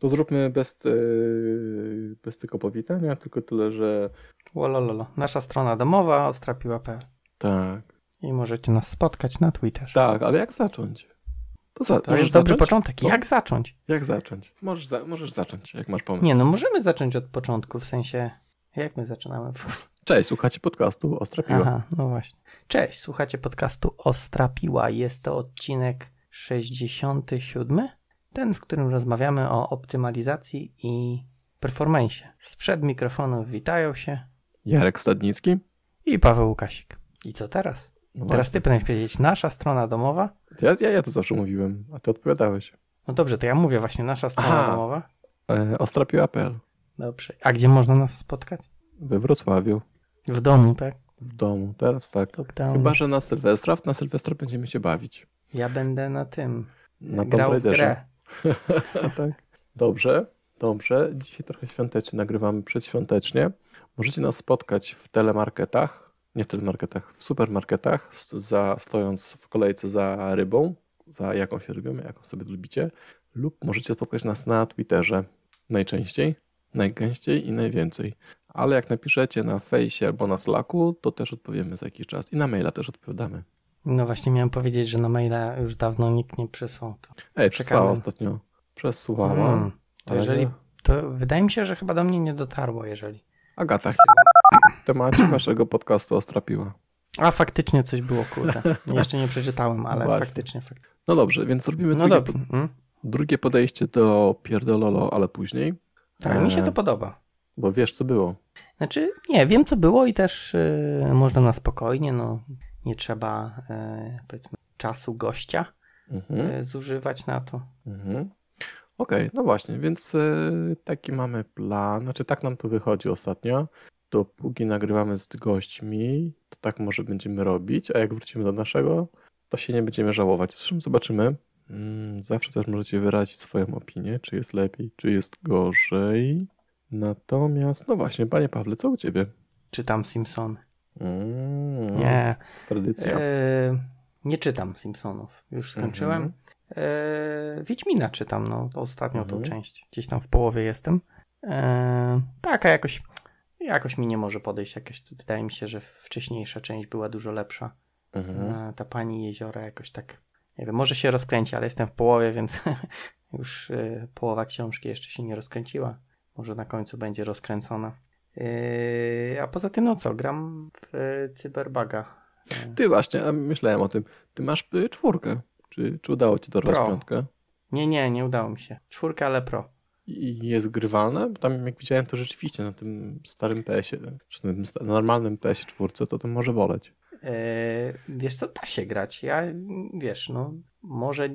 To zróbmy bez, e, bez tylko powitania, tylko tyle, że. Łolololo. Nasza strona domowa ostrapiła.pl. Tak. I możecie nas spotkać na Twitterze. Tak, ale jak zacząć? To, za, to jest dobry zacząć? początek. To... No. Jak zacząć? Jak zacząć? Możesz, za, możesz zacząć, jak masz pomysł. Nie, no możemy zacząć od początku, w sensie. Jak my zaczynamy? Cześć, słuchacie podcastu Ostra Piła. Aha, no właśnie. Cześć, słuchacie podcastu Ostra Piła. Jest to odcinek 67? ten, w którym rozmawiamy o optymalizacji i performance. Sprzed mikrofonów witają się Jarek Stadnicki i Paweł Łukasik. I co teraz? No teraz ty powinieneś powiedzieć nasza strona domowa. Ja, ja, ja to zawsze mówiłem, a ty odpowiadałeś. No dobrze, to ja mówię właśnie nasza strona Aha. domowa. E, Ostrapił.pl Dobrze. A gdzie można nas spotkać? We Wrocławiu. W domu, tak? W domu, teraz tak. Lockdown. Chyba, że na Sylwestra, na Sylwestra będziemy się bawić. Ja będę na tym. Na grał w grę. tak. Dobrze, dobrze. Dzisiaj trochę świątecznie nagrywamy przedświątecznie. Możecie nas spotkać w telemarketach, nie w telemarketach, w supermarketach, za, stojąc w kolejce za rybą, za jaką się rybimy, jaką sobie lubicie, lub możecie spotkać nas na Twitterze najczęściej, najgęściej i najwięcej. Ale jak napiszecie na fejsie albo na Slacku, to też odpowiemy za jakiś czas i na maila też odpowiadamy. No właśnie miałem powiedzieć, że na maila już dawno nikt nie przysłał. To Ej, przesłała ostatnio. Przesłała. Hmm, to ale... jeżeli, to wydaje mi się, że chyba do mnie nie dotarło, jeżeli. Agata, temacie waszego podcastu ostrapiła. A faktycznie coś było, kurde. Jeszcze nie przeczytałem, no ale no faktycznie, faktycznie. No dobrze, więc zrobimy no drugie, po... Hmm? drugie podejście do pierdololo, ale później. Tak, e... mi się e, to podoba. Bo wiesz, co było. Znaczy, nie, wiem, co było i też y, można na spokojnie, no nie trzeba e, powiedzmy czasu gościa mhm. E, zużywać na to. Mhm. Okej, okay, no właśnie, więc e, taki mamy plan. Znaczy, tak nam to wychodzi ostatnio. Dopóki nagrywamy z gośćmi, to tak może będziemy robić, a jak wrócimy do naszego, to się nie będziemy żałować. Zresztą zobaczymy. Mm, zawsze też możecie wyrazić swoją opinię, czy jest lepiej, czy jest gorzej. Natomiast, no właśnie, panie Pawle, co u ciebie? Czytam Simpson? Mm, nie. Tradycja. E, nie czytam Simpsonów. Już skończyłem. Mm -hmm. e, Wiedźmina czytam, no, ostatnią mm -hmm. tą mhm. część. Gdzieś tam w połowie jestem. E, tak, a jakoś, jakoś mi nie może podejść. Jakoś, wydaje mi się, że wcześniejsza część była dużo lepsza. -hmm. ta pani jeziora jakoś tak, nie wiem, może się rozkręci, ale jestem w połowie, więc już e, połowa książki jeszcze się nie rozkręciła. Może na końcu będzie rozkręcona. Yy, a poza tym, no co, gram w e, Cyberbaga. Ty właśnie, a myślałem o tym. Ty masz y, czwórkę. Czy, czy udało ci dorwać pro. piątkę? Nie, nie, nie udało mi się. Czwórkę, ale pro. I jest grywalne, Bo tam jak widziałem to rzeczywiście na tym starym PS-ie, czy na tym normalnym PS-ie czwórce, to to może boleć. Yy, wiesz co, da się grać. Ja, wiesz, no może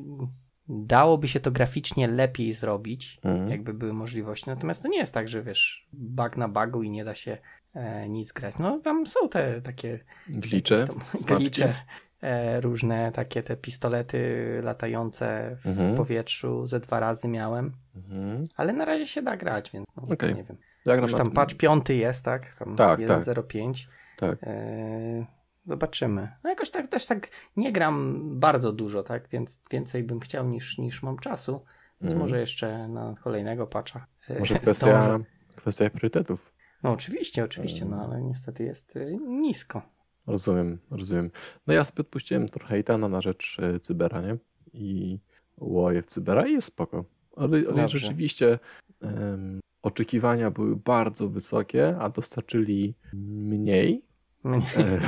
Dałoby się to graficznie lepiej zrobić, mhm. jakby były możliwości. Natomiast to nie jest tak, że wiesz, bug na bugu i nie da się e, nic grać. No tam są te takie. Glicze. Glicze. E, różne takie te pistolety latające w mhm. powietrzu. Ze dwa razy miałem. Mhm. Ale na razie się da grać, więc no, okay. nie wiem. Jak Już tam patch piąty jest, tak? Tam tak, 1.05. Tak. tak. E, Zobaczymy. No jakoś tak też tak nie gram bardzo dużo, tak? Więc więcej bym chciał niż, niż mam czasu. Więc mm. może jeszcze na kolejnego patcha. E, może kwestia, kwestia priorytetów. No oczywiście, oczywiście, no ale niestety jest e, nisko. Rozumiem, rozumiem. No ja sobie odpuściłem trochę hejtana na rzecz e, cybera, nie? I łoje w cybera i jest spoko. Ale, ale rzeczywiście um, oczekiwania były bardzo wysokie, a dostarczyli mniej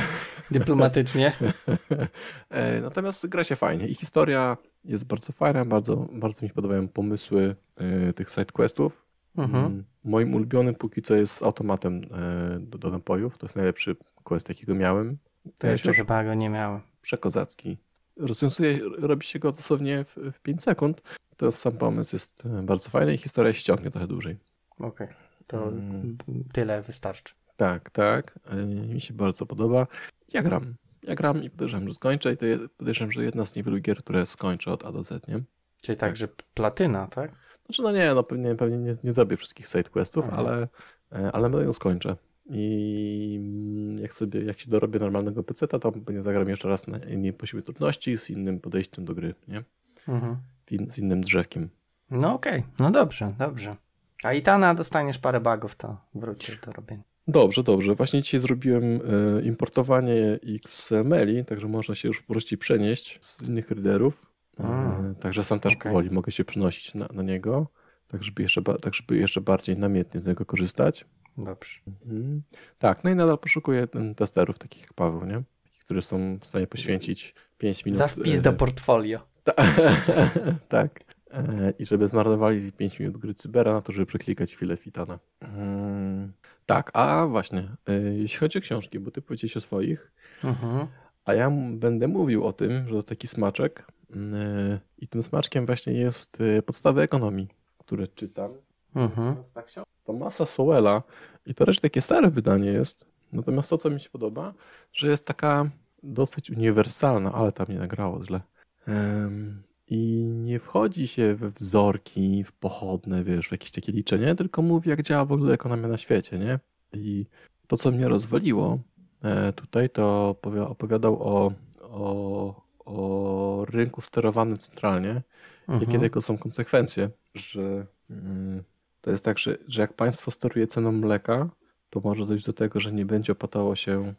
dyplomatycznie. E, natomiast gra się fajnie i historia jest bardzo fajna, bardzo, bardzo mi się podobają pomysły e, tych sidequestów. Mhm. Mm, moim ulubionym póki co jest automatem e, do, do napojów. To jest najlepszy quest, jakiego miałem. To ja jeszcze chyba go nie miałem. Przekozacki. Rozwiązuje, robi się go dosłownie w, w 5 sekund. Teraz sam pomysł jest bardzo fajny i historia ściągnie trochę dłużej. Okej, okay. to hmm. tyle wystarczy. Tak, tak. E, mi się bardzo podoba. Ja gram. Ja gram i podejrzewam, że skończę i to podejrzewam, że jedna z niewielu gier, które skończę od A do Z, nie? Czyli tak, tak. że platyna, tak? Znaczy no nie, no pewnie, pewnie nie, nie zrobię wszystkich sidequestów, mhm. ale, e, ale będę ją skończę. I jak sobie, jak się dorobię normalnego peceta, to pewnie zagram jeszcze raz na innej poziomie trudności z innym podejściem do gry, nie? Mhm. z innym drzewkiem. No okej, okay. no dobrze, dobrze. A i Tana dostaniesz parę bugów, to wrócisz do robienia. Dobrze, dobrze. Właśnie dzisiaj zrobiłem e, importowanie XML-i, także można się już po prostu przenieść z innych readerów. A, e, także sam też okay. powoli mogę się przenosić na, na niego, tak żeby, jeszcze, tak żeby jeszcze bardziej namiętnie z niego korzystać. Dobrze. Mhm. Tak, no i nadal poszukuję mm, testerów takich jak Paweł, nie? Które są w stanie poświęcić 5 minut. Za wpis e, do portfolio. Ta, tak. E, i żeby zmarnowali 5 minut gry Cybera na to, żeby przeklikać chwilę Fitana. Hmm. Tak, a właśnie, e, jeśli chodzi o książki, bo ty powiedziałeś o swoich, mhm. a ja będę mówił o tym, że to taki smaczek mm, e, i tym smaczkiem właśnie jest Podstawy Ekonomii, które czytam. Mhm. To masa Sowella i to raczej takie stare wydanie jest, natomiast to, co mi się podoba, że jest taka dosyć uniwersalna, ale tam nie nagrało źle. I nie wchodzi się we wzorki, w pochodne, wiesz, w jakieś takie liczenie, tylko mówi, jak działa w ogóle ekonomia na świecie, nie? I to, co mnie rozwaliło e, tutaj, to opowiadał o, o, o rynku sterowanym centralnie, Aha. jakie mhm. tego są konsekwencje, że mm, to jest tak, że, że jak państwo steruje ceną mleka, to może dojść do tego, że nie będzie opłacało się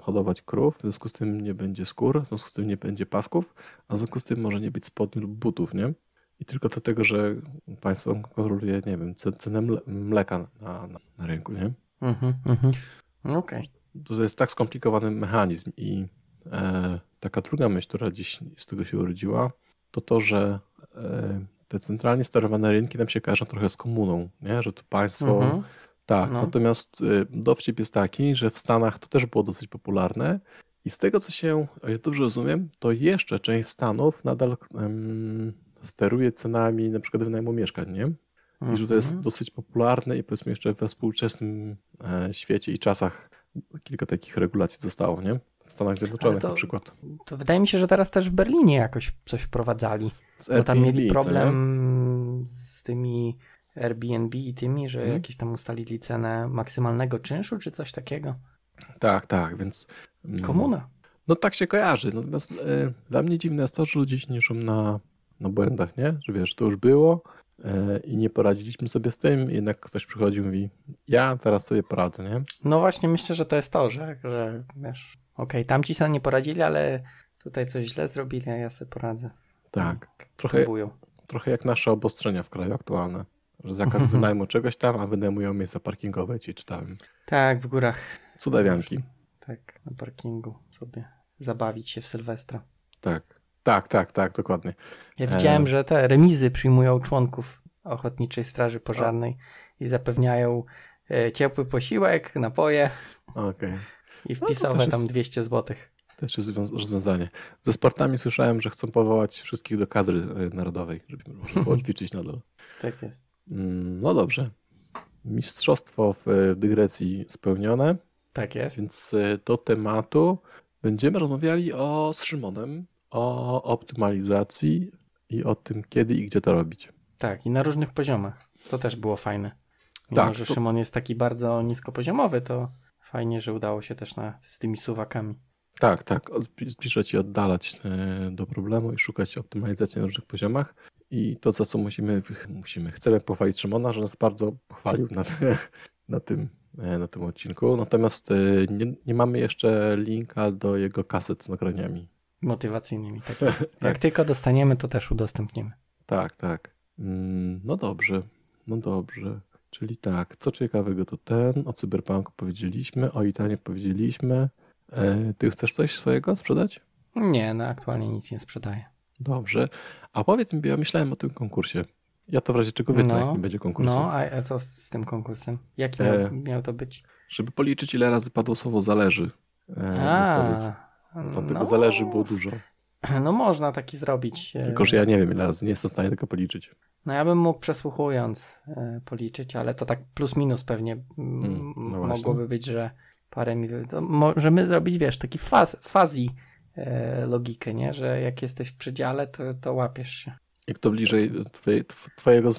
hodować krów, w związku z tym nie będzie skór, w związku z tym nie będzie pasków, a w związku z tym może nie być spodni lub butów, nie? I tylko dlatego, że państwo kontroluje, nie wiem, cenę mleka na, na, na rynku, nie? Mhm, mhm. Okej. Okay. To jest tak skomplikowany mechanizm i e, taka druga myśl, która dziś z tego się urodziła, to to, że e, te centralnie sterowane rynki nam się kojarzą trochę z komuną, nie? Że to państwo mhm tak, no. natomiast y, dowcip jest taki, że w Stanach to też było dosyć popularne i z tego co się dobrze rozumiem, to jeszcze część Stanów nadal um, steruje cenami na przykład wynajmu mieszkań, nie? I że to jest mhm. dosyć popularne i powiedzmy jeszcze we współczesnym e, świecie i czasach kilka takich regulacji zostało, nie? W Stanach Zjednoczonych to, na przykład. To wydaje mi się, że teraz też w Berlinie jakoś coś wprowadzali. Z bo tam mieli problem z tymi Airbnb i tymi, że hmm. jakieś tam ustalili cenę maksymalnego czynszu czy coś takiego. Tak, tak, więc. Mm, Komuna. No tak się kojarzy. Natomiast e, dla mnie dziwne jest to, że ludzie się na, na błędach, nie? Że wiesz, to już było e, i nie poradziliśmy sobie z tym, jednak ktoś przychodzi i mówi, ja teraz sobie poradzę, nie? No właśnie, myślę, że to jest to, że, że wiesz, okej, okay, tamci sobie nie poradzili, ale tutaj coś źle zrobili, a ja sobie poradzę. Tak. tak trochę, próbują. trochę jak nasze obostrzenia w kraju aktualne. Że zakaz wynajmu czegoś tam, a wynajmują miejsca parkingowe, ci czytałem. Tak, w górach. Cudawianki. Tak, na parkingu sobie zabawić się w Sylwestra. Tak, tak, tak, tak, dokładnie. Ja widziałem, e... że te remizy przyjmują członków Ochotniczej Straży Pożarnej i zapewniają e, ciepły posiłek, napoje okay. i no wpisowe no tam jest... 200 złotych. To jest rozwiązanie. Ze sportami słyszałem, że chcą powołać wszystkich do kadry e, narodowej, żeby można było ćwiczyć na dole. Tak jest. Mm, no dobrze. Mistrzostwo e, w dygresji spełnione. Tak jest. Więc e, do tematu będziemy rozmawiali o, z Szymonem o optymalizacji i o tym, kiedy i gdzie to robić. Tak, i na różnych poziomach. To też było fajne. Mimo, tak, że to... Szymon jest taki bardzo niskopoziomowy, to fajnie, że udało się też na, z tymi suwakami. Tak, tak. Zbliżać i oddalać e, do problemu i szukać optymalizacji na różnych poziomach i to, co musimy, musimy, chcemy pochwalić Szymona, że nas bardzo pochwalił na, na, tym, e, na tym odcinku. Natomiast e, nie, nie mamy jeszcze linka do jego kaset z nagraniami. Motywacyjnymi, tak jest. Tak. Jak tak. tylko dostaniemy, to też udostępnimy. Tak, tak. Mm, no dobrze, no dobrze. Czyli tak, co ciekawego to ten, o Cyberpunku powiedzieliśmy, o Itanie powiedzieliśmy. E, ty chcesz coś swojego sprzedać? Nie, no aktualnie nic nie sprzedaję. Dobrze. A powiedz mi, ja myślałem o tym konkursie. Ja to w razie czego wiem, no, jak będzie konkurs. No, a co z tym konkursem? Jaki miał, e, miał to być? Żeby policzyć, ile razy padło słowo zależy. E, a, Tam no, tego zależy było dużo. No można taki zrobić. E. Tylko, że ja nie wiem ile razy, nie jestem w stanie tego policzyć. No ja bym mógł przesłuchując e, policzyć, ale to tak plus minus pewnie mm, no mogłoby być, że parę mi... To możemy zrobić, wiesz, taki faz, fazi E, logikę, nie? że jak jesteś w przedziale, to, to łapiesz się. Jak to bliżej twoje, twojego, e,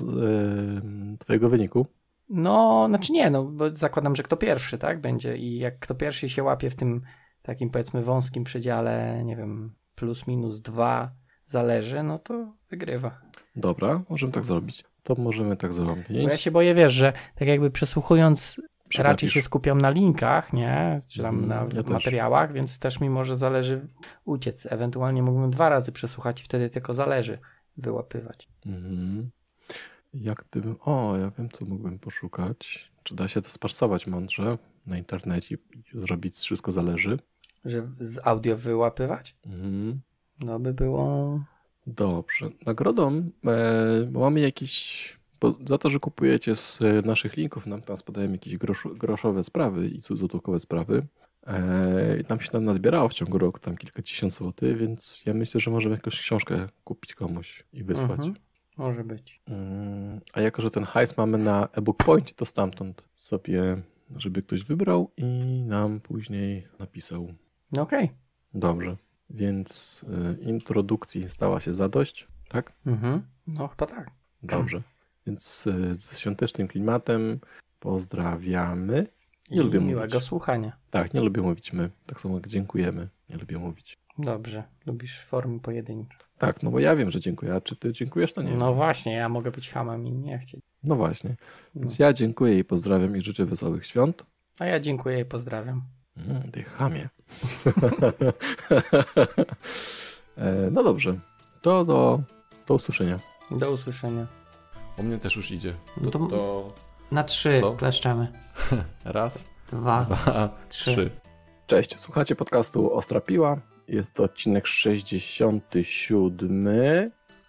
twojego wyniku? No, znaczy nie, no bo zakładam, że kto pierwszy, tak, będzie i jak kto pierwszy się łapie w tym takim powiedzmy wąskim przedziale, nie wiem, plus minus dwa zależy, no to wygrywa. Dobra, możemy tak zrobić. To możemy tak zrobić. Bo ja się boję, wiesz, że tak jakby przesłuchując raczej się skupią na linkach, nie? Czy tam mhm. na ja materiałach, też. więc też mi może zależy uciec. Ewentualnie mógłbym dwa razy przesłuchać i wtedy tylko zależy wyłapywać. Mhm. Jak gdybym. O, ja wiem, co mógłbym poszukać. Czy da się to sparsować mądrze na internecie i zrobić wszystko zależy? Że z audio wyłapywać? Mhm. No by było. Dobrze. Nagrodą e, mamy jakiś bo za to, że kupujecie z e, naszych linków, nam tam spadają jakieś groszowe sprawy i cudzotłokowe sprawy. E, I tam się tam nazbierało w ciągu roku tam kilka tysięcy złotych, więc ja myślę, że możemy jakąś książkę kupić komuś i wysłać. Mhm, może być. Mm, a jako, że ten hajs mamy na e point, to stamtąd sobie, żeby ktoś wybrał i nam później napisał. No okej. Okay. Dobrze. Więc e, introdukcji stała się zadość, tak? Mhm. No chyba tak. Dobrze. Więc e, z świątecznym klimatem pozdrawiamy. Nie I lubię miłego mówić. słuchania. Tak, nie lubię mówić my. Tak samo jak dziękujemy, nie lubię mówić. Dobrze, lubisz formy pojedyncze. Tak, no bo ja wiem, że dziękuję, a czy ty dziękujesz, to no nie. No właśnie, ja mogę być hamem i nie chcieć. No właśnie. No. Więc no. ja dziękuję i pozdrawiam i życzę wesołych świąt. A ja dziękuję i pozdrawiam. Mm, ty chamie. E, no dobrze, to do, do usłyszenia. Do usłyszenia. U mnie też już idzie. No to, to, to... Na trzy Co? kleszczemy. Raz, dwa, dwa trzy. trzy. Cześć, słuchacie podcastu Ostrapiła. Jest to odcinek 67,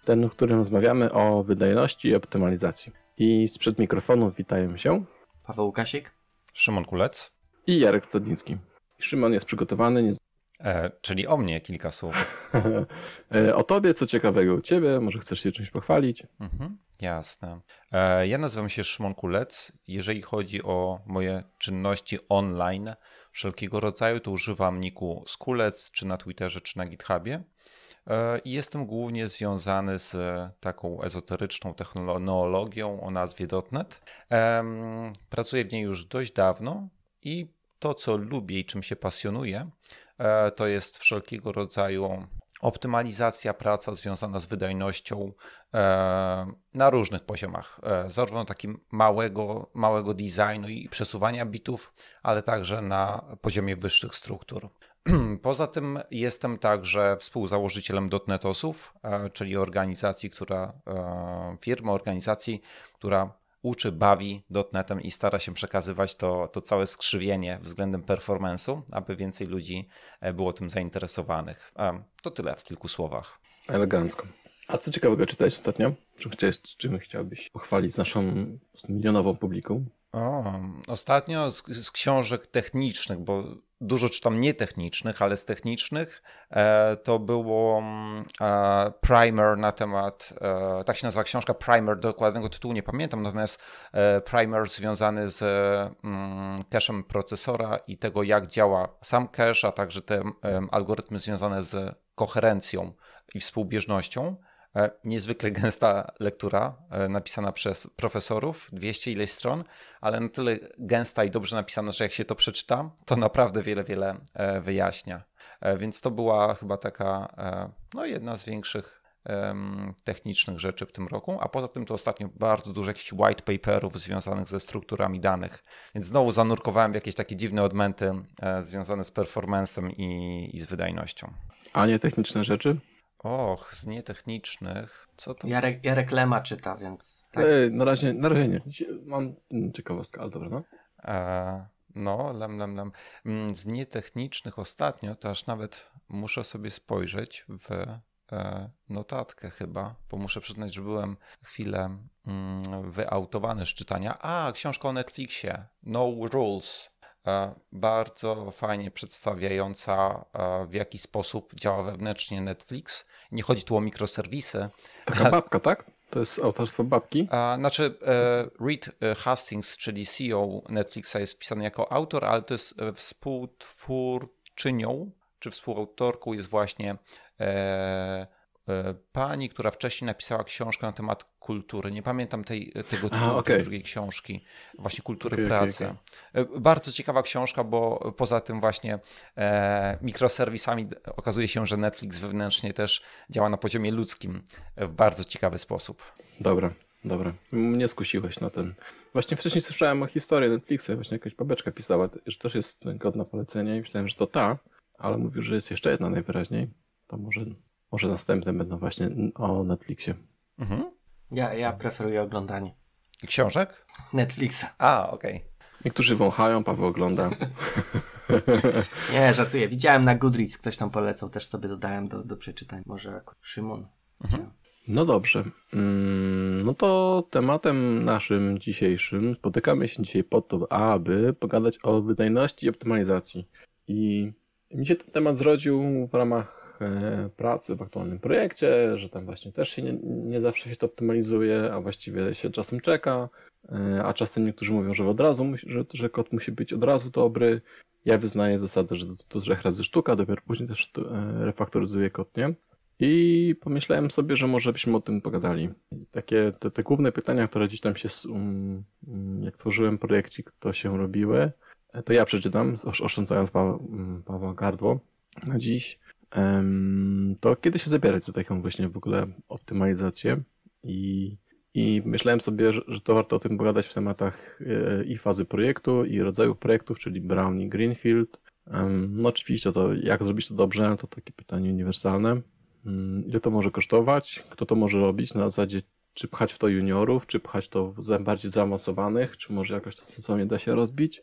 ten, w którym rozmawiamy o wydajności i optymalizacji. I sprzed mikrofonów witają się Paweł Łukasik, Szymon Kulec i Jarek Stodnicki. Szymon jest przygotowany, nie E, czyli o mnie kilka słów. e, o tobie, co ciekawego u ciebie, może chcesz się czymś pochwalić? Mhm, jasne. E, ja nazywam się Szymon Kulec. Jeżeli chodzi o moje czynności online wszelkiego rodzaju, to używam niku Skulec, czy na Twitterze, czy na GitHubie. E, I jestem głównie związany z taką ezoteryczną technologią o nazwie .NET. E, pracuję w niej już dość dawno i to, co lubię i czym się pasjonuję, E, to jest wszelkiego rodzaju optymalizacja, praca związana z wydajnością e, na różnych poziomach, e, zarówno takim małego, małego designu i przesuwania bitów, ale także na poziomie wyższych struktur. Poza tym jestem także współzałożycielem Dotnetosów, czyli organizacji, która, firmy, organizacji, która uczy, bawi dotnetem i stara się przekazywać to, to całe skrzywienie względem performance'u, aby więcej ludzi e, było tym zainteresowanych. To tyle w kilku słowach. Elegancko. A co ciekawego czytałeś ostatnio? Czym, chciałeś, czym chciałbyś pochwalić naszą milionową publiką? O, ostatnio z, z, książek technicznych, bo dużo czytam nietechnicznych, ale z technicznych. E, to było mm, e, primer na temat, e, tak się nazywa książka, primer, dokładnego tytułu nie pamiętam, natomiast primer związany z mm, cache'em procesora i tego, jak działa sam cache, a także te algorytmy związane z koherencją i współbieżnością. E, niezwykle gęsta lektura, e, napisana przez profesorów, 200 ileś stron, ale na tyle gęsta i dobrze napisana, że jak się to przeczyta, to naprawdę wiele, wiele e, wyjaśnia. Więc to była chyba taka, no jedna z większych technicznych rzeczy w tym roku, a poza tym to ostatnio bardzo dużo jakichś white paperów związanych ze strukturami danych, więc znowu zanurkowałem w jakieś takie dziwne odmęty związane z performancem i, i z wydajnością. A nie techniczne rzeczy? Och, z nietechnicznych. Co to? Jarek, jarek, lema czyta, więc. Tak. na razie, na razie nie. Mam ciekawostkę, ale dobra, no. E, no, lem, lem, lem. Mm, z nietechnicznych ostatnio to aż nawet muszę sobie spojrzeć w e, notatkę chyba, bo muszę przyznać, że byłem chwilę mm, wyautowany z czytania. A, książka o Netflixie, No Rules. E, bardzo fajnie przedstawiająca, e, w jaki sposób działa wewnętrznie Netflix nie chodzi tu o mikroserwisy. Taka babka, tak? To jest autorstwo babki? A, znaczy, e, Reed e, Hastings, czyli CEO Netflixa, jest pisany jako autor, ale to jest e, współtwórczynią, czy współautorką jest właśnie. E E, pani, która wcześniej napisała książkę na temat kultury. Nie pamiętam tej, tego tytułu, okay. tej drugiej książki, właśnie kultury okay, pracy. Okay, e, Bardzo ciekawa książka, bo poza tym właśnie e, mikroserwisami okazuje się, że Netflix wewnętrznie też działa na poziomie ludzkim w bardzo ciekawy sposób. Dobra, dobra. Mnie skusiłeś na ten. Właśnie wcześniej słyszałem o historii Netflixa, właśnie jakaś babeczka pisała, że też jest godna polecenia i myślałem, że to ta, ale mówił, że jest jeszcze jedna najwyraźniej. To może może następne będą właśnie o Netflixie. Mhm. Ja, ja preferuję oglądanie. Książek? Netflixa. A, okej. Okay. Niektórzy wąchają, Paweł ogląda. Nie, żartuję. Widziałem na Goodreads, ktoś tam polecał, też sobie dodałem do, do przeczytań. Może jako Szymon. Mhm. No dobrze. Mm, no to tematem naszym dzisiejszym spotykamy się dzisiaj po to, aby pogadać o wydajności i optymalizacji. I mi się ten temat zrodził w ramach pracy w aktualnym projekcie, że tam właśnie też się nie, nie zawsze się to optymalizuje, a właściwie się czasem czeka, e, a czasem niektórzy mówią, że od razu, że, że kod musi być od razu dobry. Ja wyznaję zasadę, że to do trzech razy sztuka, dopiero później też e, refaktoryzuję kod, nie? I pomyślałem sobie, że może byśmy o tym pogadali. Takie te, te główne pytania, które gdzieś tam się, um, um, jak tworzyłem projekcik, to się robiły, e, to ja przeczytam, oszczędzając pa, mm, Gardło na dziś to kiedy się zabierać za taką właśnie w ogóle optymalizację i, i myślałem sobie, że, że to warto o tym pogadać w tematach e, i fazy projektu i rodzaju projektów, czyli Brown i Greenfield. No oczywiście to jak zrobić to dobrze, to takie pytanie uniwersalne. Mm, ile to może kosztować? Kto to może robić? Na zasadzie czy pchać w to juniorów, czy pchać to w bardziej zaawansowanych, czy może jakoś to sensownie da się rozbić?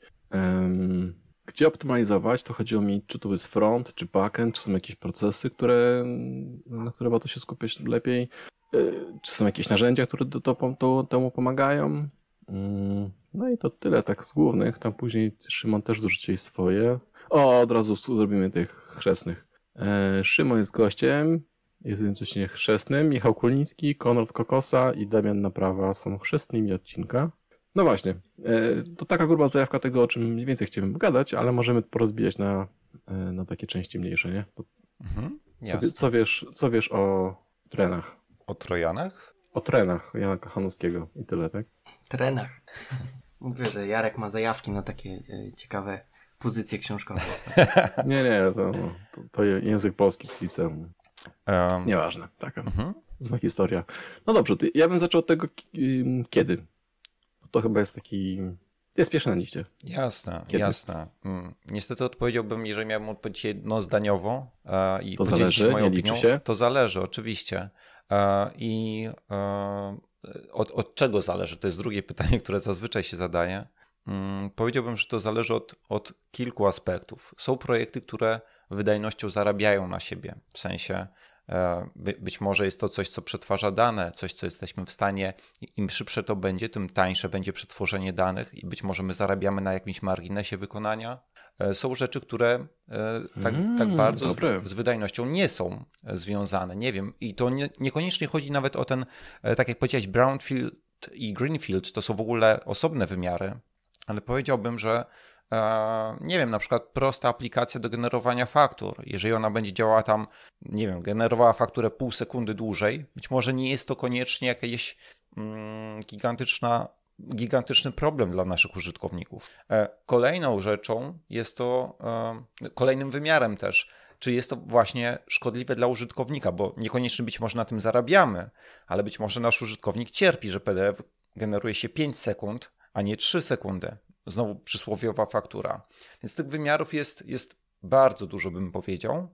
Gdzie optymalizować, to chodziło mi, czy to jest front, czy backend, czy są jakieś procesy, które, na które warto się skupiać lepiej, y, czy są jakieś narzędzia, które do, do, temu pomagają. Mm, no i to tyle tak z głównych. Tam później Szymon też dorzucił swoje. O, od razu zrobimy tych chrzestnych. E, Szymon jest gościem, jest jednocześnie chrzestnym. Michał Kuliński, Konrad Kokosa i Damian Naprawa są chrzestnymi odcinka. No właśnie. E, to taka gruba zajawka tego, o czym mniej więcej chciałbym gadać, ale możemy porozbijać na, e, na takie części mniejsze, nie? Mhm, co, co, wiesz, co wiesz o trenach? O trojanach? O trenach Jana Kochanowskiego i tyle, tak? Trenach. Mówię, że Jarek ma zajawki na takie e, ciekawe pozycje książkowe. nie, nie, to, to, to język polski w liceum. Um, Nieważne, taka. Mhm. Zła historia. No dobrze, ja bym zaczął od tego, kiedy to chyba jest taki jest pierwszy na liście. Jasne, Kiedy? jasne. Mm. Niestety odpowiedziałbym, jeżeli miałbym odpowiedzieć jednozdaniowo e, i to zależy, moją opinią, się. to zależy oczywiście. E, I e, od, od, czego zależy? To jest drugie pytanie, które zazwyczaj się zadaje. Mm, powiedziałbym, że to zależy od, od kilku aspektów. Są projekty, które wydajnością zarabiają na siebie. W sensie E, być może jest to coś, co przetwarza dane, coś, co jesteśmy w stanie, im szybsze to będzie, tym tańsze będzie przetworzenie danych i być może my zarabiamy na jakimś marginesie wykonania. E, są rzeczy, które e, tak, mm, tak bardzo z, z, wydajnością nie są związane. Nie wiem, i to nie, niekoniecznie chodzi nawet o ten, tak jak powiedziałeś, brownfield i greenfield, to są w ogóle osobne wymiary, ale powiedziałbym, że E, nie wiem, na przykład prosta aplikacja do generowania faktur. Jeżeli ona będzie działała tam, nie wiem, generowała fakturę pół sekundy dłużej, być może nie jest to koniecznie jakaś mm, gigantyczna gigantyczny problem dla naszych użytkowników. E, kolejną rzeczą jest to, e, kolejnym wymiarem też, czy jest to właśnie szkodliwe dla użytkownika, bo niekoniecznie być może na tym zarabiamy, ale być może nasz użytkownik cierpi, że PDF generuje się 5 sekund, a nie 3 sekundy znowu przysłowiowa faktura. Więc tych wymiarów jest, jest bardzo dużo, bym powiedział.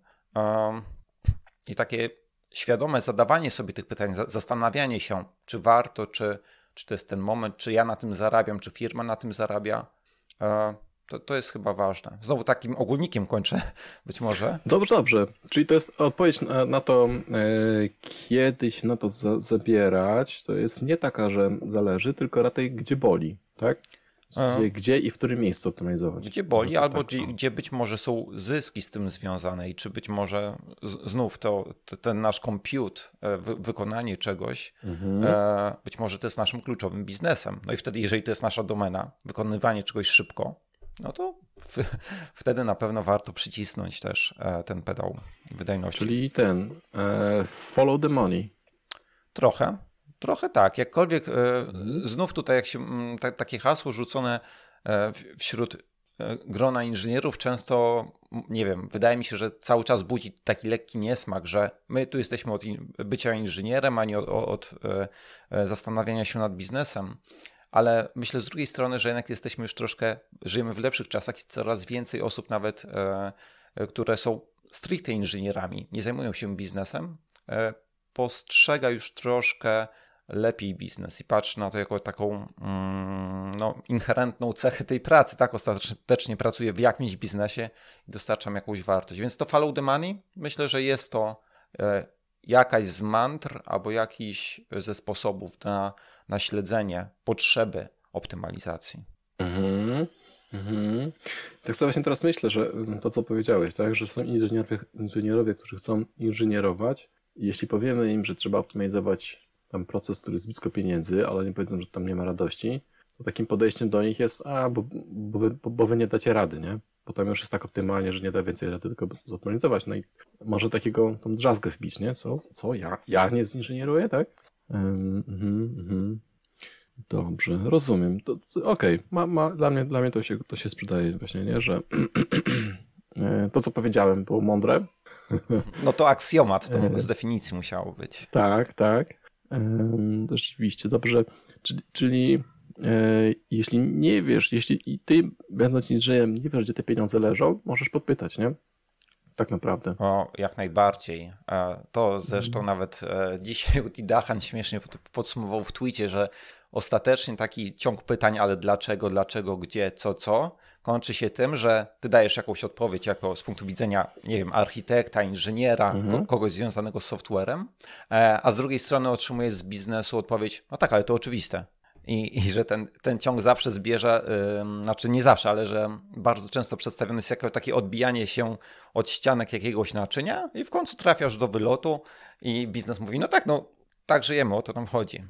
I takie świadome zadawanie sobie tych pytań, zastanawianie się, czy warto, czy, czy to jest ten moment, czy ja na tym zarabiam, czy firma na tym zarabia. E, to, to jest chyba ważne. Znowu takim ogólnikiem kończę, być może. Dobrze, dobrze. Czyli to jest odpowiedź na, na to, yy, e, kiedy się na to za, zabierać. To jest nie taka, że zależy, tylko raczej gdzie boli, tak? gdzie i w którym miejscu optymalizować. Gdzie boli, no albo tak, gdzie, no. gdzie, być może są zyski z tym związane i czy być może z, znów to, to, ten nasz compute, e, wy, wykonanie czegoś, mhm. e, być może to jest naszym kluczowym biznesem. No i wtedy, jeżeli to jest nasza domena, wykonywanie czegoś szybko, no to w, wtedy na pewno warto przycisnąć też e, ten pedał wydajności. Czyli ten e, follow the money. Trochę, Trochę tak, jakkolwiek e, mhm. znów tutaj jak się, mm, ta, takie hasło rzucone e, wśród e, grona inżynierów często, nie wiem, wydaje mi się, że cały czas budzi taki lekki niesmak, że my tu jesteśmy od bycia inżynierem, a nie od, od zastanawiania się nad biznesem. Ale myślę z drugiej strony, że jednak jesteśmy już troszkę, żyjemy w lepszych czasach i coraz więcej osób nawet, które są stricte inżynierami, nie zajmują się biznesem, postrzega już troszkę lepiej biznes i patrz na to jako taką mm, no, inherentną cechę tej pracy, tak? Ostatecznie pracuję w jakimś biznesie i dostarczam jakąś wartość. Więc to follow the money, myślę, że jest to e, jakaś z mantr albo jakiś ze sposobów na, na śledzenie potrzeby optymalizacji. Mhm. Mhm. Tak sobie właśnie teraz myślę, że mm, to co powiedziałeś, tak, że są inżynierowie, inżynierowie, którzy chcą inżynierować. Jeśli powiemy im, że trzeba optymalizować tam proces, który jest blisko pieniędzy, ale nie powiedzą, że tam nie ma radości, to takim podejściem do nich jest, a, bo, bo, wy, bo, bo wy nie dacie rady, nie? Bo tam już jest tak optymalnie, że nie da więcej rady, tylko zoptymalizować. No i może takiego tą drzazgę wbić, nie? Co? Co? Ja, ja nie zinżynieruję, tak? Um, mm, mm. Dobrze, rozumiem. Okej, okay. ma, ma, dla, mnie, dla mnie to się, to się sprzedaje właśnie, nie? Że e, to, co powiedziałem, było mądre. No to aksjomat, to e, z definicji musiało być. Tak, tak. Rzeczywiście, dobrze. Czyli, czyli e, jeśli nie wiesz, jeśli i ty, będąc inżynierem, nie wiesz, gdzie te pieniądze leżą, możesz podpytać, nie? Tak naprawdę. O, jak najbardziej. E, to zresztą hmm. nawet e, dzisiaj dachan śmiesznie podsumował w twicie, że ostatecznie taki ciąg pytań, ale dlaczego, dlaczego, gdzie, co, co, kończy się tym, że ty dajesz jakąś odpowiedź jako z punktu widzenia, nie wiem, architekta, inżyniera, mhm. kogoś związanego z softwarem, e, a z drugiej strony otrzymujesz z biznesu odpowiedź, no tak, ale to oczywiste. I, i że ten, ten ciąg zawsze zbierze, yy, znaczy nie zawsze, ale że bardzo często przedstawiony jest jako takie odbijanie się od ścianek jakiegoś naczynia i w końcu trafiasz do wylotu i biznes mówi, no tak, no tak żyjemy, o to nam chodzi.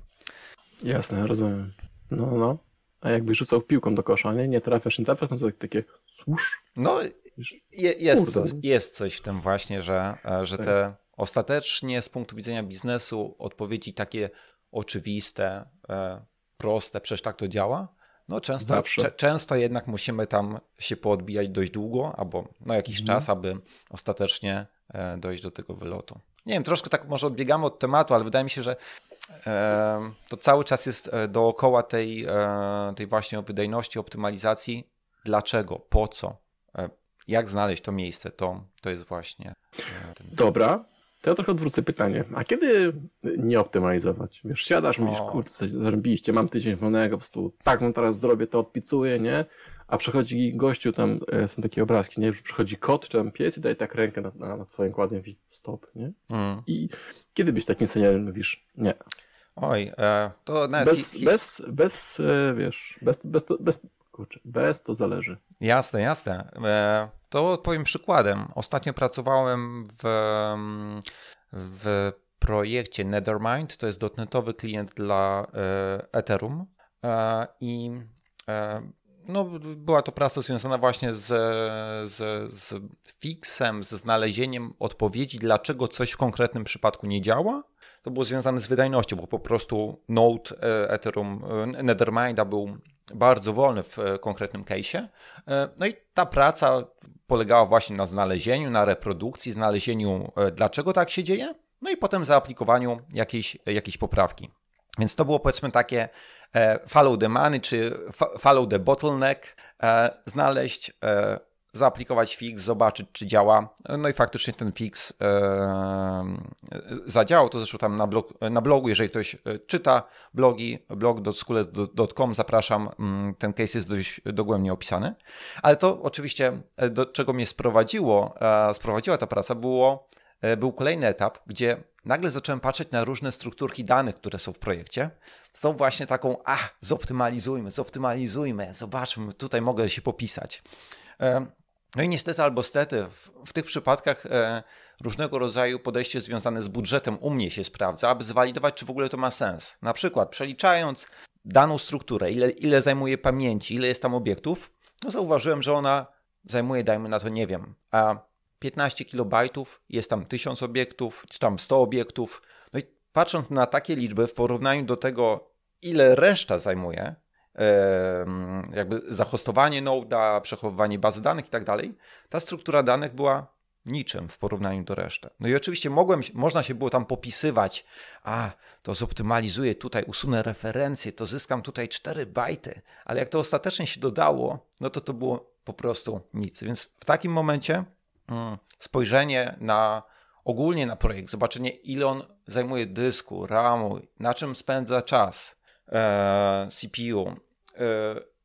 Jasne, rozumiem. No, no a jakby rzucał piłką do kosza, nie? Nie trafiasz, nie trafiasz, no to takie słusz. No je, jest, to, no. jest coś w tym właśnie, że, e, że tak. te ostatecznie z punktu widzenia biznesu odpowiedzi takie oczywiste, e, proste, przecież tak to działa, no często, cze, często jednak musimy tam się poodbijać dość długo albo no jakiś mhm. czas, aby ostatecznie e, dojść do tego wylotu. Nie wiem, troszkę tak może odbiegamy od tematu, ale wydaje mi się, że to cały czas jest e, dookoła tej, e, tej właśnie wydajności, optymalizacji. Dlaczego? Po co? E, jak znaleźć to miejsce? To, to jest właśnie. Ten... Dobra, to ja trochę odwrócę pytanie. A kiedy nie optymalizować? Wiesz, siadasz, mówisz, kurczę, zarobiliście, mam tydzień wolnego, po prostu tak, no teraz zrobię, to odpicuję, nie? a przychodzi gościu, tam e, są takie obrazki, nie? Przychodzi kot czy tam pies i daje tak rękę na, na, na twoim kładem mówi stop, nie? Mm. I kiedy byś takim seniorem mówisz nie? Oj, e, to nawet bez, bez, bez, e, wiesz, bez, bez, bez, kurczę, bez to zależy. Jasne, jasne. E, to powiem przykładem. Ostatnio pracowałem w, w projekcie Nethermind, to jest dotnetowy klient dla e, Ethereum e, i no, była to praca związana właśnie z, z, z fixem, ze znalezieniem odpowiedzi, dlaczego coś w konkretnym przypadku nie działa. To było związane z wydajnością, bo po prostu node e, Ethereum e, Netherminda był bardzo wolny w e, konkretnym case'ie. No i ta praca polegała właśnie na znalezieniu, na reprodukcji, znalezieniu dlaczego tak się dzieje, no i potem zaaplikowaniu jakiejś, jakiejś poprawki. Więc to było powiedzmy takie E, follow the money czy follow the bottleneck, e, znaleźć, e, zaaplikować fix, zobaczyć czy działa. No i faktycznie ten fix zadziałał. To zresztą tam na, blog, na blogu, jeżeli ktoś czyta blogi, blog.skule.com, zapraszam, mm, ten case jest dość dogłębnie opisany. Ale to oczywiście, do czego mnie sprowadziło, sprowadziła ta praca, było E, był kolejny etap, gdzie nagle zacząłem patrzeć na różne strukturki danych, które są w projekcie, z tą właśnie taką, a, zoptymalizujmy, zoptymalizujmy, zobaczmy, tutaj mogę się popisać. E, no i niestety albo stety, w, w tych przypadkach e, różnego rodzaju podejście związane z budżetem u mnie się sprawdza, aby zwalidować, czy w ogóle to ma sens. Na przykład przeliczając daną strukturę, ile, ile zajmuje pamięci, ile jest tam obiektów, no zauważyłem, że ona zajmuje, dajmy na to, nie wiem, a 15 KB, jest tam 1000 obiektów, czy tam 100 obiektów. No i patrząc na takie liczby w porównaniu do tego, ile reszta zajmuje, jakby zahostowanie Node'a, przechowywanie bazy danych i tak dalej, ta struktura danych była niczym w porównaniu do reszty. No i oczywiście mogłem, można się było tam popisywać, a to zoptymalizuję tutaj, usunę referencje, to zyskam tutaj 4 bajty, ale jak to ostatecznie się dodało, no to to było po prostu nic. Więc w takim momencie Mm. spojrzenie na ogólnie na projekt, zobaczenie ile on zajmuje dysku, RAMu, na czym spędza czas e, CPU, e,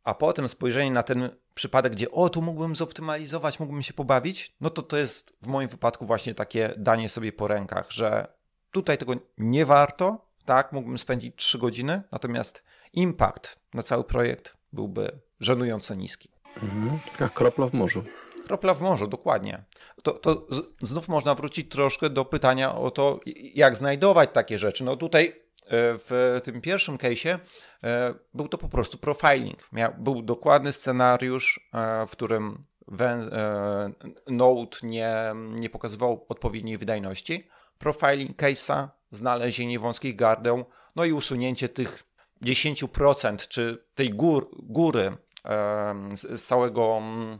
a potem spojrzenie na ten przypadek, gdzie o, tu mógłbym zoptymalizować, mógłbym się pobawić, no to to jest w moim wypadku właśnie takie danie sobie po rękach, że tutaj tego nie warto, tak, mógłbym spędzić 3 godziny, natomiast impact na cały projekt byłby żenująco niski. Mhm. Jak kropla w morzu. Kropla w morzu, dokładnie. To, to znów można wrócić troszkę do pytania o to, jak znajdować takie rzeczy. No tutaj e, w tym pierwszym case'ie e, był to po prostu profiling. Miał, był dokładny scenariusz, e, w którym Node nie, nie pokazywał odpowiedniej wydajności. Profiling case'a, znalezienie wąskich gardeł, no i usunięcie tych 10% czy tej góry z całego mm,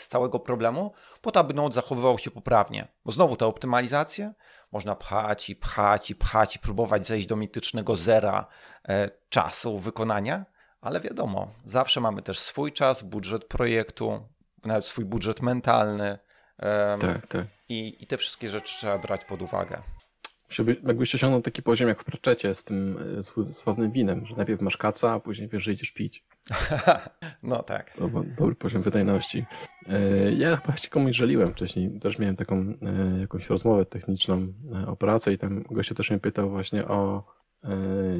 z całego problemu, po to, aby node zachowywał się poprawnie. Bo znowu te optymalizacje można pchać i pchać i pchać i próbować zejść do mitycznego zera e, czasu wykonania, ale wiadomo, zawsze mamy też swój czas, budżet projektu, nawet swój budżet mentalny. E, tak, tak. I, I te wszystkie rzeczy trzeba brać pod uwagę żeby, jakbyś osiągnął taki poziom jak w Praczecie z tym e, sławnym winem, że najpierw masz kaca, a później wiesz, że idziesz pić. no tak. Dobry, dobry poziom wydajności. E, ja chyba się komuś żaliłem wcześniej, też miałem taką e, jakąś rozmowę techniczną o pracę i tam gościu też mnie pytał właśnie o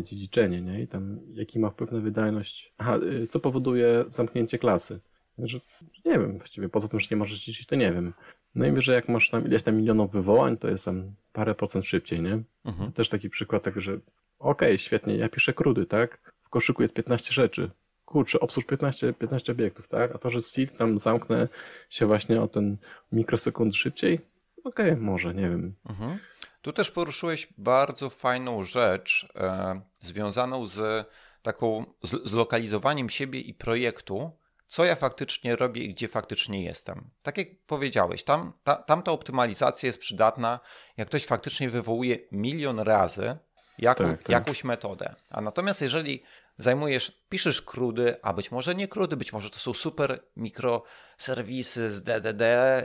dziedziczenie, nie? I tam jaki ma wpływ na wydajność, aha, co powoduje zamknięcie klasy. Że, nie wiem właściwie, poza tym, że nie możesz dziedziczyć, to nie wiem. Najwyżej no jak masz tam ileś tam milionów wywołań, to jest tam parę procent szybciej, nie? Mhm. Też taki przykład, tak, że okej, okay, świetnie, ja piszę krudy, tak? W koszyku jest 15 rzeczy. Kurczę, obsłuż 15, 15 obiektów, tak? A to, że Steve tam zamknę się właśnie o ten mikrosekund szybciej? Okej, okay, może, nie wiem. Mhm. Tu też poruszyłeś bardzo fajną rzecz e, związaną z taką z, zlokalizowaniem siebie i projektu co ja faktycznie robię i gdzie faktycznie jestem. Tak jak powiedziałeś, tam, ta, tamta optymalizacja jest przydatna, jak ktoś faktycznie wywołuje milion razy jaką, tak, tak. jakąś metodę. A natomiast jeżeli zajmujesz, piszesz krudy, a być może nie krudy, być może to są super mikroserwisy z DDD,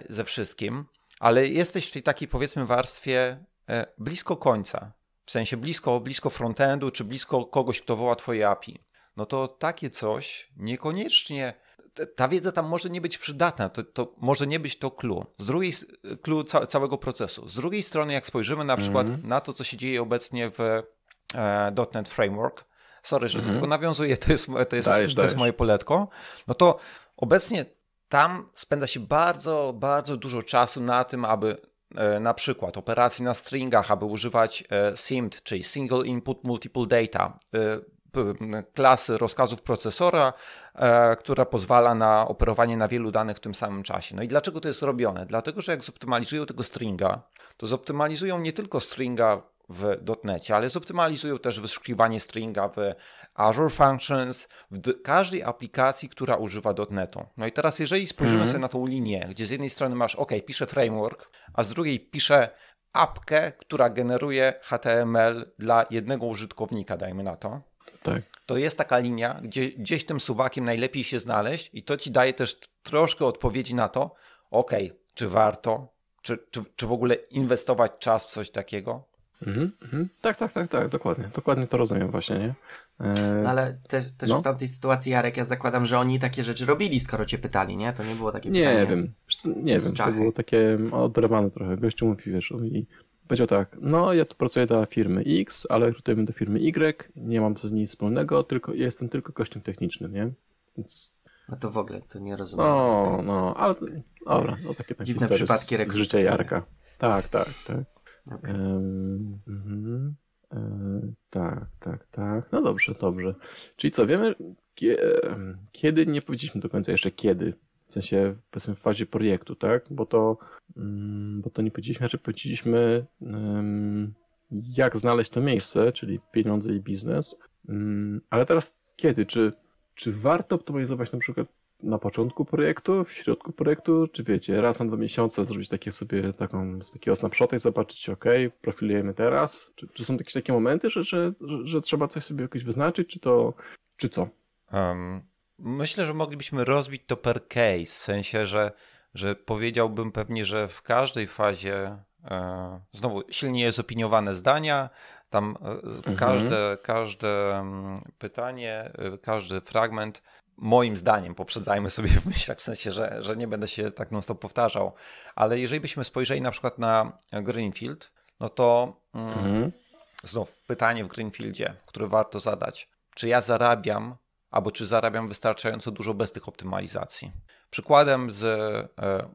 ze wszystkim, ale jesteś w tej takiej powiedzmy warstwie e, blisko końca, w sensie blisko, blisko frontendu, czy blisko kogoś, kto woła twoje API, no to takie coś niekoniecznie ta wiedza tam może nie być przydatna, to, to może nie być to clue. Z drugiej clue ca całego procesu. Z drugiej strony, jak spojrzymy na przykład mm -hmm. na to, co się dzieje obecnie w e, .NET Framework, sorry, że mm -hmm. nawiązuję, to jest, to, jest, dajesz, to jest moje poletko, no to obecnie tam spędza się bardzo, bardzo dużo czasu na tym, aby e, na przykład operacji na stringach, aby używać e, SIMD, czyli Single Input Multiple Data, e, klasy rozkazów procesora, e, która pozwala na operowanie na wielu danych w tym samym czasie. No i dlaczego to jest robione? Dlatego, że jak zoptymalizują tego stringa, to zoptymalizują nie tylko stringa w dotnecie, ale zoptymalizują też wyszukiwanie stringa w Azure Functions, w każdej aplikacji, która używa dotnetu. No i teraz jeżeli spojrzymy mm -hmm. sobie na tą linię, gdzie z jednej strony masz, ok, piszę framework, a z drugiej piszę apkę, która generuje HTML dla jednego użytkownika, dajmy na to, tak. To jest taka linia, gdzie gdzieś tym suwakiem najlepiej się znaleźć i to ci daje też troszkę odpowiedzi na to, ok, czy warto, czy, czy, czy w ogóle inwestować czas w coś takiego. Mhm, mhm. Tak, tak, tak, tak, dokładnie. Dokładnie to rozumiem właśnie, nie? No ale też, też no. w tamtej sytuacji, Jarek, ja zakładam, że oni takie rzeczy robili, skoro cię pytali, nie? To nie było takie nie pytanie. Wiem. Z, nie z wiem, z to było takie oderwane trochę. Gościu mówi, wiesz, i Powiedział tak, no ja tu pracuję dla firmy X, ale będę do firmy Y, nie mam z nic wspólnego, tylko jestem tylko gościem technicznym, nie? Więc... No to w ogóle, to nie rozumiem. No, no, ale dobra, no takie tam Dziwne przypadki z, życia Jarka. Tak, tak, tak. Okay. Um, mm e, Tak, tak, tak. No dobrze, dobrze. Czyli co, wiemy, kiedy nie powiedzieliśmy do końca jeszcze kiedy w sensie powiedzmy w fazie projektu, tak? Bo to, mm, bo to nie powiedzieliśmy, że znaczy powiedzieliśmy jak znaleźć to miejsce, czyli pieniądze i biznes, mm, ale teraz kiedy? Czy, czy warto optymalizować na przykład na początku projektu, w środku projektu, czy wiecie, raz na dwa miesiące zrobić takie sobie taką, z takiego snapshota i zobaczyć, ok, profilujemy teraz? Czy, czy są jakieś takie momenty, że, że, że, że trzeba coś sobie jakoś wyznaczyć, czy to, czy co? Um, Myślę, że moglibyśmy rozbić to per case, w sensie, że, że powiedziałbym pewnie, że w każdej fazie e, znowu silnie opiniowane zdania, tam e, mhm. każde, każde mm, pytanie, e, każdy fragment moim zdaniem, poprzedzajmy sobie w myślach, w sensie, że, że nie będę się tak non-stop powtarzał, ale jeżeli byśmy spojrzeli na przykład na Greenfield, no to mm, mhm. znowu mhm. znów pytanie w Greenfieldzie, które warto zadać. Czy ja zarabiam albo czy zarabiam wystarczająco dużo bez tych optymalizacji. Przykładem z e,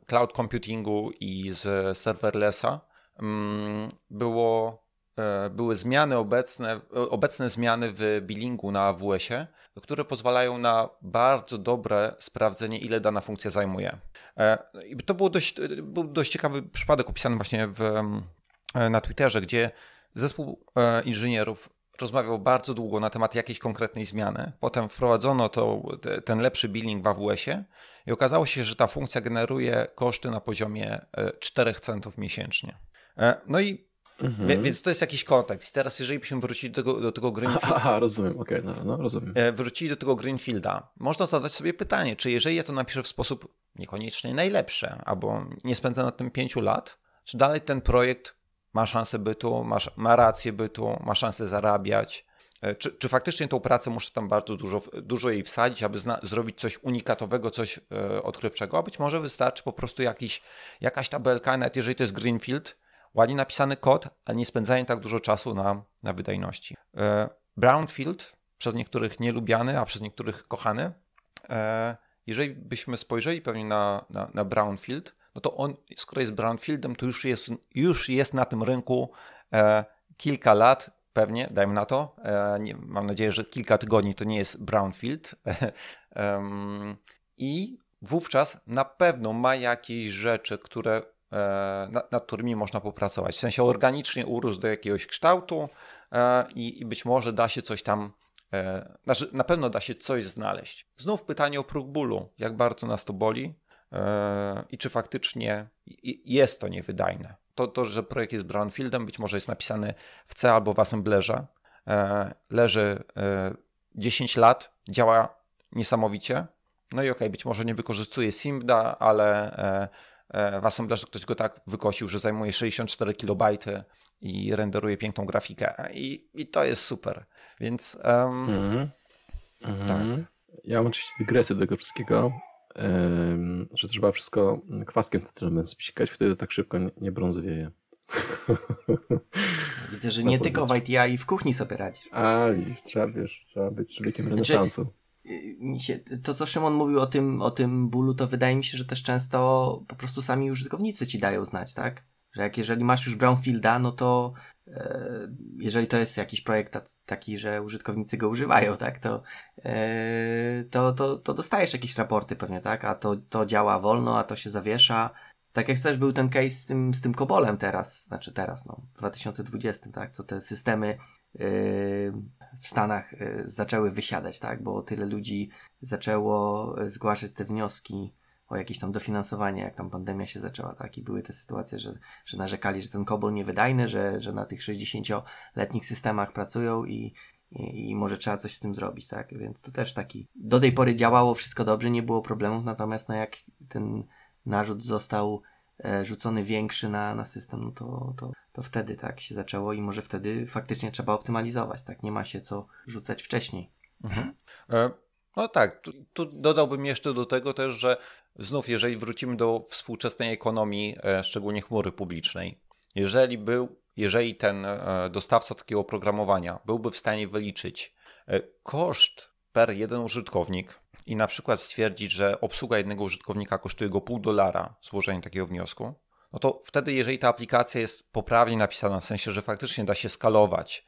cloud computingu i z serverlessa mm, było, e, były zmiany obecne, e, obecne zmiany w billingu na AWS-ie, które pozwalają na bardzo dobre sprawdzenie, ile dana funkcja zajmuje. I to było dość, był dość ciekawy przypadek opisany właśnie w, na Twitterze, gdzie zespół inżynierów rozmawiał bardzo długo na temat jakiejś konkretnej zmiany. Potem wprowadzono to, ten lepszy billing w AWS-ie i okazało się, że ta funkcja generuje koszty na poziomie 4 e, centów miesięcznie. E, no i mhm. wie, więc to jest jakiś kontekst. Teraz, jeżeli byśmy wrócili do tego, do tego Greenfielda. Aha, rozumiem, okej, okay, no, no, rozumiem. E, wrócili do tego Greenfielda. Można zadać sobie pytanie, czy jeżeli ja to napiszę w sposób niekoniecznie najlepszy, albo nie spędzę nad tym 5 lat, czy dalej ten projekt ma szansę bytu, ma, ma rację bytu, ma szansę zarabiać. E, czy, czy, faktycznie tą pracę muszę tam bardzo dużo, dużo jej wsadzić, aby zna, zrobić coś unikatowego, coś e, odkrywczego? A być może wystarczy po prostu jakiś, jakaś tabelka, nawet jeżeli to jest Greenfield, ładnie napisany kod, ale nie spędzanie tak dużo czasu na, na wydajności. E, brownfield, przez niektórych nielubiany, a przez niektórych kochany. E, jeżeli byśmy spojrzeli pewnie na, na, na Brownfield, no to on, skoro jest brownfieldem, to już jest, już jest na tym rynku e, kilka lat, pewnie, dajmy na to. E, nie, mam nadzieję, że kilka tygodni to nie jest brownfield. E, I wówczas na pewno ma jakieś rzeczy, które, e, nad, nad, którymi można popracować. W sensie organicznie urósł do jakiegoś kształtu e, i, i być może da się coś tam e, znaczy, na pewno da się coś znaleźć. Znów pytanie o próg bólu. Jak bardzo nas to boli? E, i czy faktycznie jest to niewydajne. To, to, że projekt jest brownfieldem, być może jest napisany w C albo w Assemblerze, e, leży 10 e, lat, działa niesamowicie. No i ok, być może nie wykorzystuje Simda, ale w Assemblerze ktoś go tak wykosił, że zajmuje 64 KB i renderuje piękną grafikę. I, i to jest super. Więc. Um, mm -hmm. Tak. Mhm. Ja mam oczywiście dygresję do tego wszystkiego, że trzeba wszystko kwaskiem cytrynowym spsikać, wtedy tak szybko nie brązwieje. Widzę, że tak nie tylko w ITI i w kuchni sobie radzisz. A, widzisz, trzeba, wiesz, trzeba być człowiekiem znaczy, renesansu. Y, to, co Szymon mówił o tym, o tym bólu, to wydaje mi się, że też często po prostu sami użytkownicy ci dają znać, tak? Że jak jeżeli masz już Brownfielda, no to e, jeżeli to jest jakiś projekt taki, że użytkownicy go używają, tak, to, e, to, to, to dostajesz jakieś raporty pewnie, tak, a to, to działa wolno, a to się zawiesza. Tak jak też był ten case z tym, z tym Kobolem teraz, znaczy teraz, no, w 2020, tak, co te systemy e, w Stanach e, zaczęły wysiadać, tak? Bo tyle ludzi zaczęło e, zgłaszać te wnioski o jakieś tam dofinansowanie, jak tam pandemia się zaczęła, tak? I były te sytuacje, że, że narzekali, że ten kobol niewydajny, że, że na tych 60-letnich systemach pracują i, i, i, może trzeba coś z tym zrobić, tak? Więc to też taki. Do tej pory działało wszystko dobrze, nie było problemów, natomiast no jak ten narzut został e, rzucony większy na, na system, no to, to, to wtedy tak się zaczęło i może wtedy faktycznie trzeba optymalizować, tak? Nie ma się co rzucać wcześniej. Mhm. E, no tak, tu, tu dodałbym jeszcze do tego też, że Znów, jeżeli wrócimy do współczesnej ekonomii, e, szczególnie chmury publicznej, jeżeli był, jeżeli ten e, dostawca takiego oprogramowania byłby w stanie wyliczyć e, koszt per jeden użytkownik i na przykład stwierdzić, że obsługa jednego użytkownika kosztuje go pół dolara złożenie takiego wniosku, no to wtedy, jeżeli ta aplikacja jest poprawnie napisana, w sensie, że faktycznie da się skalować,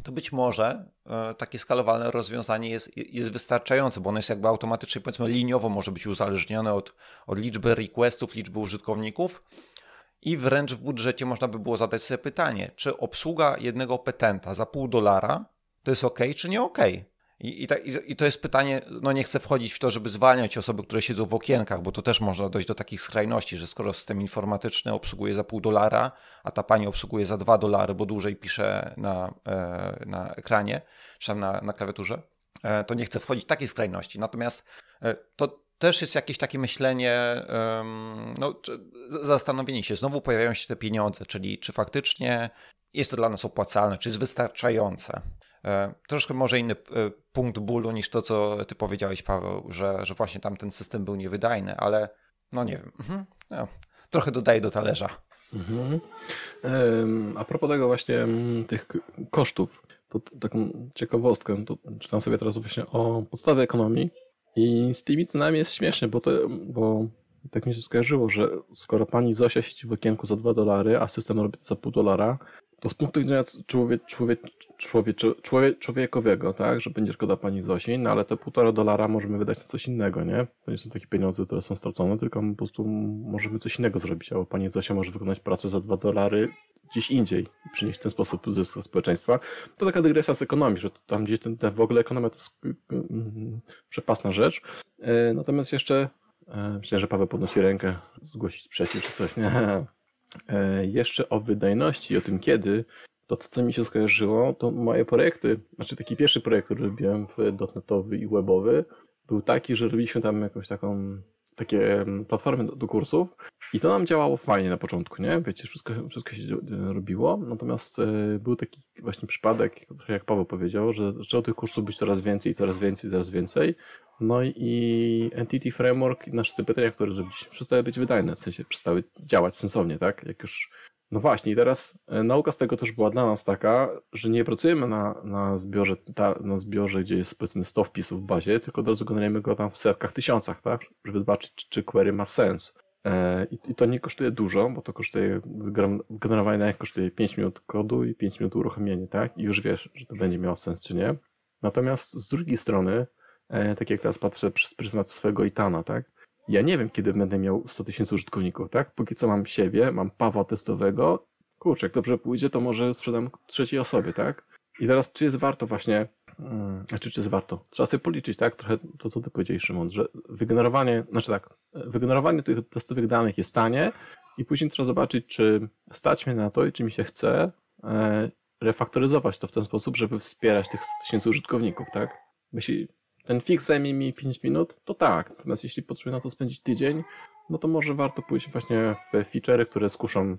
to być może e, takie skalowalne rozwiązanie jest, jest wystarczające, bo ono jest jakby automatycznie, powiedzmy, liniowo może być uzależnione od, od liczby requestów, liczby użytkowników. I wręcz w budżecie można by było zadać sobie pytanie, czy obsługa jednego petenta za pół dolara to jest ok, czy nie ok? I, i, ta, i, to jest pytanie, no nie chcę wchodzić w to, żeby zwalniać osoby, które siedzą w okienkach, bo to też można dojść do takich skrajności, że skoro system informatyczny obsługuje za pół dolara, a ta pani obsługuje za dwa dolary, bo dłużej pisze na, e, na ekranie, czy tam na, na klawiaturze, e, to nie chcę wchodzić w takie skrajności. Natomiast e, to też jest jakieś takie myślenie, no, zastanowienie się, znowu pojawiają się te pieniądze, czyli czy faktycznie jest to dla nas opłacalne, czy jest wystarczające. E, troszkę może inny e, punkt bólu niż to, co ty powiedziałeś, Paweł, że, że właśnie tam ten system był niewydajny, ale no nie wiem, mhm. no, trochę dodaję do talerza. Mhm. A propos tego właśnie mm, tych kosztów, to taką ciekawostkę, to czytam sobie teraz właśnie o podstawie ekonomii i z tymi cenami jest śmiesznie, bo, to, bo tak mi się skojarzyło, że skoro pani Zosia siedzi w okienku za 2 dolary, a system robi to za pół dolara, to z punktu widzenia człowiek, człowiek, człowiek, człowiek, człowiekowego, tak, że będzie szkoda pani Zosi, no ale te półtora dolara możemy wydać na coś innego, nie? To nie są takie pieniądze, które są stracone, tylko po prostu możemy coś innego zrobić, albo pani Zosia może wykonać pracę za dwa dolary gdzieś indziej i przynieść w ten sposób zysk dla społeczeństwa. To taka dygresja z ekonomii, że tam gdzieś ten, w ogóle ekonomia to jest y, y, y, przepasna rzecz. E, natomiast jeszcze e, myślę, że Paweł podnosi rękę, zgłosić sprzeciw czy coś, nie? E, jeszcze o wydajności i o tym kiedy, to, to co mi się skojarzyło, to moje projekty, znaczy taki pierwszy projekt, który robiłem w dotnetowy i webowy, był taki, że robiliśmy tam jakąś taką takie platformy do, do, kursów i to nam działało fajnie na początku, nie? Wiecie, wszystko, wszystko się e, robiło, natomiast y, był taki właśnie przypadek, jak Paweł powiedział, że zaczęło tych kursów być coraz więcej, coraz więcej, coraz więcej, no i Entity Framework i nasze pytania które zrobiliśmy, przestały być wydajne, w sensie przestały działać sensownie, tak? Jak już no właśnie, i teraz e, nauka z tego też była dla nas taka, że nie pracujemy na, na, zbiorze, ta, na zbiorze, gdzie jest powiedzmy 100 wpisów w bazie, tylko od razu generujemy go tam w setkach, tysiącach, tak? Żeby zobaczyć, czy, czy query ma sens. E, I, I, to nie kosztuje dużo, bo to kosztuje, generowanie danych kosztuje 5 minut kodu i 5 minut uruchomienia, tak? I już wiesz, że to będzie miało sens, czy nie. Natomiast z drugiej strony, e, tak jak teraz patrzę przez pryzmat swojego Itana, tak? Ja nie wiem, kiedy będę miał 100 tysięcy użytkowników, tak? Póki co mam siebie, mam Pawła testowego. Kurczę, jak dobrze pójdzie, to może sprzedam trzeciej osobie, tak? I teraz, czy jest warto właśnie, znaczy, czy, czy jest warto? Trzeba sobie policzyć, tak? Trochę to, co ty powiedziałeś, Szymon, że wygenerowanie, znaczy tak, wygenerowanie tych testowych danych jest tanie i później trzeba zobaczyć, czy stać mnie na to i czy mi się chce e, refaktoryzować to w ten sposób, żeby wspierać tych 100 tysięcy użytkowników, tak? Jeśli ten fix zajmie mi 5 minut, to tak. Natomiast jeśli potrzebuję na to spędzić tydzień, no to może warto pójść właśnie w feature'y, które skuszą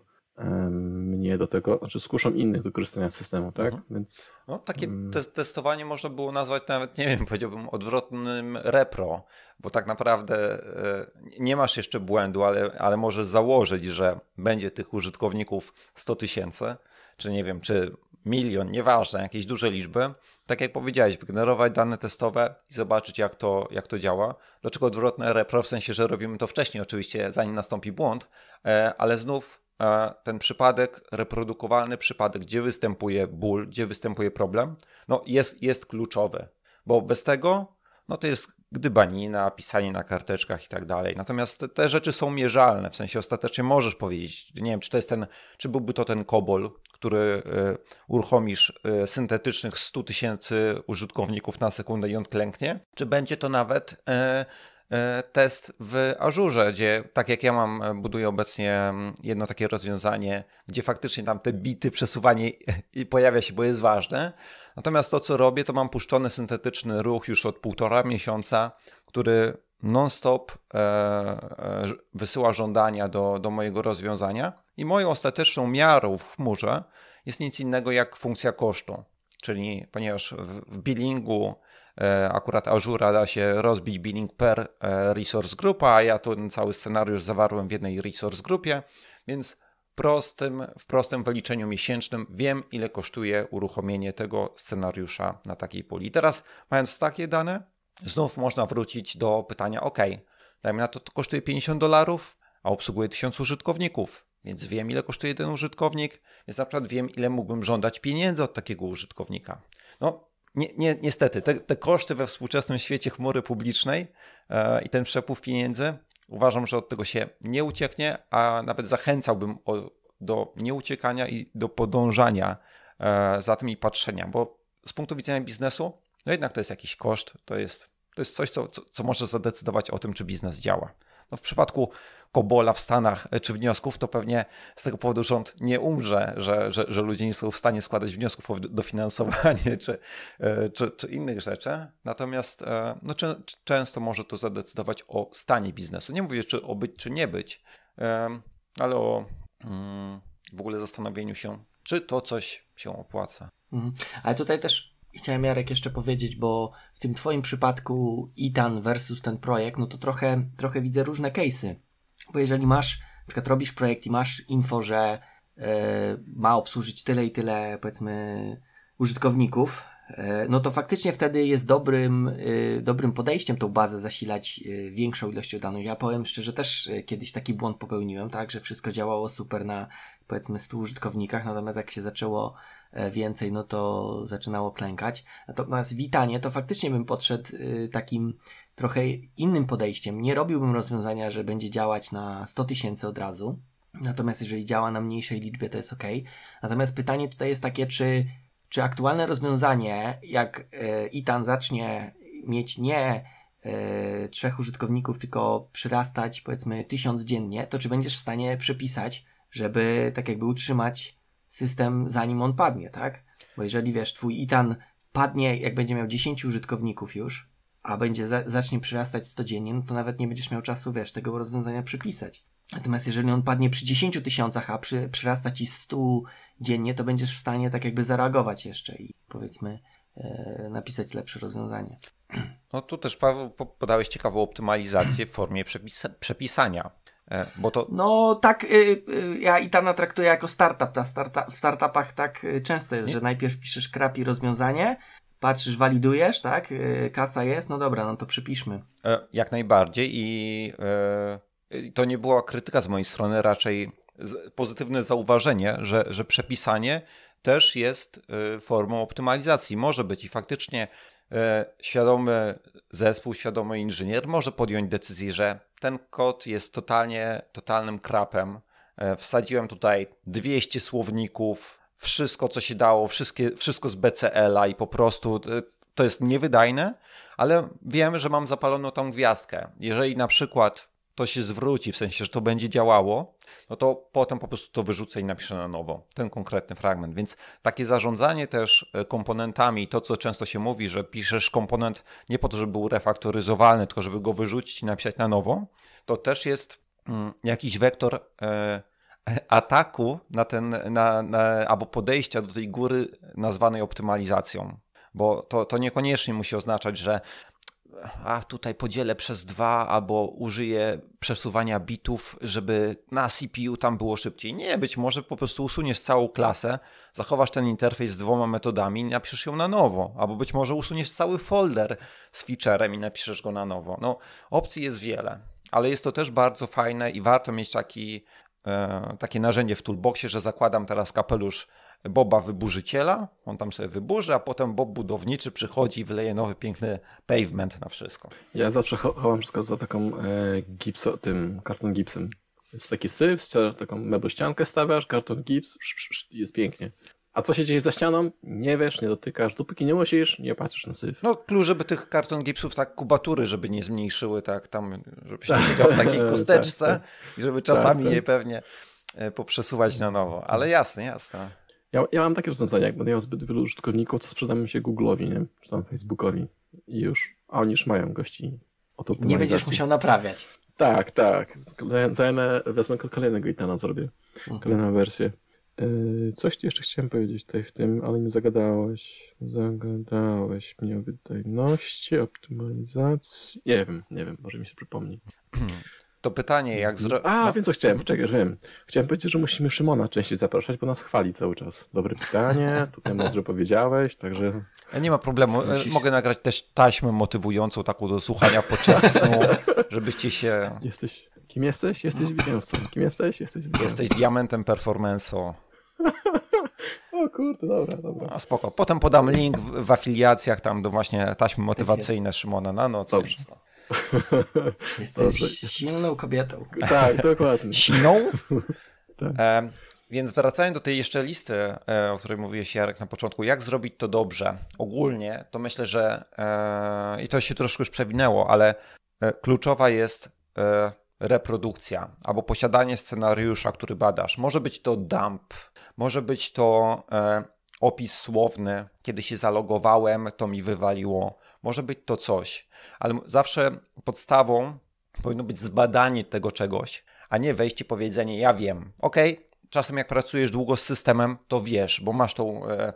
mnie do tego, znaczy skuszą innych do korzystania z systemu, tak? Mhm. Więc, no, takie mm. te testowanie można było nazwać nawet, nie wiem, powiedziałbym odwrotnym repro, bo tak naprawdę e, nie masz jeszcze błędu, ale, ale możesz założyć, że będzie tych użytkowników 100 tysięcy, czy nie wiem, czy milion, nieważne, jakieś duże liczby, tak jak powiedziałeś, wygenerować dane testowe i zobaczyć, jak to, jak to działa. Dlaczego odwrotne repro, w sensie, że robimy to wcześniej, oczywiście, zanim nastąpi błąd, e, ale znów e, ten przypadek, reprodukowalny przypadek, gdzie występuje ból, gdzie występuje problem, no jest, jest kluczowy, bo bez tego no to jest gdybanina, pisanie na karteczkach i tak dalej. Natomiast te, te, rzeczy są mierzalne, w sensie ostatecznie możesz powiedzieć, nie wiem, czy to jest ten, czy byłby to ten kobol, który y, uruchomisz y, syntetycznych 100 tysięcy użytkowników na sekundę i on klęknie, czy będzie to nawet y, E, test w Azure, gdzie tak jak ja mam, e, buduję obecnie mm, jedno takie rozwiązanie, gdzie faktycznie tam te bity, przesuwanie pojawia się, bo jest ważne. Natomiast to, co robię, to mam puszczony syntetyczny ruch już od półtora miesiąca, który non-stop e, wysyła żądania do, do mojego rozwiązania i moją ostateczną miarą w chmurze jest nic innego jak funkcja kosztu. Czyli ponieważ w, w billingu E, akurat Azura da się rozbić billing per e, resource grupa, a ja ten cały scenariusz zawarłem w jednej resource grupie, więc prostym, w prostym wyliczeniu miesięcznym wiem, ile kosztuje uruchomienie tego scenariusza na takiej puli. Teraz, mając takie dane, znów można wrócić do pytania: OK, dajmy na to, to kosztuje 50 dolarów, a obsługuje 1000 użytkowników. Więc wiem, ile kosztuje jeden użytkownik, więc na przykład wiem, ile mógłbym żądać pieniędzy od takiego użytkownika. No, nie, nie, niestety, te, te, koszty we współczesnym świecie chmury publicznej e, i ten przepływ pieniędzy, uważam, że od tego się nie ucieknie, a nawet zachęcałbym o, do nieuciekania i do podążania e, za tym i patrzenia, bo z punktu widzenia biznesu, no jednak to jest jakiś koszt, to jest, to jest coś, co, co, co może zadecydować o tym, czy biznes działa. No w przypadku kobola w Stanach e, czy wniosków, to pewnie z tego powodu rząd nie umrze, że, że, że ludzie nie są w stanie składać wniosków o dofinansowanie czy, e, czy, czy innych rzeczy. Natomiast e, no, czy, często może to zadecydować o stanie biznesu. Nie mówię czy o być, czy nie być, ale o mm, w ogóle zastanowieniu się, czy to coś się opłaca. Mhm. Ale tutaj też chciałem Jarek jeszcze powiedzieć, bo w tym twoim przypadku Itan versus ten projekt, no to trochę, trochę widzę różne case'y. Bo jeżeli masz, na przykład robisz projekt i masz info, że yy, ma obsłużyć tyle i tyle, powiedzmy, użytkowników, E, no to faktycznie wtedy jest dobrym, e, dobrym podejściem tą bazę zasilać e, większą ilością danych. Ja powiem szczerze, też kiedyś taki błąd popełniłem, tak, że wszystko działało super na powiedzmy 100 użytkownikach, natomiast jak się zaczęło więcej, no to zaczynało klękać. Natomiast witanie to faktycznie bym podszedł takim trochę innym podejściem. Nie robiłbym rozwiązania, że będzie działać na 100 tysięcy od razu, Natomiast jeżeli działa na mniejszej liczbie, to jest ok. Natomiast pytanie tutaj jest takie, czy czy aktualne rozwiązanie, jak e, ITAN zacznie mieć nie e, trzech użytkowników, tylko przyrastać powiedzmy tysiąc dziennie, to czy będziesz w stanie przepisać, żeby tak jakby utrzymać system zanim on padnie, tak? Bo jeżeli wiesz, twój ITAN padnie, jak będzie miał 10 użytkowników już, a będzie za, zacznie przyrastać 100 dziennie, no to nawet nie będziesz miał czasu, wiesz, tego rozwiązania przypisać. Natomiast jeżeli on padnie przy 10 tysiącach, a przy, przyrasta ci 100 dziennie, to będziesz w stanie tak jakby zareagować jeszcze i powiedzmy e, napisać lepsze rozwiązanie. No tu też Paweł podałeś ciekawą optymalizację w formie przepisa przepisania. E, bo to... No tak, y, y, ja Itana traktuję jako startup. Ta starta w startupach tak często jest, Nie? że najpierw piszesz krapi rozwiązanie, patrzysz, walidujesz, tak, y, kasa jest, no dobra, no to przypiszmy. jak najbardziej i Y, to nie była krytyka z mojej strony, raczej pozytywne zauważenie, że, że przepisanie też jest y, formą optymalizacji. Może być i faktycznie y, świadomy zespół, świadomy inżynier może podjąć decyzję, że ten kod jest totalnie, totalnym krapem. Wsadziłem tutaj 200 słowników, wszystko co się dało, wszystkie, wszystko z BCL-a i po prostu to jest niewydajne, ale wiem, że mam zapaloną tą gwiazdkę. Jeżeli na przykład to się zwróci, w sensie, że to będzie działało, no to potem po prostu to wyrzucę i napiszę na nowo ten konkretny fragment. Więc takie zarządzanie też e, komponentami, to co często się mówi, że piszesz komponent nie po to, żeby był refaktoryzowalny, tylko żeby go wyrzucić i napisać na nowo, to też jest mm, jakiś wektor e, ataku na ten, na, na, albo podejścia do tej góry nazwanej optymalizacją. Bo to, to niekoniecznie musi oznaczać, że a tutaj podzielę przez dwa albo użyję przesuwania bitów, żeby na CPU tam było szybciej. Nie, być może po prostu usuniesz całą klasę, zachowasz ten interfejs z dwoma metodami i napiszesz ją na nowo, albo być może usuniesz cały folder z featurem i napiszesz go na nowo. No, opcji jest wiele, ale jest to też bardzo fajne i warto mieć taki, e, takie narzędzie w toolboxie, że zakładam teraz kapelusz Boba wyburzyciela, on tam sobie wyburzy, a potem Bob budowniczy przychodzi i wyleje nowy piękny pavement na wszystko. Ja zawsze chowam wszystko za taką e, gipso, tym karton gipsem. Jest taki syf, taką meblościankę stawiasz, karton gips, psz, psz, psz, jest pięknie. A co się dzieje za ścianą? Nie wiesz, nie dotykasz, dopóki nie musisz, nie patrzysz na syf. No klucz, żeby tych karton gipsów tak kubatury, żeby nie zmniejszyły tak tam, żebyś nie tak, siedział w takiej tak, kosteczce tak, tak. i żeby czasami tak, tak. je pewnie e, poprzesuwać na nowo. Ale mhm. jasne, jasne. Ja, ja mam takie rozwiązanie, jak będę miał zbyt wielu użytkowników, to sprzedam się Google'owi, nie? czy tam Facebookowi i już. A oni już mają gości Nie będziesz musiał naprawiać. Tak, tak. Zajmę, e wezmę kolejnego Itana, zrobię. Mhm. Kolejną wersję. Y, coś tu jeszcze chciałem powiedzieć tutaj w tym, ale nie zagadałeś. Zagadałeś mnie o wydajności, optymalizacji. Nie wiem, nie wiem, może mi się przypomni. To pytanie, jak zrobić. A, no. wiem, co chciałem, poczekaj, wiem. Chciałem powiedzieć, że musimy Szymona częściej zapraszać, bo nas chwali cały czas. Dobre pytanie, tutaj mądrze powiedziałeś, także. Nie ma problemu. E, mogę nagrać też taśmę motywującą, taką do słuchania podczas snu, żebyście się. Jesteś. Kim jesteś? Jesteś no. zwycięzcą. Kim jesteś? Jesteś zwycięzcą. Jesteś diamentem performance'u. O kurde, dobra, dobra. No, spoko. Potem podam link w, w afiliacjach tam do właśnie taśmy motywacyjne Szymona na no, noc. Dobrze. Więc, no. Jesteś silną kobietą. Tak, dokładnie. Silną? tak. E, więc wracając do tej jeszcze listy, e, o której mówiłeś Jarek na początku, jak zrobić to dobrze? Ogólnie to myślę, że e, i to się troszkę już przewinęło, ale e, kluczowa jest e, reprodukcja albo posiadanie scenariusza, który badasz. Może być to dump, może być to e, opis słowny. Kiedy się zalogowałem, to mi wywaliło może być to coś, ale zawsze podstawą powinno być zbadanie tego czegoś, a nie wejście i powiedzenie: Ja wiem. Ok, czasem jak pracujesz długo z systemem, to wiesz, bo masz tą e,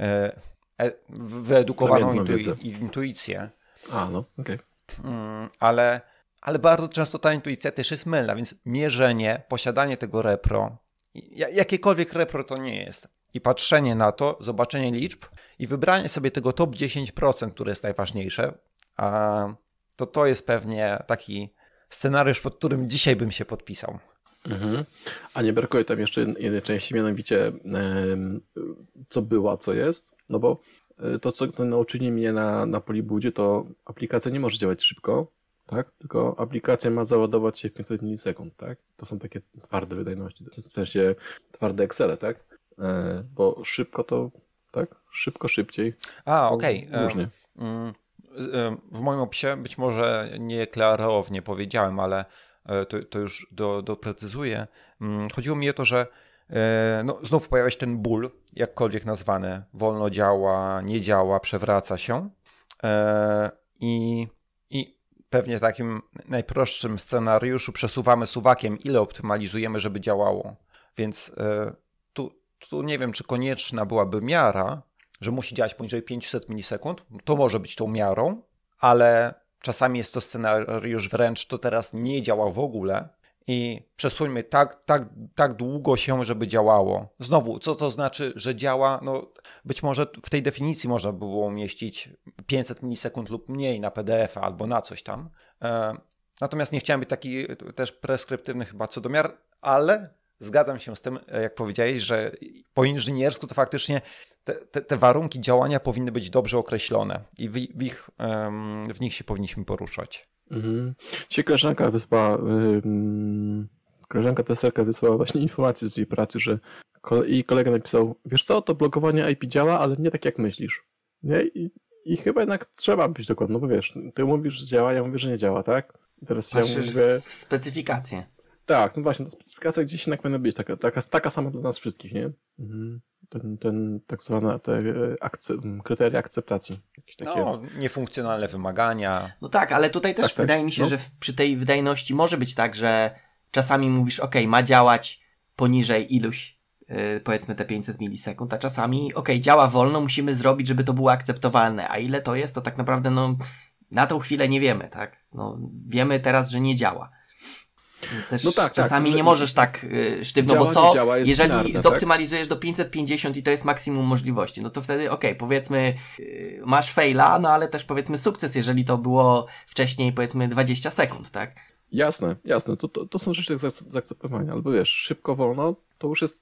e, e wyedukowaną intu, intuicję. A, no, okej. Okay. Mm, ale, ale bardzo często ta intuicja też jest mylna, więc mierzenie, posiadanie tego repro, jakiekolwiek repro to nie jest, i patrzenie na to, zobaczenie liczb i wybranie sobie tego top 10%, które jest najważniejsze, to to jest pewnie taki scenariusz, pod którym dzisiaj bym się podpisał. Mhm. A nie brakuje tam jeszcze jednej części, mianowicie co była, co jest, no bo e, to, co to nauczyli mnie na, na Polibudzie, to aplikacja nie może działać szybko, tak? Tylko aplikacja ma załadować się w 500 milisekund, tak? To są takie twarde wydajności, w sensie twarde Excele, tak? E, bo szybko to, tak? Szybko, szybciej. A, okej. Okay. E, różnie. Mm, e, w moim opisie być może nie klarownie powiedziałem, ale to, to już do, doprecyzuję. Mm, chodziło mi o to, że no, znów pojawia się ten ból, jakkolwiek nazwany. Wolno działa, nie działa, przewraca się. I, i pewnie w takim najprostszym scenariuszu przesuwamy suwakiem, ile optymalizujemy, żeby działało. Więc tu nie wiem, czy konieczna byłaby miara, że musi działać poniżej 500 milisekund. To może być tą miarą, ale czasami jest to scenariusz wręcz, to teraz nie działa w ogóle i przesuńmy tak, tak, tak długo się, żeby działało. Znowu, co to znaczy, że działa? No, być może w tej definicji można było umieścić 500 milisekund lub mniej na PDF-a albo na coś tam. E, natomiast nie chciałem być taki też preskryptywny chyba co do miar, ale Zgadzam się z tym, e, jak powiedziałeś, że po inżyniersku to faktycznie te, te, te warunki działania powinny być dobrze określone i w, w ich, w nich się powinniśmy poruszać. Mhm. Cię koleżanka wysłała, yy, koleżanka testerka wysłała właśnie informację z jej pracy, że i kolega napisał, wiesz co, to blokowanie IP działa, ale nie tak jak myślisz. Nie? I, i chyba jednak trzeba być dokładny, bo wiesz, ty mówisz, że działa, ja mówię, że nie działa, tak? I teraz Patrzysz ja mówię... w specyfikację. Tak, no właśnie, ta specyfikacja gdzieś jednak powinna być taka, taka, taka sama dla nas wszystkich, nie? Mhm. Ten, ten tak zwane te e, akce, kryteria akceptacji. Takie... No, niefunkcjonalne wymagania. No tak, ale tutaj też tak, tak. wydaje mi się, no. że w, przy tej wydajności może być tak, że czasami mówisz, ok, ma działać poniżej iluś, yy, powiedzmy te 500 milisekund, a czasami, ok, działa wolno, musimy zrobić, żeby to było akceptowalne, a ile to jest, to tak naprawdę, no, na tą chwilę nie wiemy, tak? No, wiemy teraz, że nie działa. Też no tak, tak czasami tak, nie możesz tak y, sztywno, działa, bo co, działa, jeżeli tak? zoptymalizujesz tak? do 550 i to jest maksimum możliwości, no to wtedy okej, okay, powiedzmy y, masz faila, no ale też powiedzmy sukces, jeżeli to było wcześniej powiedzmy 20 sekund, tak? Jasne, jasne. To, to, to są rzeczy do zaakceptowania. Albo wiesz, szybko, wolno, to już jest...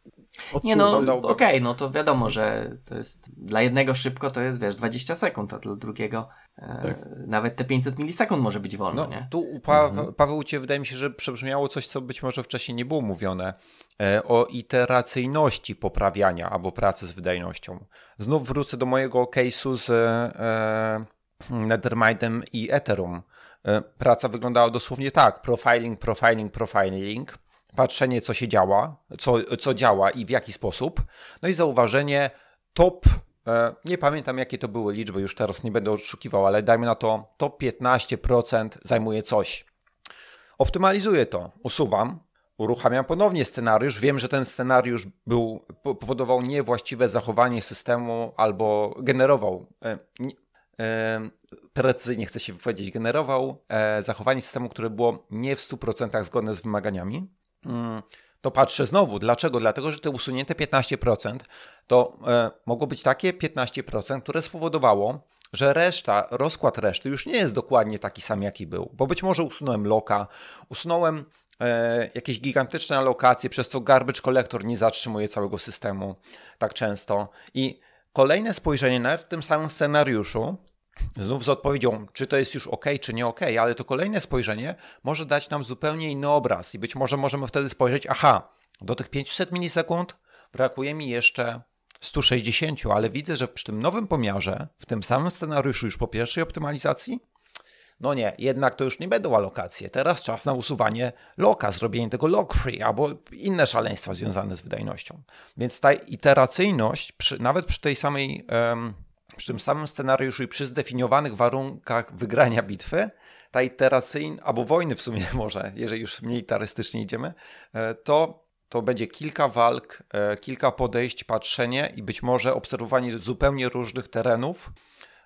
Odczuł, nie no, okej, okay, no to wiadomo, że to jest... Dla jednego szybko to jest, wiesz, 20 sekund, a dla drugiego e, tak. nawet te 500 milisekund może być wolno, no, nie? Tu pa mhm. Paweł, Cię wydaje mi się, że przebrzmiało coś, co być może wcześniej nie było mówione e, o iteracyjności poprawiania albo pracy z wydajnością. Znów wrócę do mojego case'u z e, e Nethermindem i Ethereum E, praca wyglądała dosłownie tak: profiling, profiling, profiling, patrzenie, co się działa, co, co działa i w jaki sposób, no i zauważenie top. E, nie pamiętam, jakie to były liczby, już teraz nie będę odszukiwał, ale dajmy na to, top 15% zajmuje coś. Optymalizuję to, usuwam, uruchamiam ponownie scenariusz. Wiem, że ten scenariusz był, powodował niewłaściwe zachowanie systemu albo generował e, precyzyjnie chcę się wypowiedzieć, generował e, zachowanie systemu, które było nie w 100% zgodne z wymaganiami. Mm, to patrzę znowu, dlaczego? Dlatego, że te usunięte 15% to e, mogło być takie 15%, które spowodowało, że reszta, rozkład reszty już nie jest dokładnie taki sam, jaki był, bo być może usunąłem loka, usunąłem e, jakieś gigantyczne alokacje, przez co garbage collector nie zatrzymuje całego systemu tak często i Kolejne spojrzenie, nawet w tym samym scenariuszu, znów z odpowiedzią, czy to jest już ok, czy nie ok, ale to kolejne spojrzenie może dać nam zupełnie inny obraz i być może możemy wtedy spojrzeć, aha, do tych 500 milisekund brakuje mi jeszcze 160, ale widzę, że przy tym nowym pomiarze, w tym samym scenariuszu już po pierwszej optymalizacji, no nie, jednak to już nie będą alokacje. Teraz czas na usuwanie loka, zrobienie tego lock free albo inne szaleństwa związane z wydajnością. Więc ta iteracyjność, przy, nawet przy tej samej, um, przy tym samym scenariuszu i przy zdefiniowanych warunkach wygrania bitwy, ta iteracyjna, albo wojny w sumie może, jeżeli już militarystycznie idziemy, e, to to będzie kilka walk, e, kilka podejść, patrzenie i być może obserwowanie zupełnie różnych terenów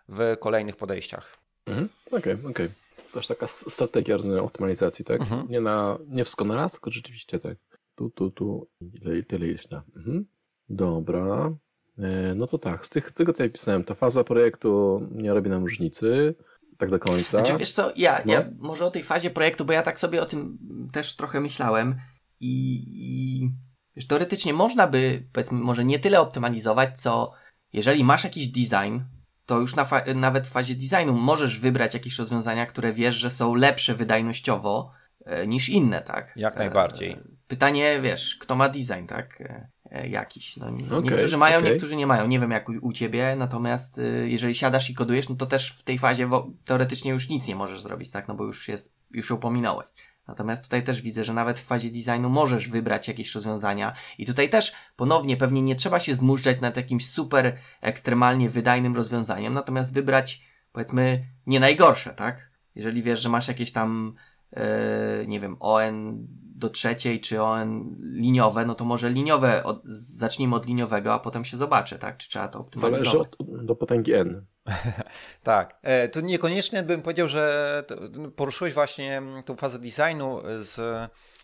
w kolejnych podejściach. Mhm. Okej, okay, okej. Okay. To taka strategia rozumiem, optymalizacji, tak? Mhm. Nie, na, nie wszystko na tylko rzeczywiście tak. Tu, tu, tu, ile, tyle jest na. Mhm. Dobra. E, no to tak, z tych, tego co ja pisałem, ta faza projektu nie robi nam różnicy, tak do końca. Znaczy wiesz co, ja, no. ja może o tej fazie projektu, bo ja tak sobie o tym też trochę myślałem i, i wiesz, teoretycznie można by, powiedzmy, może nie tyle optymalizować, co jeżeli masz jakiś design, to już na fa nawet w fazie designu możesz wybrać jakieś rozwiązania, które wiesz, że są lepsze wydajnościowo e, niż inne, tak? Jak e, najbardziej. Pytanie, wiesz, kto ma design, tak? E, jakiś. No, okay, niektórzy mają, okay. niektórzy nie mają. Nie wiem jak u, u ciebie, natomiast jeżeli siadasz i kodujesz, no to też w tej fazie teoretycznie już nic nie możesz zrobić, tak? No bo już jest, już ją pominąłeś. Natomiast tutaj też widzę, że nawet w fazie designu możesz wybrać jakieś rozwiązania i tutaj też ponownie pewnie nie trzeba się zmuszczać nad jakimś super ekstremalnie wydajnym rozwiązaniem, natomiast wybrać powiedzmy nie najgorsze, tak? Jeżeli wiesz, że masz jakieś tam yy, nie wiem, ON do trzeciej czy ON liniowe, no to może liniowe, od, zacznijmy od liniowego, a potem się zobaczy, tak? Czy trzeba to optymalizować. Zależy od, do potęgi N. tak. E, to niekoniecznie bym powiedział, że no, poruszyłeś właśnie mm, tą fazę designu e, z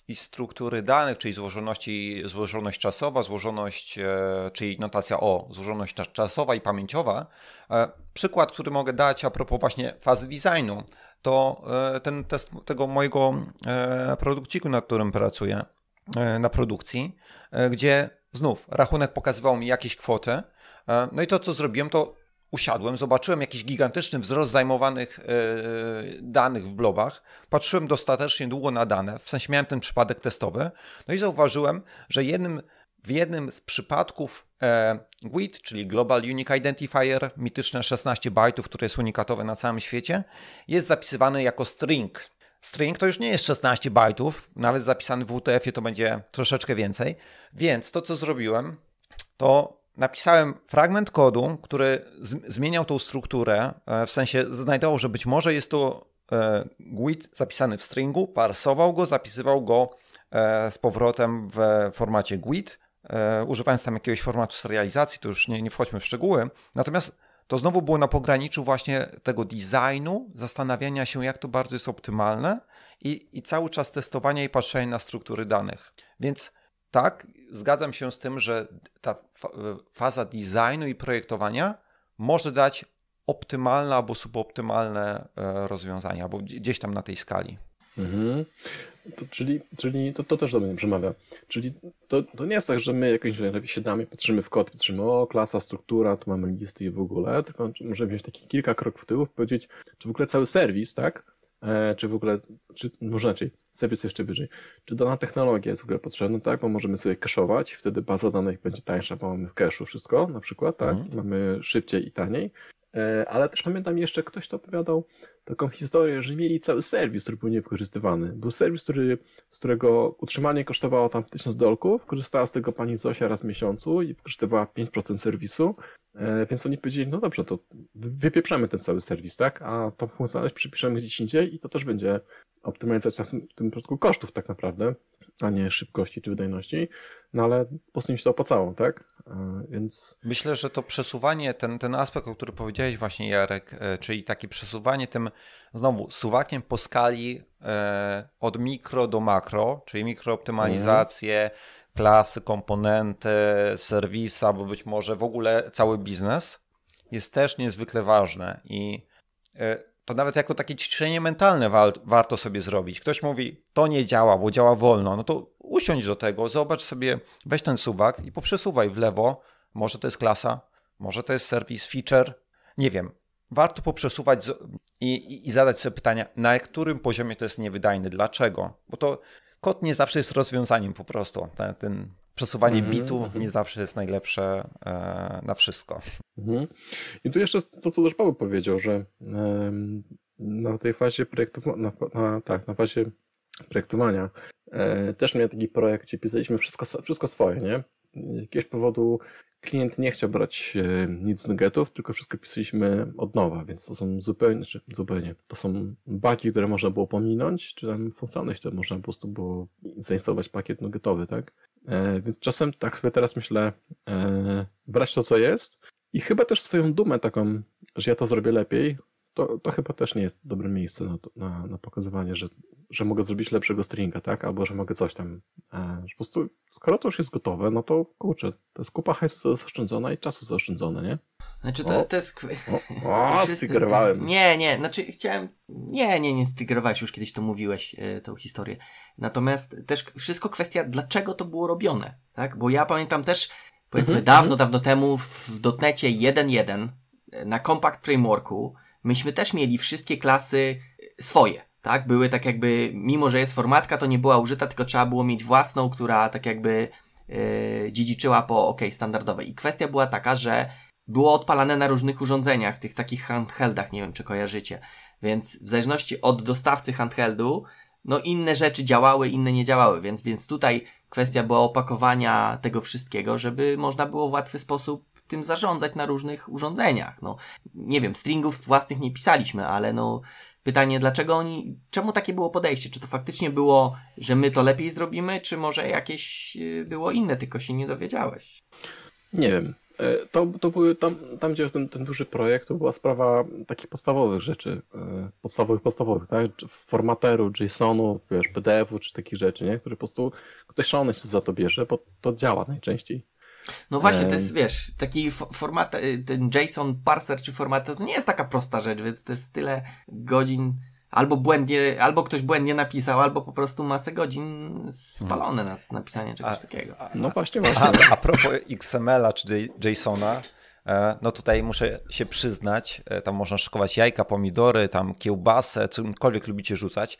i struktury danych, czyli złożoności, złożoność czasowa, złożoność, e, czyli notacja O, złożoność czasowa i pamięciowa. Przykład, który mogę dać a propos właśnie fazy designu, to ten test tego mojego produkciku, nad którym pracuję, na produkcji, gdzie znów rachunek pokazywał mi jakieś kwoty. No i to, co zrobiłem, to usiadłem, zobaczyłem jakiś gigantyczny wzrost zajmowanych e, danych w blobach, patrzyłem dostatecznie długo na dane, w sensie miałem ten przypadek testowy, no i zauważyłem, że jednym, w jednym z przypadków e, GUID, czyli Global Unique Identifier, mityczne 16 bajtów, które jest unikatowe na całym świecie, jest zapisywany jako string. String to już nie jest 16 bajtów, nawet zapisany w WTF-ie to będzie troszeczkę więcej, więc to co zrobiłem, to napisałem fragment kodu, który zmieniał tą strukturę, e, w sensie znajdował, że być może jest to e, GUID zapisany w stringu, parsował go, zapisywał go e, z powrotem w formacie GUID, używając tam jakiegoś formatu serializacji, to już nie, nie wchodźmy w szczegóły. Natomiast to znowu było na pograniczu właśnie tego designu, zastanawiania się, jak to bardzo jest optymalne i, i cały czas testowania i patrzenia na struktury danych. Więc tak, zgadzam się z tym, że ta e, faza designu i projektowania może dać optymalne albo suboptymalne e, rozwiązania, albo gdzieś tam na tej skali. Mhm. To, czyli czyli to, to też do mnie przemawia. Czyli to, to nie jest tak, że my jako się siadamy, patrzymy w kod, patrzymy o, klasa, struktura, tu mamy listy i w ogóle, tylko możemy wziąć taki kilka kroków w tył i powiedzieć, czy w ogóle cały serwis, tak, E, czy w ogóle, czy może raczej, serwis jeszcze wyżej, czy dana technologia jest w ogóle potrzebna, tak, bo możemy sobie kaszować, wtedy baza danych będzie tańsza, bo mamy w cashu wszystko na przykład, tak, mhm. mamy szybciej i taniej, E, ale też pamiętam jeszcze, ktoś to opowiadał taką historię, że mieli cały serwis, który był niewykorzystywany. Był serwis, który, z którego utrzymanie kosztowało tam 1000 dolków, korzystała z tego pani Zosia raz w miesiącu i wykorzystywała 5% serwisu, e, więc oni powiedzieli, no dobrze, to wypieprzamy ten cały serwis, tak, a tą funkcjonalność przypiszemy gdzieś indziej i to też będzie optymalizacja w tym przypadku kosztów tak naprawdę a nie szybkości czy wydajności, no ale po prostu im się to opłacało, tak? E, więc... Myślę, że to przesuwanie, ten, ten aspekt, o którym powiedziałeś właśnie Jarek, e, czyli takie przesuwanie tym, znowu, suwakiem po skali e, od mikro do makro, czyli mikrooptymalizację, mhm. klasy, komponenty, serwisa, bo być może w ogóle cały biznes, jest też niezwykle ważne i e, to nawet jako takie ćwiczenie mentalne wa warto sobie zrobić. Ktoś mówi, to nie działa, bo działa wolno. No to usiądź do tego, zobacz sobie, weź ten suwak i poprzesuwaj w lewo. Może to jest klasa, może to jest serwis, feature, nie wiem. Warto poprzesuwać i, i, i zadać sobie pytania, na którym poziomie to jest niewydajne, dlaczego? Bo to kod nie zawsze jest rozwiązaniem po prostu. Ten, ten przesuwanie mm -hmm, bitu mhm. nie zawsze jest najlepsze e, na wszystko. Mm -hmm. I tu jeszcze to, co też Paweł powiedział, że e, na tej fazie projektów, na, na, tak, na fazie projektowania e, też miał taki projekt, gdzie pisaliśmy wszystko, wszystko swoje, nie? Z jakiegoś powodu klient nie chciał brać e, nic z nuggetów, tylko wszystko pisaliśmy od nowa, więc to są zupełnie, czy znaczy zupełnie, to są baki, które można było pominąć, czy tam funkcjonalność, to można po prostu było zainstalować pakiet nuggetowy, tak? E, więc czasem tak sobie teraz myślę, e, brać to, co jest i chyba też swoją dumę taką, że ja to zrobię lepiej, to, to chyba też nie jest dobre miejsce na, na, na pokazywanie, że, że mogę zrobić lepszego stringa, tak? Albo że mogę coś tam. E, że po prostu, skoro to już jest gotowe, no to kurczę, to jest kupa hajsu zaoszczędzona i czasu zaoszczędzone, nie? Znaczy to, o, to jest... O, o, strigerowałem. Nie, nie, znaczy chciałem... Nie, nie, nie strigerowałeś, już kiedyś to mówiłeś, y, tą historię. Natomiast też wszystko kwestia, dlaczego to było robione, tak? Bo ja pamiętam też, powiedzmy mm -hmm, dawno, mhm. dawno temu w dotnecie 1.1 e, na Compact Frameworku myśmy też mieli wszystkie klasy swoje. Tak, były tak jakby, mimo że jest formatka, to nie była użyta, tylko trzeba było mieć własną, która tak jakby yy, dziedziczyła po OK standardowej. I kwestia była taka, że było odpalane na różnych urządzeniach, tych takich handheldach, nie wiem czy kojarzycie. Więc w zależności od dostawcy handheldu, no inne rzeczy działały, inne nie działały, więc, więc tutaj kwestia była opakowania tego wszystkiego, żeby można było w łatwy sposób tym zarządzać na różnych urządzeniach. No, nie wiem, stringów własnych nie pisaliśmy, ale no, pytanie, dlaczego oni, czemu takie było podejście? Czy to faktycznie było, że my to lepiej zrobimy, czy może jakieś y, było inne, tylko się nie dowiedziałeś? Nie wiem. E, to, to były tam, tam, gdzie ten, ten duży projekt, to była sprawa takich podstawowych rzeczy, e, podstawowych, podstawowych, tak? Formateru, JSON-u, wiesz, PDF-u, czy takich rzeczy, nie? Które po prostu ktoś szalony się za to bierze, bo to działa najczęściej. No właśnie, to jest, wiesz, taki format, y, ten JSON parser czy format, to nie jest taka prosta rzecz, więc to jest tyle godzin, albo błędnie, albo ktoś błędnie napisał, albo po prostu masę godzin spalone na napisanie czegoś a, takiego. A, no właśnie, właśnie. A, a propos XML-a czy JSON-a, e, no tutaj muszę się przyznać, e, tam można szykować jajka, pomidory, tam kiełbasę, cokolwiek lubicie rzucać.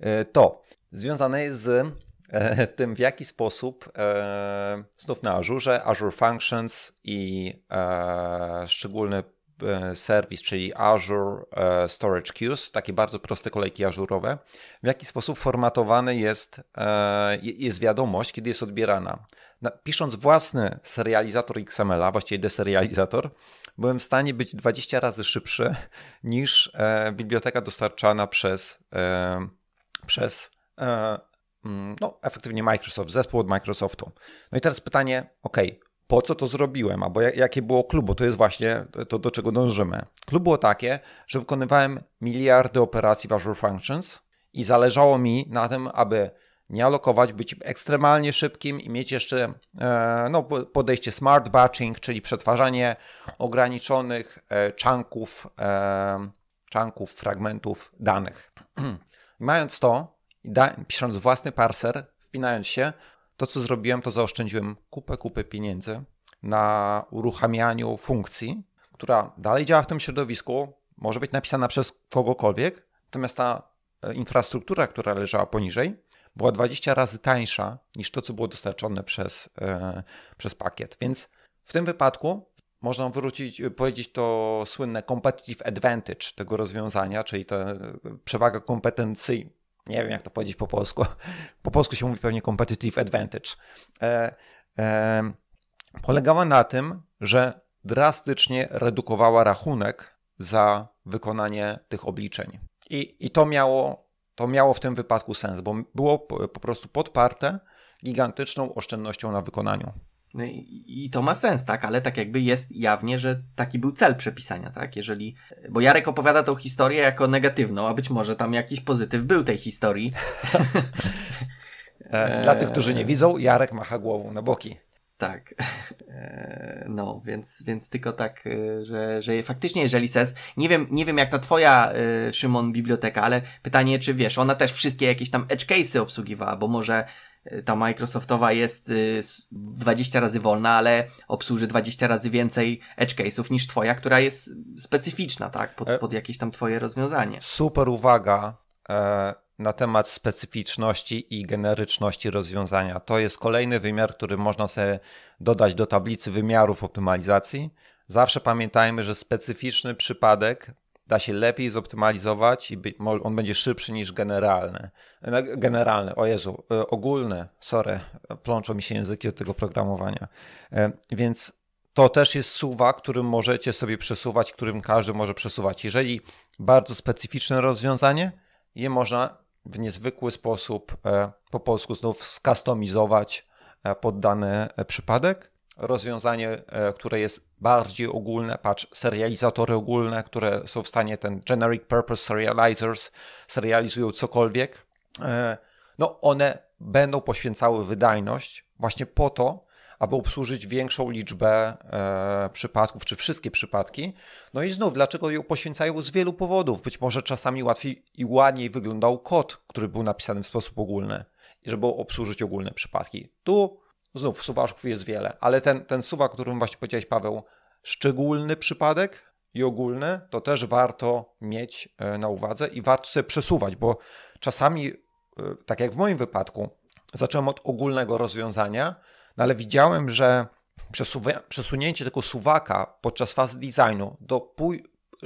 E, to związane jest z E, tym, w jaki sposób e, znów na Azure, Azure Functions i e, szczególny serwis, czyli Azure Storage Queues, takie bardzo proste kolejki ażurowe, w jaki sposób formatowany jest, jest wiadomość, kiedy jest odbierana. pisząc własny serializator XML-a, właściwie deserializator, byłem w stanie być 20 razy szybszy niż biblioteka dostarczana przez, przez Mm, no, efektywnie Microsoft, zespół od Microsoftu. No i teraz pytanie, ok, po co to zrobiłem, albo jakie było klubu? To jest właśnie to, do czego dążymy. Klub było takie, że wykonywałem miliardy operacji w Azure Functions i zależało mi na tym, aby nie alokować, być ekstremalnie szybkim i mieć jeszcze e, no, podejście smart batching, czyli przetwarzanie ograniczonych e, chunków, e, chunków fragmentów danych. Mając to, i da, pisząc własny parser, wpinając się, to co zrobiłem, to zaoszczędziłem kupę, kupę pieniędzy na uruchamianiu funkcji, która dalej działa w tym środowisku, może być napisana przez kogokolwiek, natomiast ta e, infrastruktura, która leżała poniżej, była 20 razy tańsza niż to, co było dostarczone przez, e, przez pakiet. Więc w tym wypadku można wrócić, e, powiedzieć to słynne competitive advantage tego rozwiązania, czyli ta e, przewaga kompetencji, nie wiem jak to powiedzieć po polsku, po polsku się mówi pewnie competitive advantage, e, e, polegała na tym, że drastycznie redukowała rachunek za wykonanie tych obliczeń. I, i to, miało, to miało w tym wypadku sens, bo było po, po prostu podparte gigantyczną oszczędnością na wykonaniu. No I to ma sens, tak? Ale tak jakby jest jawnie, że taki był cel przepisania, tak? Jeżeli. Bo Jarek opowiada tą historię jako negatywną, a być może tam jakiś pozytyw był tej historii. E, dla tych, którzy nie widzą, Jarek macha głową na boki. Tak. E, no, więc, więc tylko tak, e, że, że faktycznie, jeżeli sens. Nie wiem, nie wiem jak ta twoja, Szymon, biblioteka, ale pytanie, czy wiesz, ona też wszystkie jakieś tam edge case'y obsługiwała, bo może ta Microsoftowa jest 20 y, razy wolna, ale obsłuży 20 razy więcej edge case'ów niż twoja, która jest specyficzna, tak? Pod, e, pod jakieś tam twoje rozwiązanie. Super uwaga e, na temat specyficzności i generyczności rozwiązania. To jest kolejny wymiar, który można sobie dodać do tablicy wymiarów optymalizacji. Zawsze pamiętajmy, że specyficzny przypadek da się lepiej zoptymalizować i on będzie szybszy niż generalny. No, generalny, o Jezu, e, ogólny, sorry, plączą mi się języki od tego programowania. E, więc to też jest suwa, którym możecie sobie przesuwać, którym każdy może przesuwać. Jeżeli bardzo specyficzne rozwiązanie, je można w niezwykły sposób e, po polsku znów skustomizować pod dany przypadek rozwiązanie, e, które jest bardziej ogólne, patrz, serializatory ogólne, które są w stanie ten generic purpose serializers, serializują cokolwiek, e, no one będą poświęcały wydajność właśnie po to, aby obsłużyć większą liczbę e, przypadków, czy wszystkie przypadki. No i znów, dlaczego ją poświęcają? Z wielu powodów. Być może czasami łatwiej i ładniej wyglądał kod, który był napisany w sposób ogólny, żeby obsłużyć ogólne przypadki. Tu Znów suwaszków jest wiele, ale ten, ten suwak, o którym właśnie powiedziałeś, Paweł, szczególny przypadek i ogólny, to też warto mieć e, na uwadze i warto sobie przesuwać, bo czasami, e, tak jak w moim wypadku, zacząłem od ogólnego rozwiązania, no ale widziałem, że przesunięcie tego suwaka podczas fazy designu, do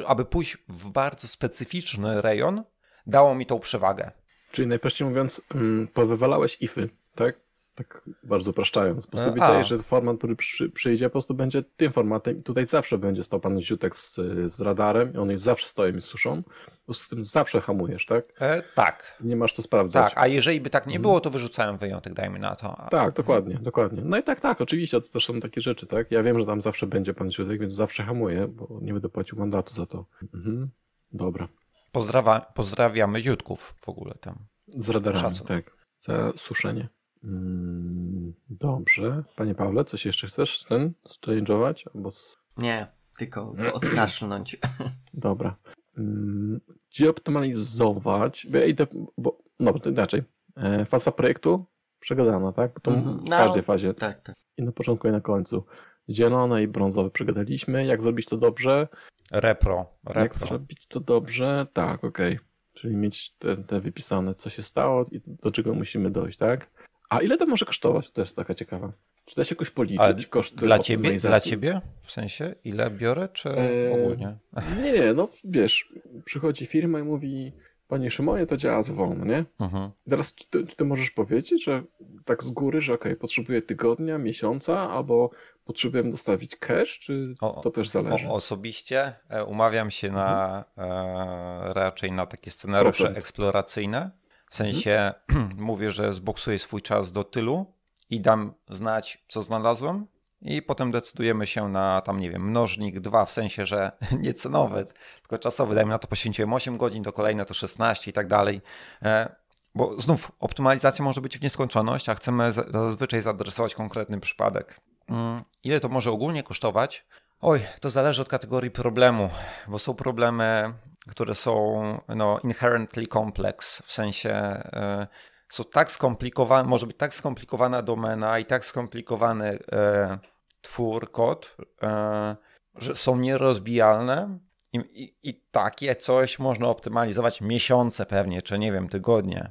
aby pójść w bardzo specyficzny rejon, dało mi tą przewagę. Czyli najprościej mówiąc, mm, powywalałeś ify, tak? tak bardzo upraszczając. Po prostu że format, który przy, przyjdzie, po prostu będzie tym formatem tutaj zawsze będzie stał pan ziutek z, z radarem i one zawsze stoją i suszą. Po z tym zawsze hamujesz, tak? E, tak. Nie masz to sprawdzać. Tak, a jeżeli by tak nie mhm. było, to wyrzucałem wyjątek, dajmy na to. Tak, dokładnie, dokładnie. No i tak, tak, oczywiście, to też są takie rzeczy, tak? Ja wiem, że tam zawsze będzie pan ziutek, więc zawsze hamuję, bo nie będę płacił mandatu za to. Mhm. Dobra. Pozdrawa pozdrawiamy ziutków w ogóle tam. Z radarami, Szacun. tak. Za suszenie. Mm, dobrze. Panie Pawle, coś jeszcze chcesz z tym zchange'ować? Albo z... Nie, tylko odkaszlnąć. Dobra. Mm, gdzie optymalizować? Ja idę, bo... Dobra, no, to inaczej. E, faza projektu przegadana, tak? Bo to mhm. w każdej no, fazie. Tak, tak. I na początku i na końcu. Zielone i brązowe przegadaliśmy. Jak zrobić to dobrze? Repro. Repro. Jak zrobić to dobrze? Tak, okej. Okay. Czyli mieć te, te wypisane, co się stało i do czego musimy dojść, tak? A ile to może kosztować? To jest taka ciekawa. Czy da się jakoś policzyć koszty dla ciebie, dla ciebie? W sensie ile biorę, czy eee, ogólnie? Nie, nie, no wiesz, przychodzi firma i mówi Panie Szymonie, to działa z WOM, nie? Mhm. Teraz czy ty, czy ty, możesz powiedzieć, że tak z góry, że ok, potrzebuję tygodnia, miesiąca, albo potrzebuję dostawić cash, czy o, to też zależy? O, osobiście e, umawiam się na mhm. e, raczej na takie scenariusze Procent. eksploracyjne, w sensie mówię, że zboksuję swój czas do tylu i dam znać, co znalazłem, i potem decydujemy się na tam, nie wiem, mnożnik 2, w sensie, że nie cenowy, tylko czasowy. Dajmy na to poświęciłem 8 godzin, do kolejne to 16 i tak dalej. E, bo znów optymalizacja może być w nieskończoność, a chcemy zazwyczaj zaadresować konkretny przypadek. Mm, ile to może ogólnie kosztować? Oj, to zależy od kategorii problemu, bo są problemy które są no, inherently complex, w sensie e, są tak skomplikowane, może być tak skomplikowana domena i tak skomplikowany e, twór, kod, e, że są nierozbijalne I, i, i, takie coś można optymalizować miesiące pewnie, czy nie wiem, tygodnie.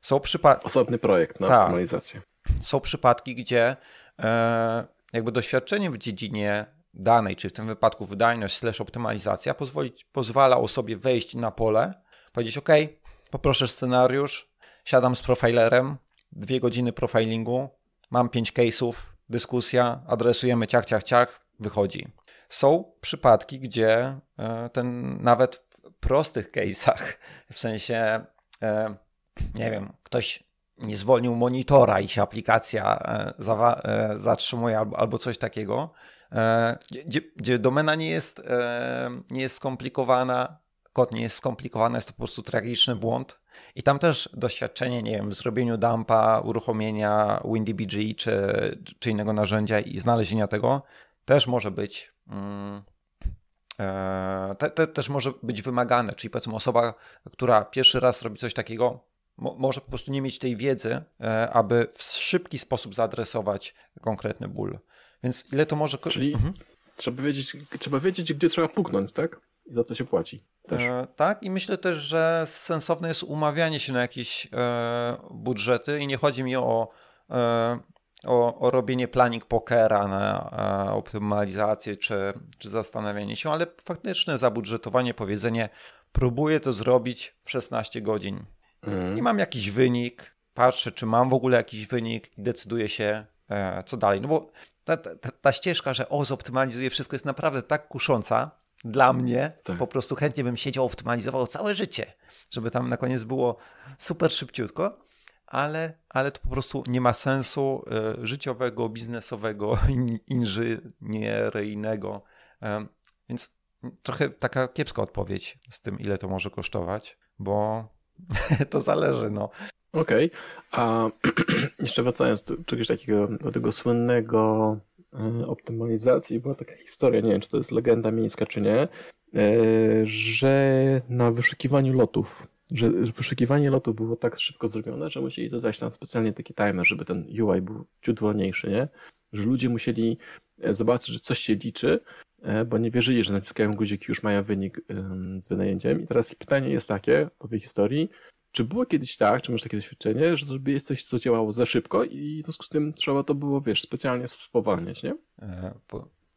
Są przypadki... Osobny projekt na tak. optymalizację. Są przypadki, gdzie jakby doświadczenie w dziedzinie danej, czyli w tym wypadku wydajność slash optymalizacja, pozwolić, pozwala osobie wejść na pole, powiedzieć OK, poproszę scenariusz, siadam z profilerem, dwie godziny profilingu, mam pięć case'ów, dyskusja, adresujemy ciach, ciach, ciach, wychodzi. Są przypadki, gdzie e, ten nawet w prostych case'ach, w sensie, e, nie wiem, ktoś nie zwolnił monitora i się aplikacja e, zatrzymuje albo coś takiego, E, gdzie, gdzie domena nie jest, e, nie jest skomplikowana, kod nie jest skomplikowany, jest to po prostu tragiczny błąd. I tam też doświadczenie, nie wiem, w zrobieniu dumpa, uruchomienia WinDBG czy, czy innego narzędzia i znalezienia tego też może być. Mm, e, te, te, też może być wymagane, czyli powiedzmy osoba, która pierwszy raz robi coś takiego, mo, może po prostu nie mieć tej wiedzy, aby w szybki sposób zaadresować konkretny ból. Więc ile to może... kosztować? Czyli mhm. trzeba, wiedzieć, trzeba wiedzieć, gdzie trzeba puknąć, tak? I za co się płaci. E, tak, i myślę też, że sensowne jest umawianie się na jakieś e, budżety i nie chodzi mi o, e, o, o, robienie planning pokera na e, optymalizację czy, czy zastanawianie się, ale faktyczne zabudżetowanie, powiedzenie, próbuję to zrobić w 16 godzin. Mm. I mam jakiś wynik, patrzę, czy mam w ogóle jakiś wynik i decyduję się, e, co dalej. No bo ta, ta, ta ścieżka, że o, zoptymalizuję wszystko, jest naprawdę tak kusząca dla mnie. Tak. Po prostu chętnie bym siedział, optymalizował całe życie, żeby tam na koniec było super szybciutko, ale, ale to po prostu nie ma sensu e, życiowego, biznesowego, inżynieryjnego. E, więc trochę taka kiepska odpowiedź z tym, ile to może kosztować, bo to zależy, no. Okej, okay. a jeszcze wracając do czegoś takiego, do tego słynnego e, optymalizacji, była taka historia, nie wiem czy to jest legenda miejska czy nie, e, że na wyszukiwaniu lotów, że wyszukiwanie lotu było tak szybko zrobione, że musieli dodać tam specjalnie taki timer, żeby ten UI był ciut wolniejszy, nie? Że ludzie musieli e, zobaczyć, że coś się liczy E, bo nie wierzyli, że naciskają guziki, już mają wynik z wynajęciem. I teraz pytanie jest takie o tej historii. Czy było kiedyś tak, czy masz takie doświadczenie, że zrobiłeś coś, co działało za szybko i w związku z tym trzeba to było, wiesz, specjalnie spowalniać, nie? E,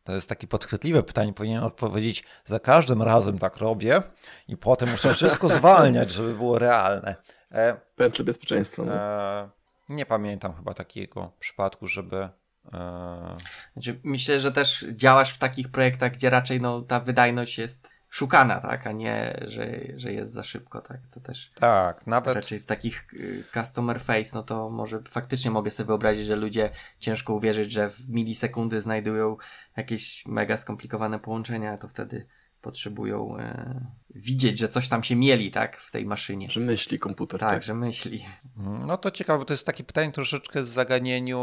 to jest takie podchwytliwe pytanie. Powinien odpowiedzieć, za każdym razem tak robię i potem muszę wszystko zwalniać, żeby było realne. E, Pętle bezpieczeństwa. No. E, nie pamiętam chyba takiego przypadku, żeby E, znaczy, myślę, że też działasz w takich projektach, gdzie raczej no, ta wydajność jest szukana, tak, a nie, że, że jest za szybko, tak, to też tak, nawet raczej w takich y, customer face, no to może faktycznie mogę sobie wyobrazić, że ludzie ciężko uwierzyć, że w milisekundy znajdują jakieś mega skomplikowane połączenia, to wtedy potrzebują e, widzieć, że coś tam się mieli, tak, w tej maszynie. Że myśli komputer. Tak, tak. że myśli. Mhm. No to ciekawe, bo to jest takie pytanie troszeczkę z zagadnieniu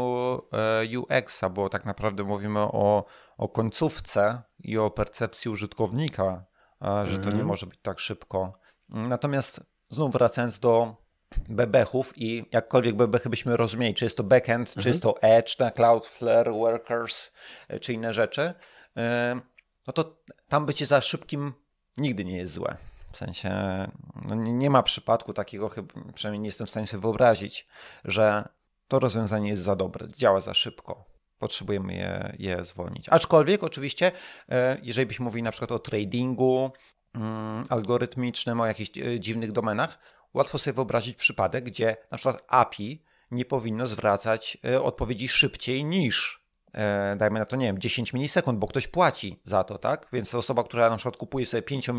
e, UX-a, bo tak naprawdę mówimy o, o końcówce i o percepcji użytkownika, e, że mm. to nie mhm. może być tak szybko. Natomiast znów wracając do bebechów i jakkolwiek bebechy byśmy rozumieli, czy jest to backend, czy jest mhm. to Edge, Cloudflare, Workers, e, czy inne rzeczy, e, no to tam bycie za szybkim nigdy nie jest złe. W sensie no nie ma przypadku takiego, chyba, przynajmniej nie jestem w stanie sobie wyobrazić, że to rozwiązanie jest za dobre, działa za szybko. Potrzebujemy je, je zwolnić. Aczkolwiek, oczywiście, e, jeżeli byśmy mówili na przykład o tradingu mm, algorytmicznym, o jakichś e, dziwnych domenach, łatwo sobie wyobrazić przypadek, gdzie na przykład API nie powinno zwracać e, odpowiedzi szybciej niż E, dajmy na to, nie wiem, 10 milisekund, bo ktoś płaci za to, tak? Więc osoba, która na przykład kupuje sobie 5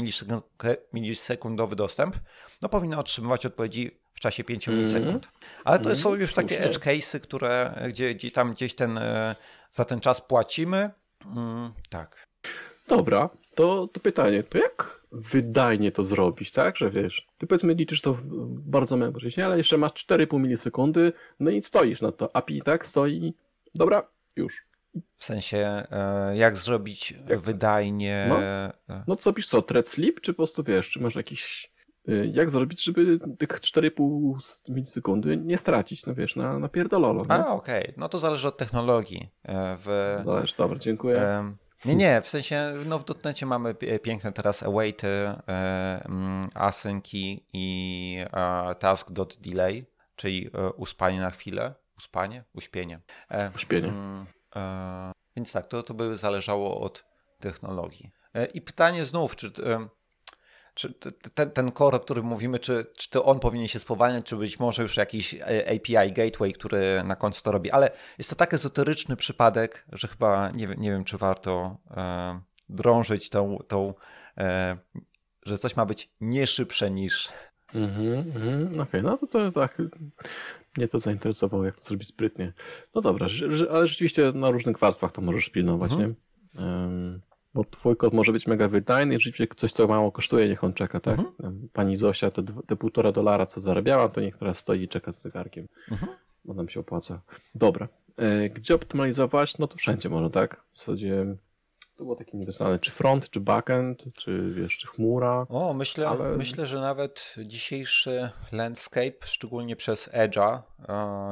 milisekundowy dostęp, no powinna otrzymywać odpowiedzi w czasie 5 mm. milisekund. Ale to mm, są już takie edge cases, które gdzie, gdzie tam gdzieś ten, e, za ten czas płacimy. Mm, tak. Dobra, to, to pytanie, to jak wydajnie to zrobić, tak? Że wiesz, ty powiedzmy liczysz to w bardzo małym ale jeszcze masz 4,5 milisekundy, no i stoisz na to. API tak stoi, dobra, już. W sensie, e, jak zrobić jak wydajnie. No, no to co, thread slip czy po prostu wiesz, czy masz jakiś. Y, jak zrobić, żeby tych 4,5 milisekundy nie stracić, no wiesz, na, na pierdololo. Nie? A, okej, okay. no to zależy od technologii. E, w... Zależy, dobra, dziękuję. Nie, nie, w sensie no w dotnecie mamy piękne teraz awaity, e, asynki i task.delay, czyli uspanie na chwilę uspanie, uśpienie. E, uśpienie. Mm, e, więc tak, to, to by zależało od technologii. E, I pytanie znów, czy, e, czy ten, ten core, o którym mówimy, czy, czy to on powinien się spowalniać, czy być może już jakiś e, API gateway, który na końcu to robi, ale jest to tak ezoteryczny przypadek, że chyba nie, nie wiem, czy warto e, drążyć tą, tą że coś ma być nie szybsze niż Mhm, mm mm -hmm, okej, okay, no to, to tak mnie to zainteresowało, jak to zrobić sprytnie. No dobra, ale rzeczywiście na różnych warstwach to możesz pilnować, mhm. nie? Um, bo twój kod może być mega wydajny, rzeczywiście coś, co mało kosztuje, niech on czeka, tak? Mhm. Pani Zosia te, te półtora dolara, co zarabiała, to niech teraz stoi i czeka z zegarkiem, mhm. bo nam się opłaca. Dobra. E, gdzie optymalizować? No to wszędzie może, tak? W zasadzie to było takie niedostanane, czy front, czy backend, czy wiesz, czy chmura. O, myślę, ale... myślę że nawet dzisiejszy landscape, szczególnie przez Edge'a,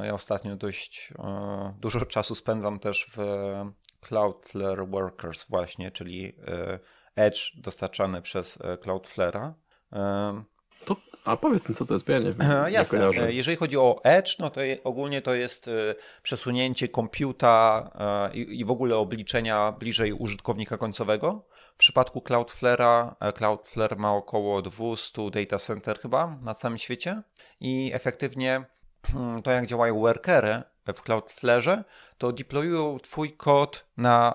e, ja ostatnio dość e, dużo czasu spędzam też w Cloudflare Workers właśnie, czyli e, Edge dostarczany przez Cloudflare'a. A powiedz mi, co to jest, bo ja nie wiem. Jasne. Nie Jeżeli chodzi o Edge, no to ogólnie to jest e, przesunięcie komputa e, i, w ogóle obliczenia bliżej użytkownika końcowego. W przypadku Cloudflare'a, e, Cloudflare ma około 200 data center chyba na całym świecie i efektywnie hmm, to jak działają workery w Cloudflare'ze, to deployują twój kod na,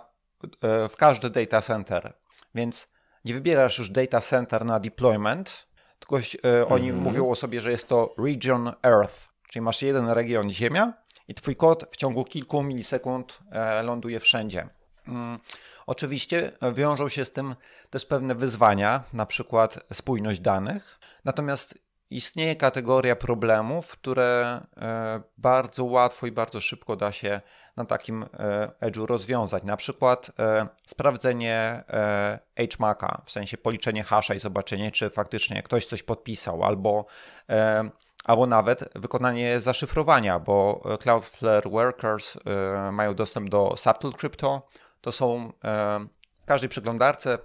w każdy data center. Więc nie wybierasz już data center na deployment, tylko e, oni mm -hmm. mówią o sobie, że jest to region Earth, czyli masz jeden region Ziemia i twój kod w ciągu kilku milisekund e, ląduje wszędzie. Mm. Oczywiście e, wiążą się z tym też pewne wyzwania, na przykład spójność danych. Natomiast istnieje kategoria problemów, które e, bardzo łatwo i bardzo szybko da się na takim e, edge'u rozwiązać. Na przykład e, sprawdzenie e, HMAC-a, w sensie policzenie hasza i zobaczenie, czy faktycznie ktoś coś podpisał, albo albo nawet wykonanie zaszyfrowania, bo Cloudflare Workers mają dostęp do Subtle Crypto. To są w każdej przeglądarce,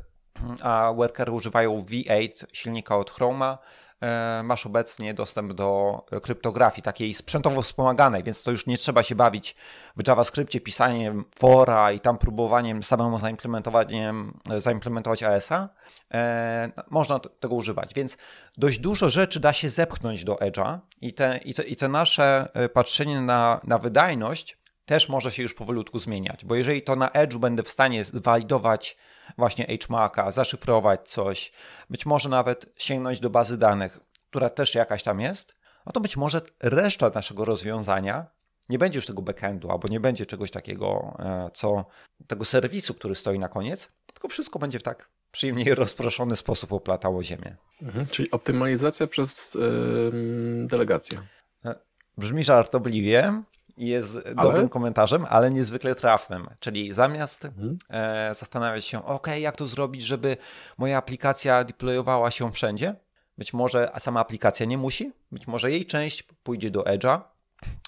a Worker używają V8 silnika od Chroma. E, masz obecnie dostęp do kryptografii, takiej sprzętowo wspomaganej, więc to już nie trzeba się bawić w JavaScriptie pisaniem fora i tam próbowaniem samemu zaimplementowaniem, e, zaimplementować ASA. E, no, można tego używać, więc dość dużo rzeczy da się zepchnąć do Edge'a i te, i te, i te nasze patrzenie na, na wydajność też może się już powolutku zmieniać, bo jeżeli to na Edge'u będę w stanie zwalidować właśnie HMAC-a, zaszyfrować coś, być może nawet sięgnąć do bazy danych, która też jakaś tam jest, no to być może reszta naszego rozwiązania nie będzie już tego backendu albo nie będzie czegoś takiego, e, co tego serwisu, który stoi na koniec, tylko wszystko będzie w tak przyjemniej rozproszony sposób oplatało ziemię. Mhm, czyli optymalizacja przez yy, delegację. E, brzmi żartobliwie, jest ale? dobrym komentarzem, ale niezwykle trafnym. Czyli zamiast mhm. e, zastanawiać się, ok, jak to zrobić, żeby moja aplikacja deployowała się wszędzie, być może sama aplikacja nie musi, być może jej część pójdzie do Edge'a,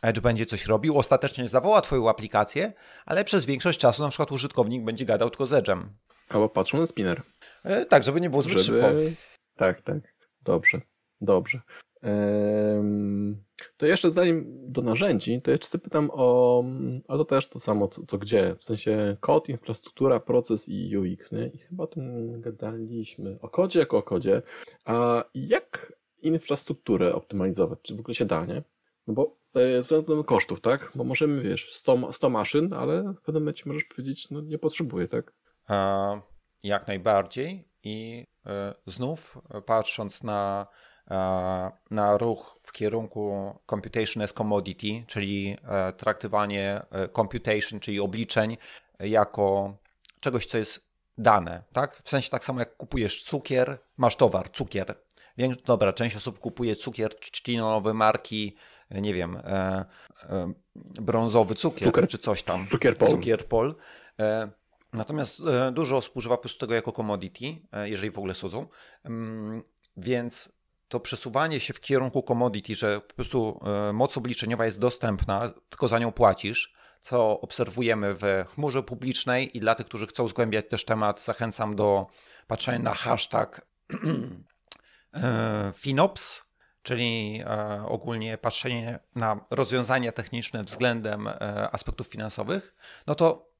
Edge będzie coś robił, ostatecznie zawoła Twoją aplikację, ale przez większość czasu na przykład użytkownik będzie gadał tylko z Edge'em. Albo patrzą na spinner. E, tak, żeby nie było zbyt żeby... szybko. Tak, tak. Dobrze, dobrze. To jeszcze zanim do narzędzi, to jeszcze pytam o, ale to też to samo, co, co, gdzie, w sensie kod, infrastruktura, proces i UX, nie? I chyba o tym gadaliśmy, o kodzie jako o kodzie, a jak infrastrukturę optymalizować, czy w ogóle się da, nie? No bo e, względem kosztów, tak? Bo możemy, wiesz, 100, 100 maszyn, ale w pewnym momencie możesz powiedzieć, no nie potrzebuję, tak? E, jak najbardziej i e, znów patrząc na E, na ruch w kierunku computation as commodity, czyli e, traktowanie e, computation, czyli obliczeń jako czegoś, co jest dane, tak? W sensie tak samo jak kupujesz cukier, masz towar, cukier. dobra, część osób kupuje cukier trzcinowy marki, nie wiem, e, e, brązowy cukier, cukier, czy coś tam. Cukier pol. Cukier pol. E, natomiast dużo osób używa po prostu tego jako commodity, jeżeli w ogóle sądzą. Mm, więc to przesuwanie się w kierunku commodity, że po prostu e, moc obliczeniowa jest dostępna, tylko za nią płacisz, co obserwujemy w chmurze publicznej i dla tych, którzy chcą zgłębiać też temat, zachęcam do patrzenia na hashtag e, FinOps, czyli e, ogólnie patrzenie na rozwiązania techniczne względem aspektów finansowych, no to,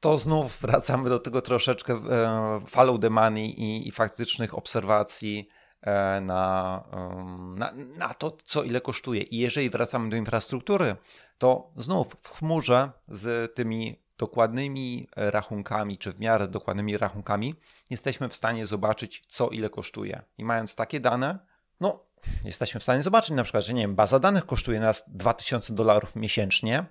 to, znów wracamy do tego troszeczkę follow the money i, i faktycznych obserwacji E, na, na, na, to, co ile kosztuje. I jeżeli wracamy do infrastruktury, to znów w chmurze z tymi dokładnymi rachunkami, czy w miarę dokładnymi rachunkami, jesteśmy w stanie zobaczyć, co ile kosztuje. I mając takie dane, no, jesteśmy w stanie zobaczyć na przykład, że nie wiem, baza danych kosztuje nas 2000 dolarów miesięcznie,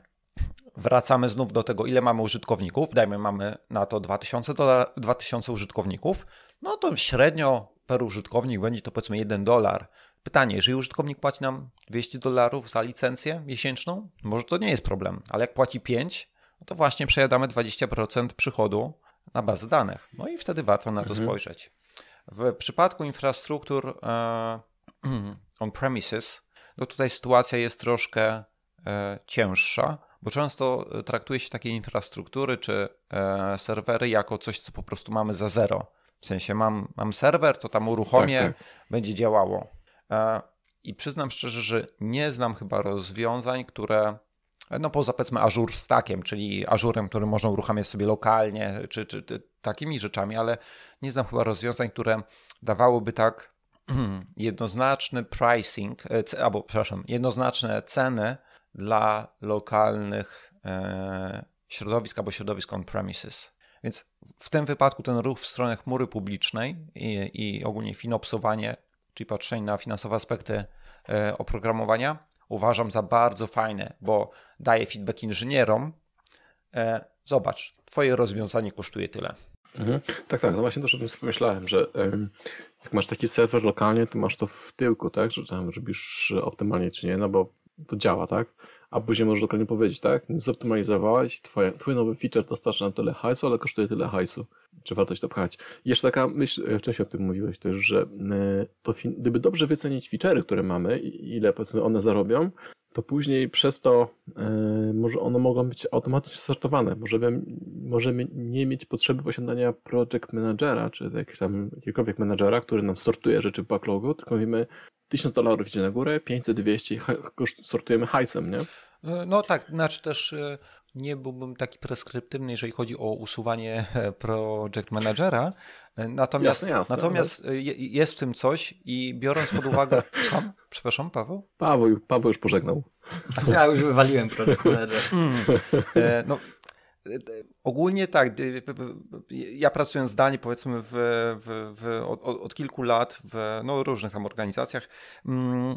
wracamy znów do tego, ile mamy użytkowników. Dajmy, mamy na to 2000, 2000 użytkowników. No to średnio per użytkownik będzie to powiedzmy 1 dolar. Pytanie, jeżeli użytkownik płaci nam 200 dolarów za licencję miesięczną, może to nie jest problem, ale jak płaci 5, no to właśnie przejadamy 20% przychodu na bazę danych. No i wtedy warto na to mhm. spojrzeć. W przypadku infrastruktur e, on-premises, no tutaj sytuacja jest troszkę e, cięższa, bo często e, traktuje się takie infrastruktury czy serwery jako coś, co po prostu mamy za zero. W sensie mam, mam serwer, to tam uruchomię, tak, tak. będzie działało. E, I przyznam szczerze, że nie znam chyba rozwiązań, które no poza powiedzmy Azure Stackiem, czyli Azurem, który można uruchamiać sobie lokalnie, czy, czy, czy takimi rzeczami, ale nie znam chyba rozwiązań, które dawałyby tak jednoznaczny pricing, e, albo przepraszam, jednoznaczne ceny dla lokalnych e, środowisk albo środowisk on-premises. Więc w tym wypadku ten ruch w stronę chmury publicznej i, i ogólnie finopsowanie, czyli patrzenie na finansowe aspekty e, oprogramowania, uważam za bardzo fajne, bo daje feedback inżynierom. E, zobacz, twoje rozwiązanie kosztuje tyle. Mhm. Tak, tak, no właśnie też o tym sobie myślałem, że jak masz taki serwer lokalnie, to masz to w tyłku, tak, że tam robisz e, optymalnie czy nie, no bo to działa, tak? a mhm. później możesz dokładnie powiedzieć, tak, zoptymalizowałeś, twoje, twój nowy feature dostarcza nam tyle hajsu, ale kosztuje tyle hajsu. Czy warto się to pchać? Jeszcze taka myśl, e, wcześniej o tym mówiłeś też, że e, to, gdyby dobrze wycenić feature'y, które mamy ile powiedzmy one zarobią, to później przez to yy, może one mogą być automatycznie sortowane. Możemy, możemy nie mieć potrzeby posiadania project managera, czy jakiegoś tam, jakiegokolwiek menadżera, który nam sortuje rzeczy w backlogu, tylko mówimy, 1000 dolarów idzie na górę, 500, 200, sortujemy hajsem, nie? E, no tak, znaczy też e, nie byłbym taki preskryptywny, jeżeli chodzi o usuwanie e, project managera. Natomiast, jasne, jasne, natomiast no. jest w tym coś i biorąc pod uwagę. Sam? Przepraszam, Paweł? Paweł, Paweł już pożegnał. Ja już wywaliłem project manager. Mm. No, Ogólnie tak, ja pracuję zdalnie powiedzmy w, w, w od, od, kilku lat w no, różnych tam organizacjach. Mm,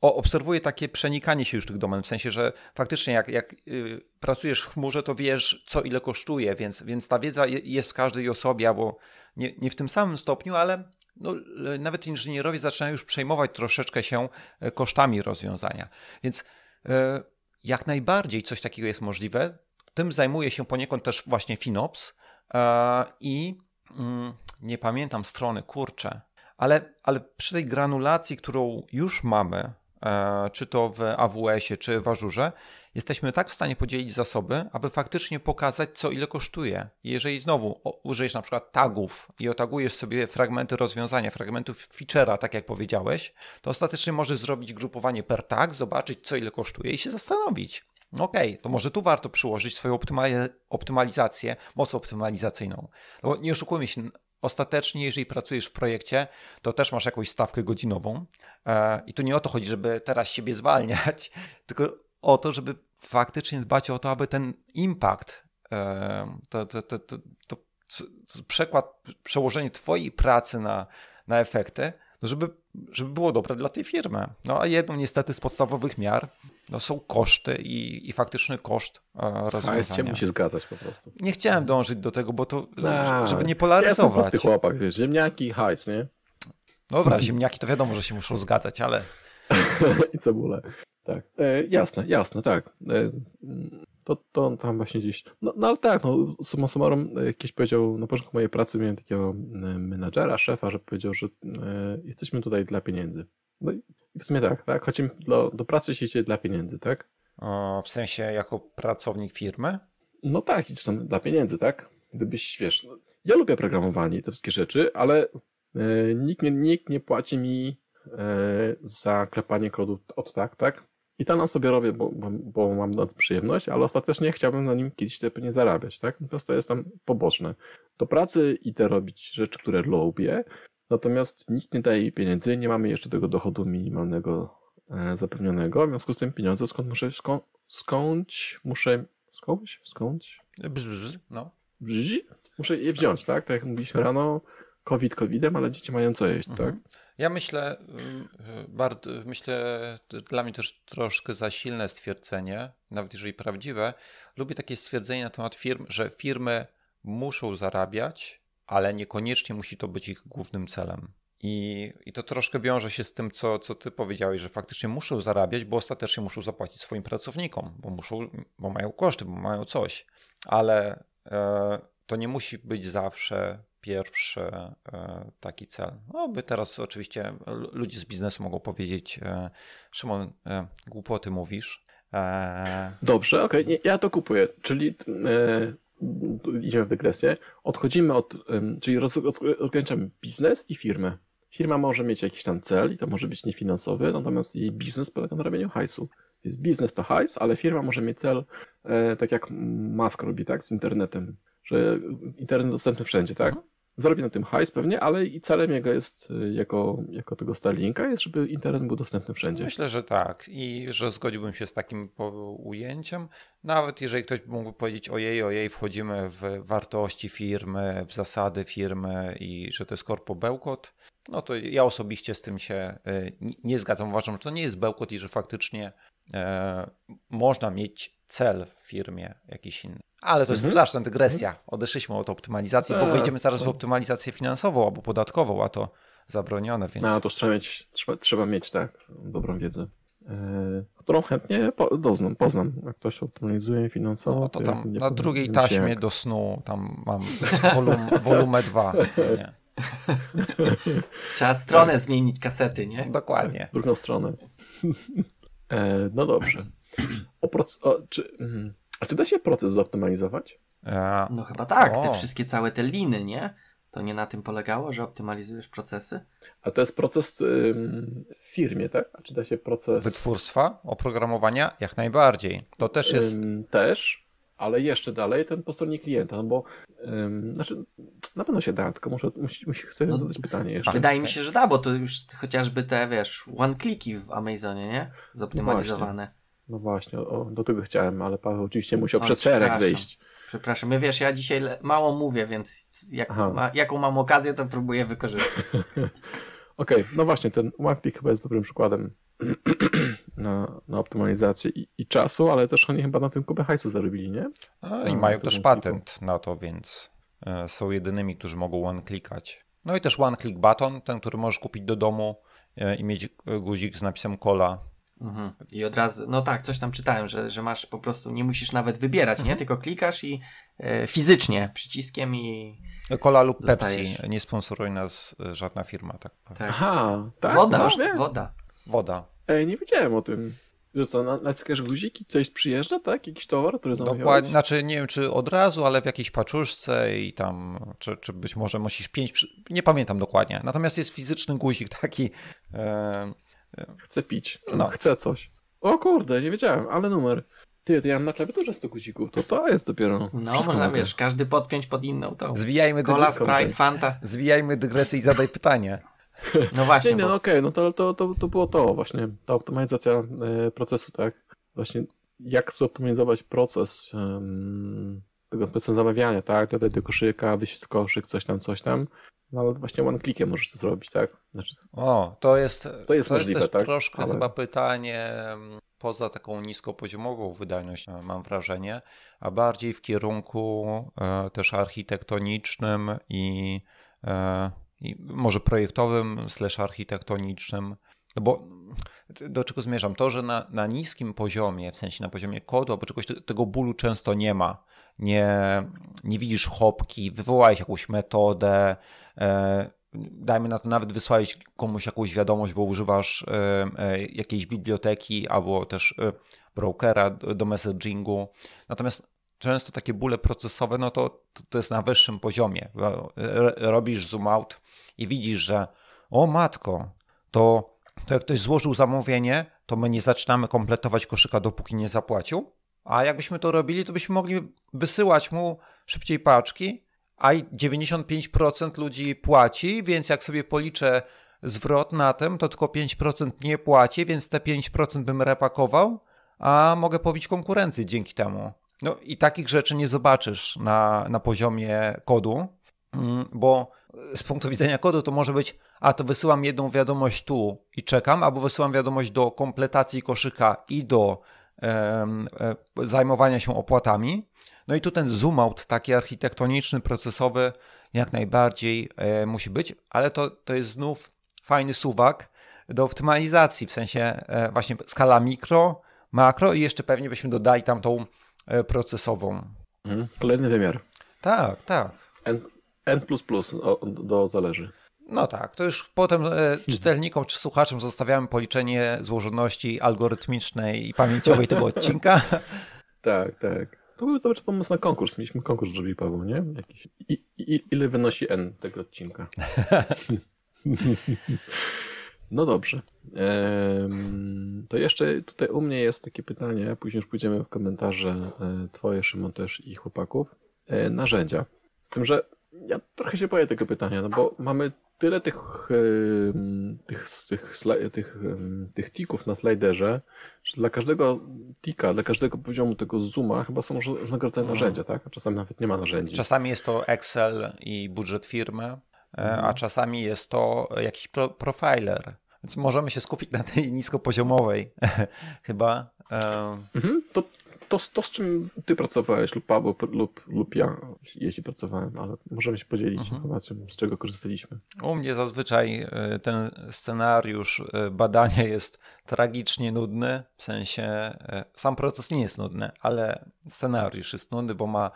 o, obserwuję takie przenikanie się już tych domen, w sensie, że faktycznie jak, jak y, pracujesz w chmurze, to wiesz, co ile kosztuje, więc, więc ta wiedza jest w każdej osobie, albo nie, nie w tym samym stopniu, ale no, nawet inżynierowie zaczynają już przejmować troszeczkę się e, kosztami rozwiązania. Więc e, jak najbardziej coś takiego jest możliwe. Tym zajmuje się poniekąd też właśnie FinOps e, i mm, nie pamiętam strony, kurczę, ale, ale przy tej granulacji, którą już mamy, e, czy to w AWS-ie, czy w jesteśmy tak w stanie podzielić zasoby, aby faktycznie pokazać, co ile kosztuje. Jeżeli znowu użyjesz na przykład tagów i otagujesz sobie fragmenty rozwiązania, fragmentów feature'a, tak jak powiedziałeś, to ostatecznie możesz zrobić grupowanie per tag, zobaczyć, co ile kosztuje i się zastanowić. No okej, okay, to może tu warto przyłożyć swoją optymalizację, moc optymalizacyjną. No, nie oszukujmy się, ostatecznie, jeżeli pracujesz w projekcie, to też masz jakąś stawkę godzinową. E, I tu nie o to chodzi, żeby teraz siebie zwalniać, tylko o to, żeby faktycznie dbać o to, aby ten impact, e, to, to, to, to przekład, przełożenie Twojej pracy na, na efekty, no żeby, żeby było dobre dla tej firmy. No a jedną niestety z podstawowych miar no, są koszty i, i faktyczny koszt e, rozwiązania. Z się musi zgadzać po prostu. Nie chciałem dążyć do tego, bo to, żeby nie polaryzować. Ja prosty chłopak, wiesz, ziemniaki i hajs, nie? Dobra, ziemniaki to wiadomo, że się muszą zgadzać, ale... I cebulę. Tak. E, jasne, jasne, tak. E, to, to tam właśnie gdzieś. No, no ale tak, no, summa summarum, e, jakiś powiedział, na początku mojej pracy miałem takiego e, menadżera, szefa, że powiedział, że e, jesteśmy tutaj dla pieniędzy. No i w sumie tak, tak? Choć do, do pracy się idzie dla pieniędzy, tak? O, w sensie jako pracownik firmy? No tak, idziesz tam dla pieniędzy, tak? Gdybyś, wiesz, no, ja lubię programowanie i te wszystkie rzeczy, ale e, nikt, nie, nikt nie płaci mi e, za klepanie kodu od tak, tak? I tam na sobie robię, bo, bo, bo mam na tym przyjemność, ale ostatecznie chciałbym na nim kiedyś te pieniądze zarabiać, tak? Natomiast to jest tam poboczne. Do pracy idę robić rzeczy, które lubię, Natomiast nikt nie daje jej pieniędzy, nie mamy jeszcze tego dochodu minimalnego e, zapewnionego, w związku z tym pieniądze skąd muszę, skąd, skąd muszę, skądś, skądś? Bzz, bzz, no. Bzz, muszę je wziąć, tak? Tak jak mówiliśmy tak. rano, COVID COVIDem, ale dzieci mają co jeść, tak? mhm. tak? Ja myślę, y, y, bardzo, myślę, dla mnie też troszkę za silne stwierdzenie, nawet jeżeli prawdziwe. Lubię takie stwierdzenie na temat firm, że firmy muszą zarabiać, ale niekoniecznie musi to być ich głównym celem. I, I to troszkę wiąże się z tym, co, co ty powiedziałeś, że faktycznie muszą zarabiać, bo ostatecznie muszą zapłacić swoim pracownikom, bo, muszą, bo mają koszty, bo mają coś. Ale e, to nie musi być zawsze pierwszy e, taki cel. No, by teraz oczywiście ludzie z biznesu mogą powiedzieć, e, Szymon, e, głupoty mówisz. E, Dobrze, okej, okay. ja to kupuję. Czyli e, idziemy w dygresję, odchodzimy od, czyli roz, rozgraniczamy biznes i firmę. Firma może mieć jakiś tam cel i to może być niefinansowy, natomiast jej biznes polega na robieniu hajsu. Jest biznes to hajs, ale firma może mieć cel, e, tak jak Musk robi, tak, z internetem, że internet dostępny wszędzie, tak? Zarobi na tym hajs pewnie, ale i celem jego jest, y, jako, jako tego Starlinka, jest, żeby internet był dostępny wszędzie. Myślę, że tak i że zgodziłbym się z takim ujęciem. Nawet jeżeli ktoś mógłby powiedzieć ojej, ojej, wchodzimy w wartości firmy, w zasady firmy i że to jest korpo bełkot, no to ja osobiście z tym się y, nie zgadzam. Uważam, że to nie jest bełkot i że faktycznie E, można mieć cel w firmie jakiś inny. Ale to jest mhm. straszna dygresja. Mhm. Odeszliśmy od optymalizacji, bo tak, wejdziemy zaraz w tak. optymalizację finansową albo podatkową, a to zabronione. Więc... No, to trzeba mieć, trzeba, trzeba mieć tak, dobrą wiedzę, yy, którą chętnie po, doznam, poznam. Jak ktoś optymalizuje finansowo. No to tam ja na drugiej taśmie jak... do snu, tam mam wolum, wolumę 2. Trzeba stronę tak. zmienić, kasety, nie? Dokładnie. Tak, drugą stronę. E, no dobrze. O o, czy, mhm. a czy da się proces zoptymalizować? E, no chyba tak, o. te wszystkie całe te liny, nie? To nie na tym polegało, że optymalizujesz procesy? A to jest proces w firmie, tak? A czy da się proces... Wytwórstwa, oprogramowania? Jak najbardziej. To też jest... też, ale jeszcze dalej ten po stronie klienta, no bo znaczy, na pewno się da, tylko może musi, musi chcę no, zadać pytanie jeszcze. Wydaje mi się, że da, bo to już chociażby te, wiesz, one-cliki w Amazonie, nie? Zoptymalizowane. No właśnie, no właśnie o, do tego chciałem, ale Paweł oczywiście musiał o, przez szereg wyjść. Przepraszam, ja wiesz, ja dzisiaj mało mówię, więc jak ma, jaką mam okazję, to próbuję wykorzystać. Okej, okay, no właśnie, ten OneClick chyba jest dobrym przykładem na, na optymalizację i, i, czasu, ale też oni chyba na tym kupę hajsu zarobili, nie? A, I mają też patent na to, więc E, są jedynymi, którzy mogą one-klikać. No i też one-click button, ten, który możesz kupić do domu e, i mieć e, guzik z napisem cola Mhm. I od razu, no tak, coś tam czytałem, że, że masz po prostu, nie musisz nawet wybierać, mhm. nie? Tylko klikasz i e, fizycznie przyciskiem i. cola lub dostajesz. Pepsi. Nie sponsoruje nas żadna firma, tak. tak. Aha, tak? Woda, no, woda. Woda. Ej, nie wiedziałem o tym. Że co, naciskasz guziki, coś przyjeżdża, tak? Jakiś towar, który zamawiałeś? Dokładnie, znaczy nie wiem, czy od razu, ale w jakiejś paczuszce i tam, czy, czy być może musisz pięć, nie pamiętam dokładnie. Natomiast jest fizyczny guzik taki. E, e, Chcę pić, no. chcę coś. O kurde, nie wiedziałem, ale numer. Ty, to ja mam na klawiaturze 100 guzików, to to jest dopiero. No, można wiesz, każdy podpiąć pod inną tą. Zwijajmy dygresję. Cola, Sprite, Fanta. Zwijajmy dygresję i zadaj pytanie. No właśnie. nie, nie, no okej, okay, no to, to, to, to było to właśnie, ta optymalizacja e, procesu, tak? Właśnie jak optymalizować proces tego procesu zamawiania, tak? Dodaj do koszyka, wyświetl koszyk, coś tam, coś tam. No ale właśnie one clickiem możesz to zrobić, tak? Znaczy, o, to jest, to jest, to możliwe, jest też tak? troszkę ale... chyba pytanie poza taką niskopoziomową wydajność e, mam wrażenie, a bardziej w kierunku e, też architektonicznym i e, i może projektowym, slash architektonicznym. No bo do czego zmierzam? To, że na, na niskim poziomie, w sensie na poziomie kodu albo czegoś, tego bólu często nie ma. Nie, nie widzisz hopki, wywołałeś jakąś metodę, e, dajmy na to nawet wysłałeś komuś jakąś wiadomość, bo używasz e, e, jakiejś biblioteki albo też e, brokera do, do messagingu. Natomiast często takie bóle procesowe, no to, to, jest na wyższym poziomie. Robisz zoom out i widzisz, że o matko, to, to jak ktoś złożył zamówienie, to my nie zaczynamy kompletować koszyka, dopóki nie zapłacił. A jakbyśmy to robili, to byśmy mogli wysyłać mu szybciej paczki, a 95% ludzi płaci, więc jak sobie policzę zwrot na tym, to tylko 5% nie płaci, więc te 5% bym repakował, a mogę pobić konkurencję dzięki temu. No i takich rzeczy nie zobaczysz na, na poziomie kodu, mm, bo z punktu widzenia kodu to może być, a to wysyłam jedną wiadomość tu i czekam, albo wysyłam wiadomość do kompletacji koszyka i do e, e, zajmowania się opłatami. No i tu ten zoom out, taki architektoniczny, procesowy, jak najbardziej e, musi być, ale to, to jest znów fajny suwak do optymalizacji, w sensie e, właśnie skala mikro, makro i jeszcze pewnie byśmy dodali tam tą E, procesową. Mhm. Kolejny wymiar. Tak, tak. N, N do zależy. No tak, to już potem e, czytelnikom czy słuchaczom zostawiamy policzenie złożoności algorytmicznej i pamięciowej tego odcinka. tak, tak. To był dobry pomysł na konkurs. Mieliśmy konkurs zrobili Paweł, nie? Jakiś... I, ile wynosi N tego odcinka? No dobrze. To jeszcze tutaj u mnie jest takie pytanie, później już pójdziemy w komentarze e, twoje, Szymon też i chłopaków. E, narzędzia. Z tym, że ja trochę się boję tego pytania, no bo mamy tyle tych, tych, tych, tych, tych tików na sliderze, że dla każdego tika, dla każdego poziomu tego zooma chyba są różnego rodzaju mhm. narzędzia, tak? Czasami nawet nie ma narzędzi. Czasami jest to Excel i budżet firmy, E, a mhm. czasami jest to jakiś pro profiler. Więc możemy się skupić na tej niskopoziomowej chyba. E, mhm, to, to, to, z czym ty pracowałeś lub Paweł lub, lub ja, jeśli pracowałem, ale możemy się podzielić mhm. informacją, z czego korzystaliśmy. U mnie zazwyczaj e, ten scenariusz badania jest tragicznie nudny, w sensie sam proces nie jest nudny, ale scenariusz jest nudny, bo ma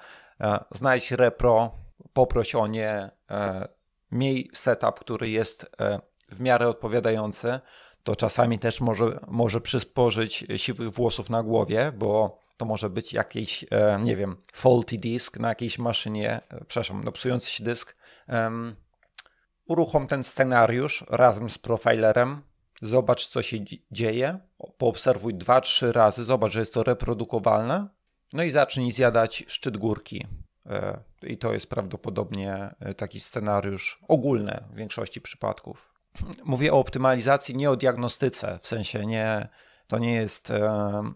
znaleźć repro, poproś o nie, miej setup, który jest e, w miarę odpowiadający, to czasami też może, może przysporzyć siwych włosów na głowie, bo to może być jakiś, e, nie wiem, faulty disk na jakiejś maszynie, e, przepraszam, no psujący się dysk. uruchom ten scenariusz razem z profilerem, zobacz co się dzieje, poobserwuj 2-3 razy, zobacz, że jest to reprodukowalne, no i zacznij zjadać szczyt górki. I to jest prawdopodobnie e, taki scenariusz ogólny w większości przypadków. Mówię o optymalizacji, nie o diagnostyce, w sensie nie, to nie jest um,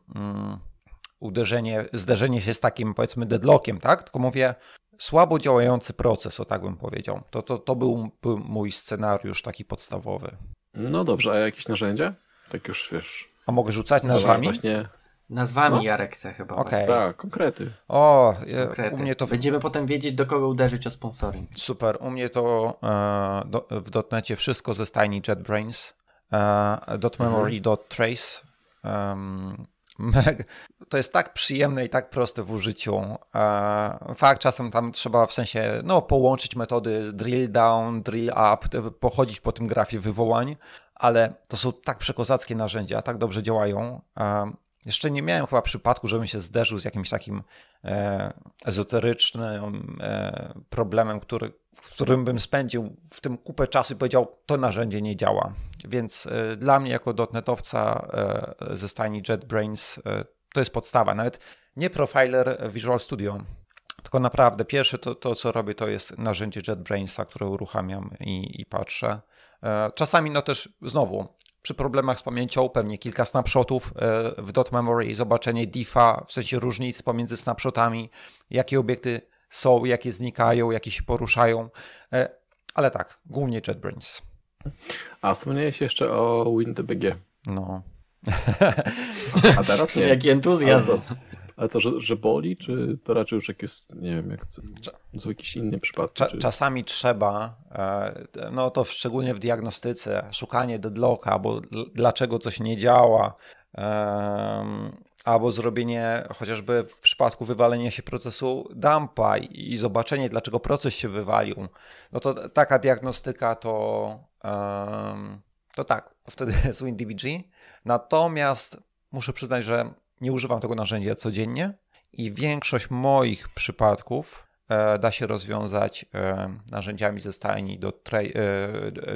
uderzenie, zderzenie się z takim powiedzmy deadlockiem, tak? Tylko mówię słabo działający proces, o tak bym powiedział. To, to, to był mój scenariusz taki podstawowy. No dobrze, a jakieś narzędzia? Tak już wiesz. A mogę rzucać nazwami? Właśnie Nazwami no? Jarek chce chyba. Okay. Tak, konkrety. O, je, konkrety. u mnie to... W... Będziemy potem wiedzieć, do kogo uderzyć o sponsoring. Super, u mnie to e, do, w dotnecie wszystko ze stajni JetBrains, e, dot memory, mhm. dot trace. Um, Meg. To jest tak przyjemne i tak proste w użyciu. E, fakt, czasem tam trzeba w sensie no, połączyć metody drill down, drill up, pochodzić po tym grafie wywołań, ale to są tak przekozackie narzędzia, tak dobrze działają. Jeszcze nie miałem chyba przypadku, żebym się zderzył z jakimś takim e, ezoterycznym e, problemem, który, w którym bym spędził w tym kupę czasu i powiedział, to narzędzie nie działa. Więc e, dla mnie jako dotnetowca e, ze stajni JetBrains e, to jest podstawa. Nawet nie profiler Visual Studio, tylko naprawdę pierwsze to, to co robię, to jest narzędzie JetBrainsa, które uruchamiam i, i patrzę. E, czasami, no też znowu, przy problemach z pamięcią pewnie kilka snapshotów e, w dot memory zobaczenie diffa, w sensie różnic pomiędzy snapshotami, jakie obiekty są, jakie znikają, jakie się poruszają. E, ale tak, głównie JetBrains. A wspomniałeś jeszcze o WinDBG. No. A teraz nie. Jaki entuzjazm. Ale to, że, że boli, czy to raczej już jak jest, nie wiem, jak są jakieś inne przypadki? Cza, czy... Czasami trzeba, e, no to szczególnie w diagnostyce, szukanie deadlocka, bo dlaczego coś nie działa, albo zrobienie chociażby w przypadku wywalenia się procesu dampa i zobaczenie, dlaczego proces się wywalił. No to taka diagnostyka to, to tak, wtedy jest WinDBG. Natomiast muszę przyznać, że nie używam tego narzędzia codziennie i większość moich przypadków e, da się rozwiązać e, narzędziami ze stajni e,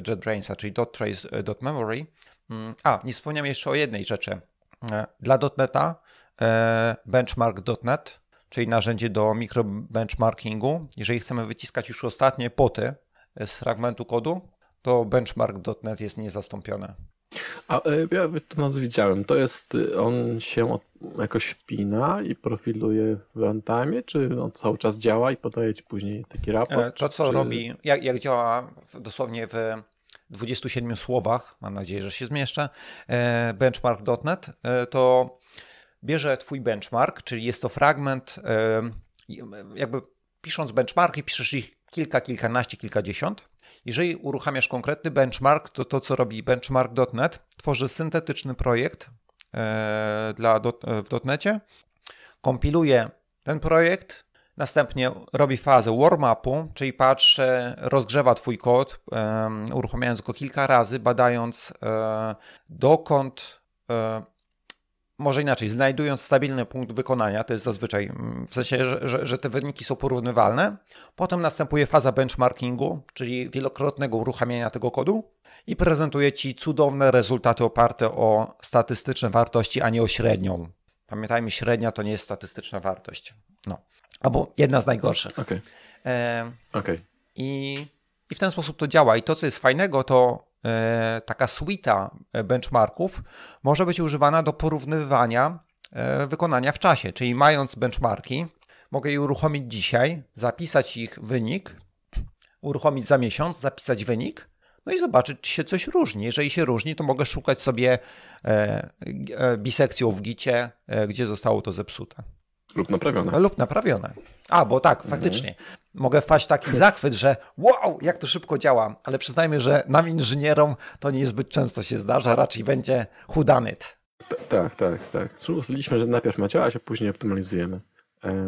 JetBrainsa, czyli .trace.memory. Mm, a, nie wspomniałem jeszcze o jednej rzeczy. Dla .NETa benchmark.net, czyli narzędzie do mikrobenchmarkingu. Jeżeli chcemy wyciskać już ostatnie poty z fragmentu kodu, to benchmark.net jest niezastąpione. A e, ja to nas widziałem. To jest, y, on się jakoś wpina i profiluje w runtime, czy on cały czas działa i podaje ci później taki raport? E, to, co czy... robi, jak, jak działa dosłownie w 27 słowach, mam nadzieję, że się zmieszczę, e, benchmark.net, to bierze twój benchmark, czyli jest to fragment, jakby pisząc benchmarki, piszesz ich kilka, kilkanaście, kilkadziesiąt jeżeli uruchamiasz konkretny benchmark, to to, co robi benchmark.net, tworzy syntetyczny projekt e, dla e, w dotnecie, kompiluje ten projekt, następnie robi fazę warm-upu, czyli patrzę, rozgrzewa twój kod, e, uruchamiając go kilka razy, badając dokąd może inaczej, znajdując stabilny punkt wykonania, to jest zazwyczaj mm, w sensie, że, że, że, te wyniki są porównywalne. Potem następuje faza benchmarkingu, czyli wielokrotnego uruchamiania tego kodu i prezentuje ci cudowne rezultaty oparte o statystyczne wartości, a nie o średnią. Pamiętajmy, średnia to nie jest statystyczna wartość. No. Albo jedna z najgorszych. Okej. Okay. E, okay. I, I w ten sposób to działa. I to, co jest fajnego, to E, taka suita benchmarków może być używana do porównywania e, wykonania w czasie. Czyli mając benchmarki, mogę je uruchomić dzisiaj, zapisać ich wynik, uruchomić za miesiąc, zapisać wynik, no i zobaczyć, czy się coś różni. Jeżeli się różni, to mogę szukać sobie e, bisekcją w gicie, gdzie zostało to zepsute. Lub naprawione. Lub naprawione. A, bo tak, faktycznie. Mhm mogę wpaść w taki zachwyt, że wow, jak to szybko działa, ale przyznajmy, że nam inżynierom to niezbyt często się zdarza, raczej będzie hudanyt. Tak, tak, tak. Ustaliliśmy, że najpierw ma działać, a później optymalizujemy.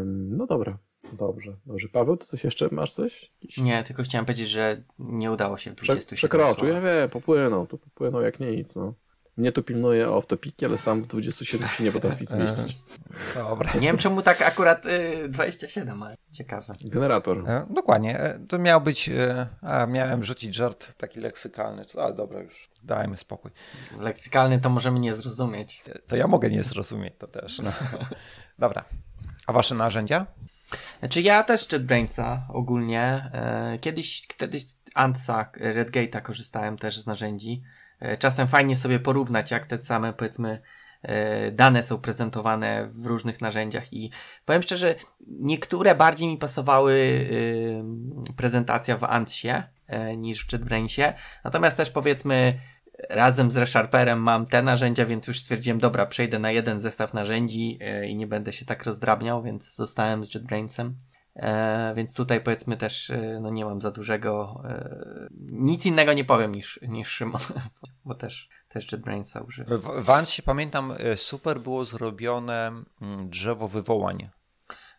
no dobra, dobrze, dobrze. Paweł, to coś jeszcze masz coś? Nie, tylko chciałem powiedzieć, że nie udało się w 27 Prze Przekroczył, ja wiem, popłynął, to popłynął jak nic, no. Mnie to pilnuje o off-topiki, ale sam w 27 się nie potrafi e, zmieścić. Dobra. Nie wiem czemu tak akurat y, 27, ale ciekawe. Generator. E, dokładnie. E, to miał być, a miałem rzucić żart taki leksykalny, ale dobra już, dajmy spokój. Leksykalny to możemy nie zrozumieć. To ja mogę nie zrozumieć to też. No. Dobra. A wasze narzędzia? Znaczy ja też JetBrainsa ogólnie. Kiedyś, kiedyś Antsa, Redgate'a korzystałem też z narzędzi. E, czasem fajnie sobie porównać, jak te same, powiedzmy, e, dane są prezentowane w różnych narzędziach i powiem szczerze, niektóre bardziej mi pasowały e, prezentacja w Antsie niż w JetBrainsie, natomiast też powiedzmy razem z ReSharperem mam te narzędzia, więc już stwierdziłem, dobra, przejdę na jeden zestaw narzędzi i nie będę się tak rozdrabniał, więc zostałem z JetBrainsem. E, więc tutaj powiedzmy też, e, no nie mam za dużego, e, nic innego nie powiem niż, niż Szymon, bo, bo też, też JetBrainsa używa. W Wansie, pamiętam, e, super było zrobione mm, drzewo wywołań.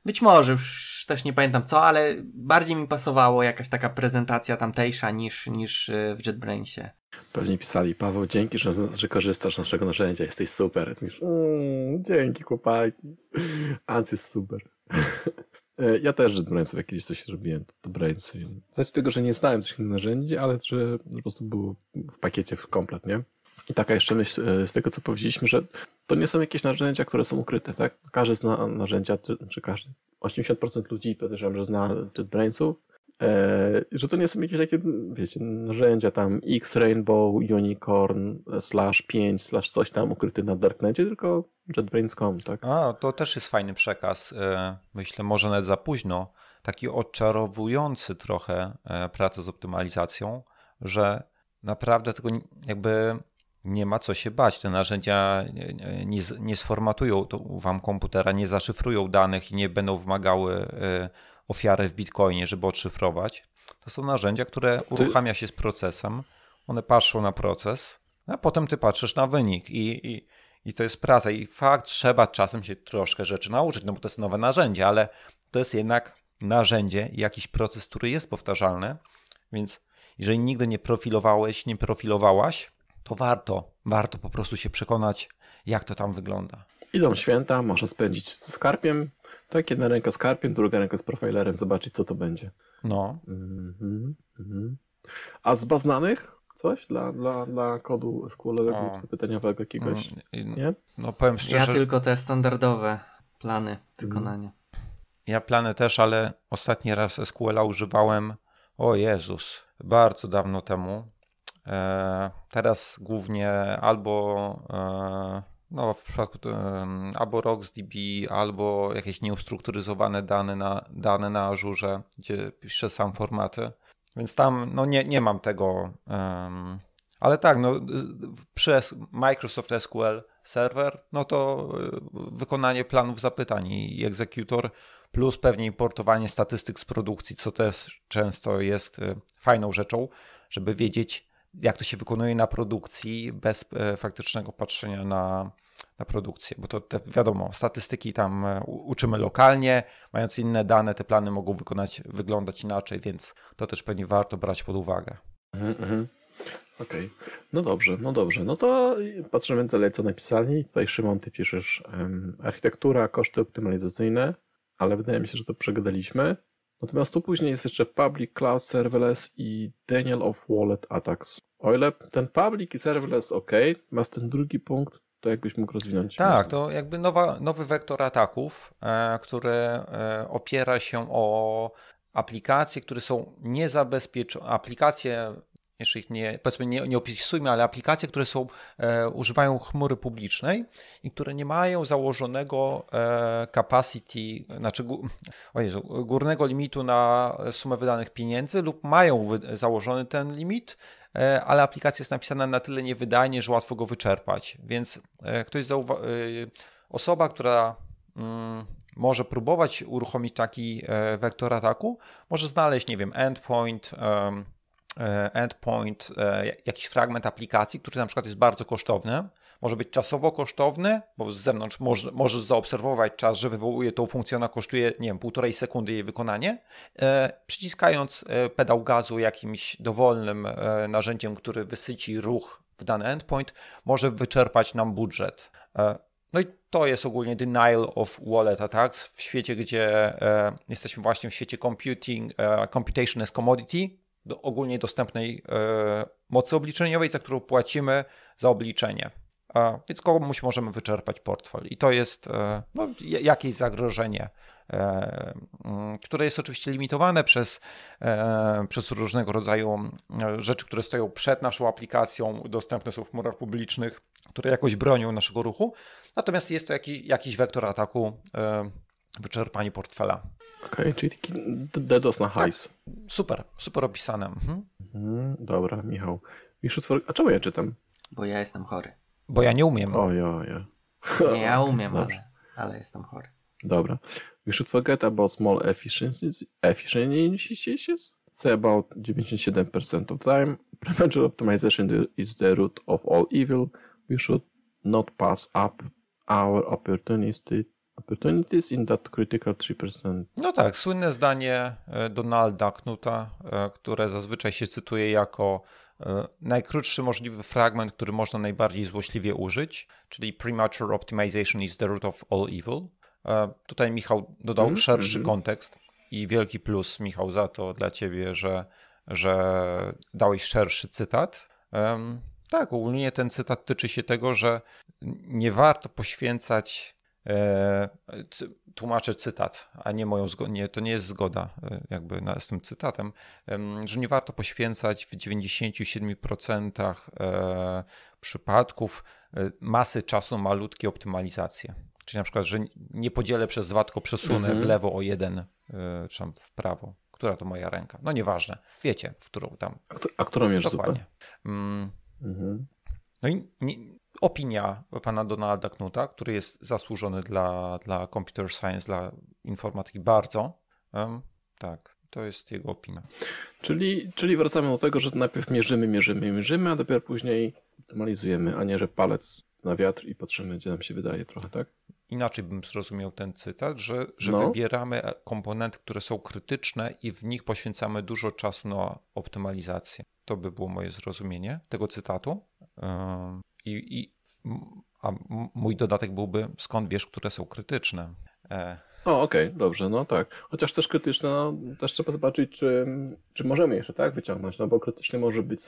Być może, już też nie pamiętam co, ale bardziej mi pasowało jakaś taka prezentacja tamtejsza niż, niż e, w JetBrainsie. Pewnie pisali, Paweł, dzięki, że, że korzystasz z naszego narzędzia, jesteś super. Mówisz, mmm, dzięki chłopaki, Ant jest super. E, ja też z Brainsów kiedyś coś robiłem, to, to Brainsy. Znaczy tego, że nie znałem tych narzędzi, ale że po prostu było w pakiecie w komplet, nie? I taka jeszcze myśl e, z tego, co powiedzieliśmy, że to nie są jakieś narzędzia, które są ukryte, tak? Każdy zna narzędzia, czy każdy, 80% ludzi podejrzewam, że zna JetBrainsów, E, że to nie są jakieś takie, wiecie, narzędzia tam X, Rainbow, Unicorn, slash 5, slash coś tam ukryty na Darknecie, tylko JetBrains.com, tak? A, to też jest fajny przekaz. E, myślę, może nawet za późno. Taki odczarowujący trochę e, pracę z optymalizacją, że naprawdę tego jakby nie ma co się bać. Te narzędzia nie, nie sformatują wam komputera, nie zaszyfrują danych i nie będą wymagały ofiarę w Bitcoinie, żeby odszyfrować, to są narzędzia, które uruchamia się z procesem, one patrzą na proces, a potem ty patrzysz na wynik i, i, i to jest praca. I fakt, trzeba czasem się troszkę rzeczy nauczyć, no bo to jest nowe narzędzie, ale to jest jednak narzędzie, jakiś proces, który jest powtarzalny, więc jeżeli nigdy nie profilowałeś, nie profilowałaś, to warto, warto po prostu się przekonać, jak to tam wygląda. Idą święta, można spędzić z karpiem. Tak, jedna ręka z karpiem, druga ręka z profilerem, zobaczyć co to będzie. No. Mm -hmm, mm -hmm. A z baznanych? Coś dla, dla, dla kodu SQL-owego zapytaniowego jakiegoś? Mm, nie? No powiem szczerze. Ja tylko te standardowe plany wykonania. Ja plany też, ale ostatni raz SQL-a używałem, o Jezus, bardzo dawno temu. E, teraz głównie albo e, no, w przypadku um, albo RocksDB, albo jakieś nieustrukturyzowane dane na, dane na Azure, gdzie piszę sam formaty. Więc tam no, nie, nie mam tego. Um, ale tak, no, przy Microsoft SQL Server, no to e, wykonanie planów zapytań i egzekutor, plus pewnie importowanie statystyk z produkcji, co też często jest e, fajną rzeczą, żeby wiedzieć, jak to się wykonuje na produkcji bez e, faktycznego patrzenia na, na produkcję, bo to te, wiadomo, statystyki tam e, uczymy lokalnie, mając inne dane, te plany mogą wykonać, wyglądać inaczej, więc to też pewnie warto brać pod uwagę. Mhm, mhm. Okej, okay. no dobrze, no dobrze. No to patrzymy dalej, co napisali. Tutaj Szymon, ty piszesz um, architektura, koszty optymalizacyjne, ale wydaje mi się, że to przegadaliśmy. Natomiast tu później jest jeszcze Public Cloud Serverless i Daniel of Wallet Attacks. O ile ten Public i Serverless ok, masz ten drugi punkt to jakbyś mógł rozwinąć. Tak, to jakby nowa, nowy wektor ataków, e, który e, opiera się o aplikacje, które są niezabezpieczone, aplikacje jeszcze ich nie, powiedzmy nie, nie opisujmy, ale aplikacje, które są, e, używają chmury publicznej i które nie mają założonego e, capacity, znaczy o Jezu, górnego limitu na sumę wydanych pieniędzy lub mają wy, założony ten limit, e, ale aplikacja jest napisana na tyle niewydajnie, że łatwo go wyczerpać. Więc e, ktoś zauwa- e, osoba, która... Mm, może próbować uruchomić taki e, wektor ataku, może znaleźć, nie wiem, endpoint, E, endpoint, e, jakiś fragment aplikacji, który na przykład jest bardzo kosztowny, może być czasowo kosztowny, bo z zewnątrz możesz, możesz zaobserwować czas, że wywołuje tą funkcję, ona kosztuje, nie wiem, półtorej sekundy jej wykonanie. E, przyciskając pedał gazu jakimś dowolnym narzędziem, który wysyci ruch w dany endpoint, może wyczerpać nam budżet. no i to jest ogólnie denial of wallet attacks w świecie, gdzie jesteśmy właśnie w świecie computing, computation as commodity, do ogólnie dostępnej e, mocy obliczeniowej, za którą płacimy za obliczenie. Więc komuś możemy wyczerpać portfel. I to jest e, no, jakieś zagrożenie, e, które jest oczywiście limitowane przez, przez różnego rodzaju rzeczy, które stoją przed naszą aplikacją, dostępne są w murach publicznych, które jakoś bronią naszego ruchu. Natomiast jest to jakiś, jakiś wektor ataku wyczerpanie portfela. Okej, okay, czyli taki DDoS na hajs. Tak. Super, super opisane. Mhm. Mhm, dobra, Michał. a czemu ja czytam? Bo ja jestem chory. Bo ja nie umiem. O, ja, ja. Nie, ja umiem może, ale jestem chory. Dobra. We should forget about small efficiencies. Efficiencies? Say about 97% of time. Premature optimization is the root of all evil. We should not pass up our opportunity Opportunities in that critical 3%. No tak, słynne zdanie e, Donalda Knuta, e, które zazwyczaj się cytuje jako e, najkrótszy możliwy fragment, który można najbardziej złośliwie użyć, czyli premature optimization is the root of all evil. Tutaj Michał dodał mm, szerszy mhm. kontekst i wielki plus, Michał, za to dla ciebie, że, że dałeś szerszy cytat. tak, ogólnie ten cytat tyczy się tego, że nie warto poświęcać E, tłumaczę cytat, a nie moją zgodę, nie, to nie jest zgoda e, jakby na, z tym cytatem, że nie warto poświęcać w 97% e, przypadków masy czasu malutkie optymalizacje. Czyli na przykład, że nie podzielę przez dwa, tylko przesunę mhm. w lewo o jeden, czy tam w prawo. Która to moja ręka? No nieważne. Wiecie, w którą tam. A, którą jest Dokładnie. Mm. Mhm. No i opinia pana Donalda Knuta, który jest zasłużony dla, dla computer science, dla informatyki bardzo. Um, tak, to jest jego opinia. Czyli, czyli wracamy do tego, że najpierw mierzymy, mierzymy, mierzymy, a dopiero później optymalizujemy, a nie, że palec na wiatr i patrzymy, gdzie nam się wydaje trochę, tak? Inaczej bym zrozumiał ten cytat, że, że no. wybieramy komponenty, które są krytyczne i w nich poświęcamy dużo czasu na optymalizację. To by było moje zrozumienie tego cytatu. Um. I, i a mój dodatek byłby, skąd wiesz, które są krytyczne. E... O, okej, okay, dobrze, no tak. Chociaż też krytyczne, no, też trzeba zobaczyć, czy, czy możemy jeszcze tak wyciągnąć, no bo krytyczny może być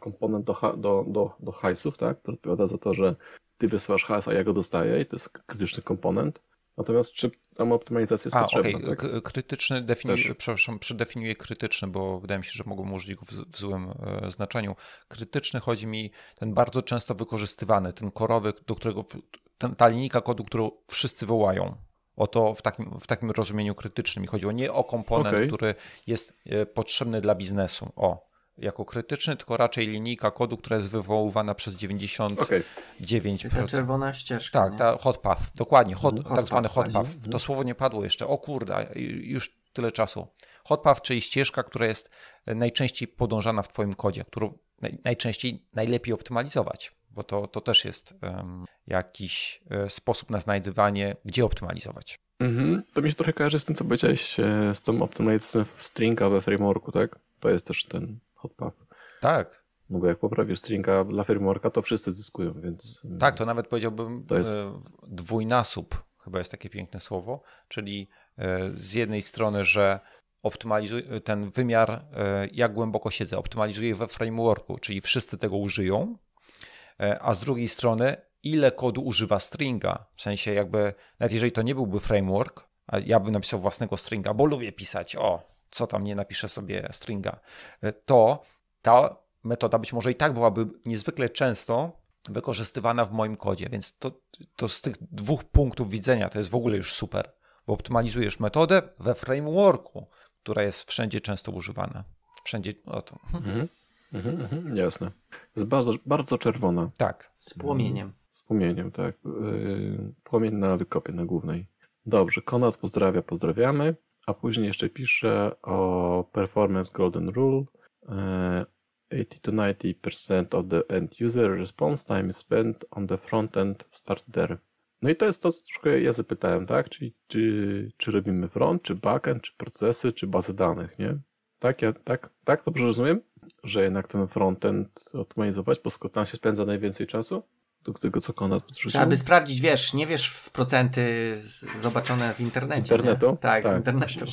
komponent do, do, do, do hajsów, tak, który odpowiada za to, że ty wysyłasz hajs, a ja go dostaję i to jest krytyczny komponent. Natomiast czy tam optymalizacja jest A, potrzebna? Okay. Tak? Krytyczny defini- przepraszam, przedefiniuję krytyczny, bo wydaje mi się, że mogą użyć go w, w złym e, znaczeniu. Krytyczny chodzi mi ten bardzo często wykorzystywany, ten korowy, do którego ten, ta linijka kodu, którą wszyscy wołają. O to w takim, w takim rozumieniu krytycznym. I chodziło nie o komponent, okay. który jest e, potrzebny dla biznesu. O, jako krytyczny, tylko raczej linijka kodu, która jest wywoływana przez 99%. Okay. Ta czerwona ścieżka. Tak, nie? ta hot path, dokładnie, hot, mhm. tak hot tak zwany hot path. To mhm. słowo nie padło jeszcze. O kurde, już tyle czasu. Hot path, czyli ścieżka, która jest najczęściej podążana w Twoim kodzie, którą najczęściej najlepiej optymalizować, bo to, to też jest um, jakiś e, sposób na znajdywanie, gdzie optymalizować. Mhm. To mi się trochę kojarzy z tym, co powiedziałeś e, z tą optymalizacją w stringa we frameworku, tak? To jest też ten hotpath. Tak. No bo jak poprawisz stringa dla frameworka, to wszyscy zyskują, więc... Mm, tak, to nawet powiedziałbym to jest... E, dwójnasób, chyba jest takie piękne słowo, czyli e, z jednej strony, że optymalizuje ten wymiar, e, jak głęboko siedzę, optymalizuje we frameworku, czyli wszyscy tego użyją, a z drugiej strony, ile kodu używa stringa, w sensie jakby, nawet jeżeli to nie byłby framework, a ja bym napisał własnego stringa, bo lubię pisać, o, co tam nie napiszę sobie stringa, e, to ta metoda być może i tak byłaby niezwykle często wykorzystywana w moim kodzie, więc to, to z tych dwóch punktów widzenia to jest w ogóle już super, bo optymalizujesz metodę we frameworku, która jest wszędzie często używana. Wszędzie o no to. Mhm. Mhm, mhm, jasne. Jest bardzo, bardzo czerwona. Tak. Z płomieniem. Mhm. Z płomieniem, tak. Y, płomień na wykopie, na głównej. Dobrze, Konrad pozdrawia, pozdrawiamy a później jeszcze pisze o performance golden rule. 80 e, to 90% of the end user response time is spent on the front end start there. No i to jest to, co troszkę ja zapytałem, tak? Czyli czy, czy robimy front, czy backend, czy procesy, czy bazy danych, nie? Tak, ja tak, tak dobrze rozumiem, że jednak ten frontend optymalizować, bo tam się spędza najwięcej czasu? do tego, co Konrad podrzucił. Trzeba by sprawdzić, wiesz, nie wiesz w procenty zobaczone w internecie. Z internetu? Tak, tak, z internetu.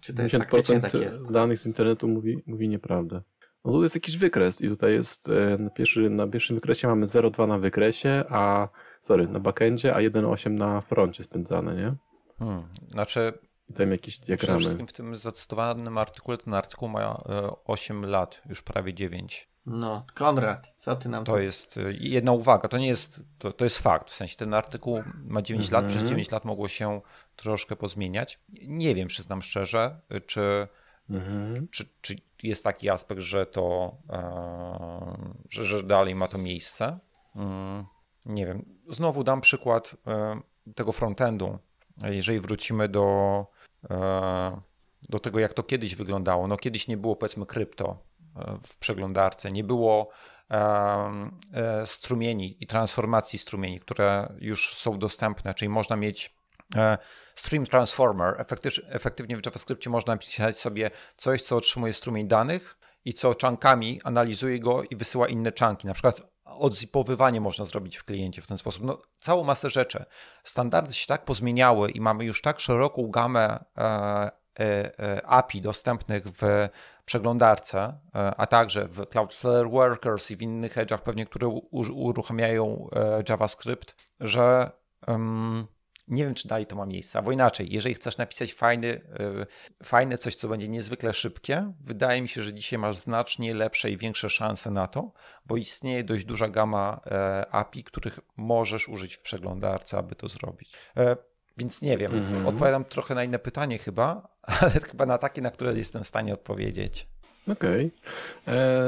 Czy to jest faktycznie tak jest? danych z internetu mówi, mówi nieprawdę. No tu jest jakiś wykres i tutaj jest e, na, pierwszy, na pierwszym wykresie mamy 0,2 na wykresie, a sorry, na backendzie, a 1,8 na froncie spędzane, nie? Hmm. Znaczy, i tam jakieś diagramy. Przede wszystkim w tym zacytowanym artykule, ten artykuł ma 8 e, lat, już prawie 9. No, Konrad, co ty nam To tu... jest e, jedna uwaga, to nie jest, to, to jest fakt, w sensie ten artykuł ma 9 lat, przez 9 mhm. lat mogło się troszkę pozmieniać. Nie wiem, przyznam szczerze, e, czy, mhm. czy, czy jest taki aspekt, że to, że, że dalej ma to miejsce. Mm, nie wiem, znowu dam przykład tego frontendu. Jeżeli wrócimy do E, do tego, jak to kiedyś wyglądało. No kiedyś nie było powiedzmy krypto e, w przeglądarce, nie było e, strumieni i transformacji strumieni, które już są dostępne, czyli można mieć Stream Transformer. efektywnie w JavaScriptie można pisać sobie coś, co otrzymuje strumień danych i co czankami analizuje go i wysyła inne czanki. Na przykład odzipowywanie można zrobić w kliencie w ten sposób. No, całą masę rzeczy. Standardy się tak pozmieniały i mamy już tak szeroką gamę e, e, e API dostępnych w przeglądarce, e, a także w Cloudflare Workers i w innych edge'ach pewnie, które u, uruchamiają e, JavaScript, że nie wiem, czy dalej to ma miejsce, bo inaczej, jeżeli chcesz napisać fajny, yy, fajne coś, co będzie niezwykle szybkie, wydaje mi się, że dzisiaj masz znacznie lepsze i większe szanse na to, bo istnieje dość duża gama e, API, których możesz użyć w przeglądarce, aby to zrobić. E, więc nie wiem, mm -hmm. odpowiadam trochę na inne pytanie chyba, ale chyba na takie, na które jestem w stanie odpowiedzieć. Okej. Okay.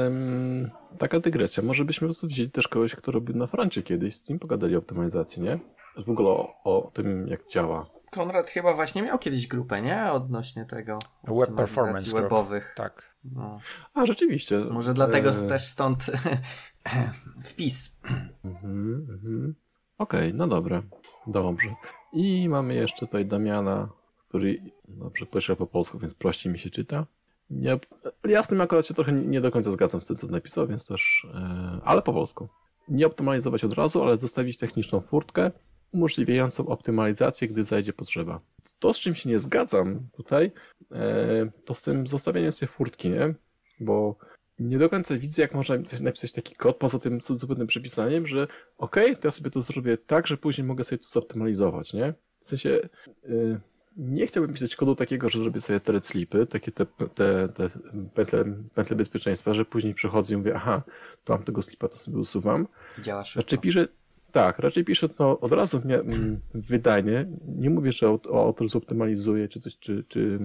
taka dygresja. Może byśmy po prostu wzięli też kogoś, kto robił na froncie kiedyś, z nim pogadali o optymalizacji, nie? w ogóle o, o tym, jak działa. Konrad chyba właśnie miał kiedyś grupę, nie? Odnośnie tego. Web performance. Webowych. Tak. No. A rzeczywiście. Może dlatego e... też stąd wpis. Mhm, mhm. Okej, okay, no dobra. Dobrze. I mamy jeszcze tutaj Damiana, który dobrze pisze po polsku, więc prościej mi się czyta. Ja, ja z tym akurat się trochę nie do końca zgadzam z tym, co napisał, więc też. E... ale po polsku. Nie optymalizować od razu, ale zostawić techniczną furtkę, umożliwiającą optymalizację, gdy zajdzie potrzeba. To, z czym się nie zgadzam tutaj, e, to z tym zostawianiem sobie furtki, nie? Bo nie do końca widzę, jak można napisać taki kod, poza tym zupełnym przepisaniem, że okej, okay, to ja sobie to zrobię tak, że później mogę sobie to zoptymalizować, nie? W sensie y, nie chciałbym pisać kodu takiego, że zrobię sobie thread slipy, takie te, te, te pętle, pętle bezpieczeństwa, że później przychodzę i mówię, aha, to mam tego slipa, to sobie usuwam. Działa znaczy, szybko. Raczej piszę, tak, raczej piszę to od razu wydajnie. Nie mówię, że autor zoptymalizuje czy coś, czy, czy,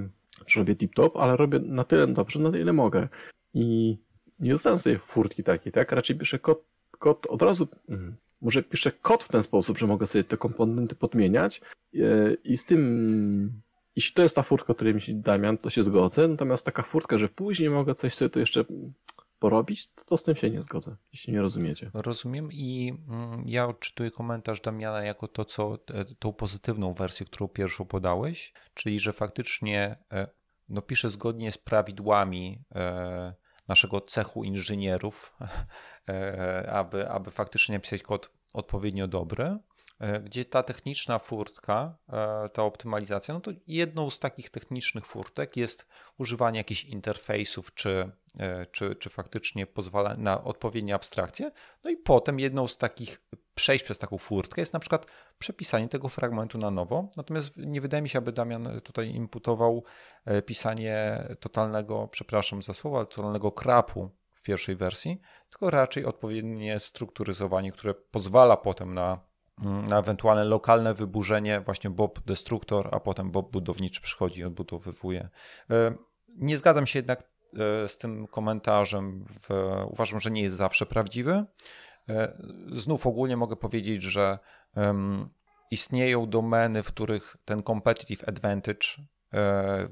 czy robię tip-top, ale robię na tyle dobrze, na ile mogę. I nie dostałem sobie furtki takiej, tak? Raczej piszę kod, kod od razu, może piszę kod w ten sposób, że mogę sobie te komponenty podmieniać e, i z tym, jeśli to jest ta furtka, której mi się Damian, to się zgodzę, natomiast taka furtka, że później mogę coś sobie to jeszcze porobić, to, to z tym się nie zgodzę, jeśli nie rozumiecie. Rozumiem i mm, ja odczytuję komentarz Damiana jako to, co e, tą pozytywną wersję, którą pierwszą podałeś, czyli że faktycznie e, no, pisze zgodnie z prawidłami e, naszego cechu inżynierów, aby, aby faktycznie napisać kod odpowiednio dobry. E, gdzie ta techniczna furtka, e, ta optymalizacja, no to jedną z takich technicznych furtek jest używanie jakichś interfejsów, czy, e, czy, czy faktycznie pozwala na odpowiednie abstrakcje. No i potem jedną z takich, przejść przez taką furtkę jest na przykład przepisanie tego fragmentu na nowo. Natomiast nie wydaje mi się, aby Damian tutaj imputował pisanie totalnego, przepraszam za słowo, ale totalnego krapu w pierwszej wersji, tylko raczej odpowiednie strukturyzowanie, które pozwala potem na Mm, na ewentualne lokalne wyburzenie, właśnie Bob destruktor, a potem Bob budowniczy przychodzi i odbudowywuje. E, nie zgadzam się jednak e, z tym komentarzem. W, uważam, że nie jest zawsze prawdziwy. E, znów ogólnie mogę powiedzieć, że istnieją domeny, w których ten competitive advantage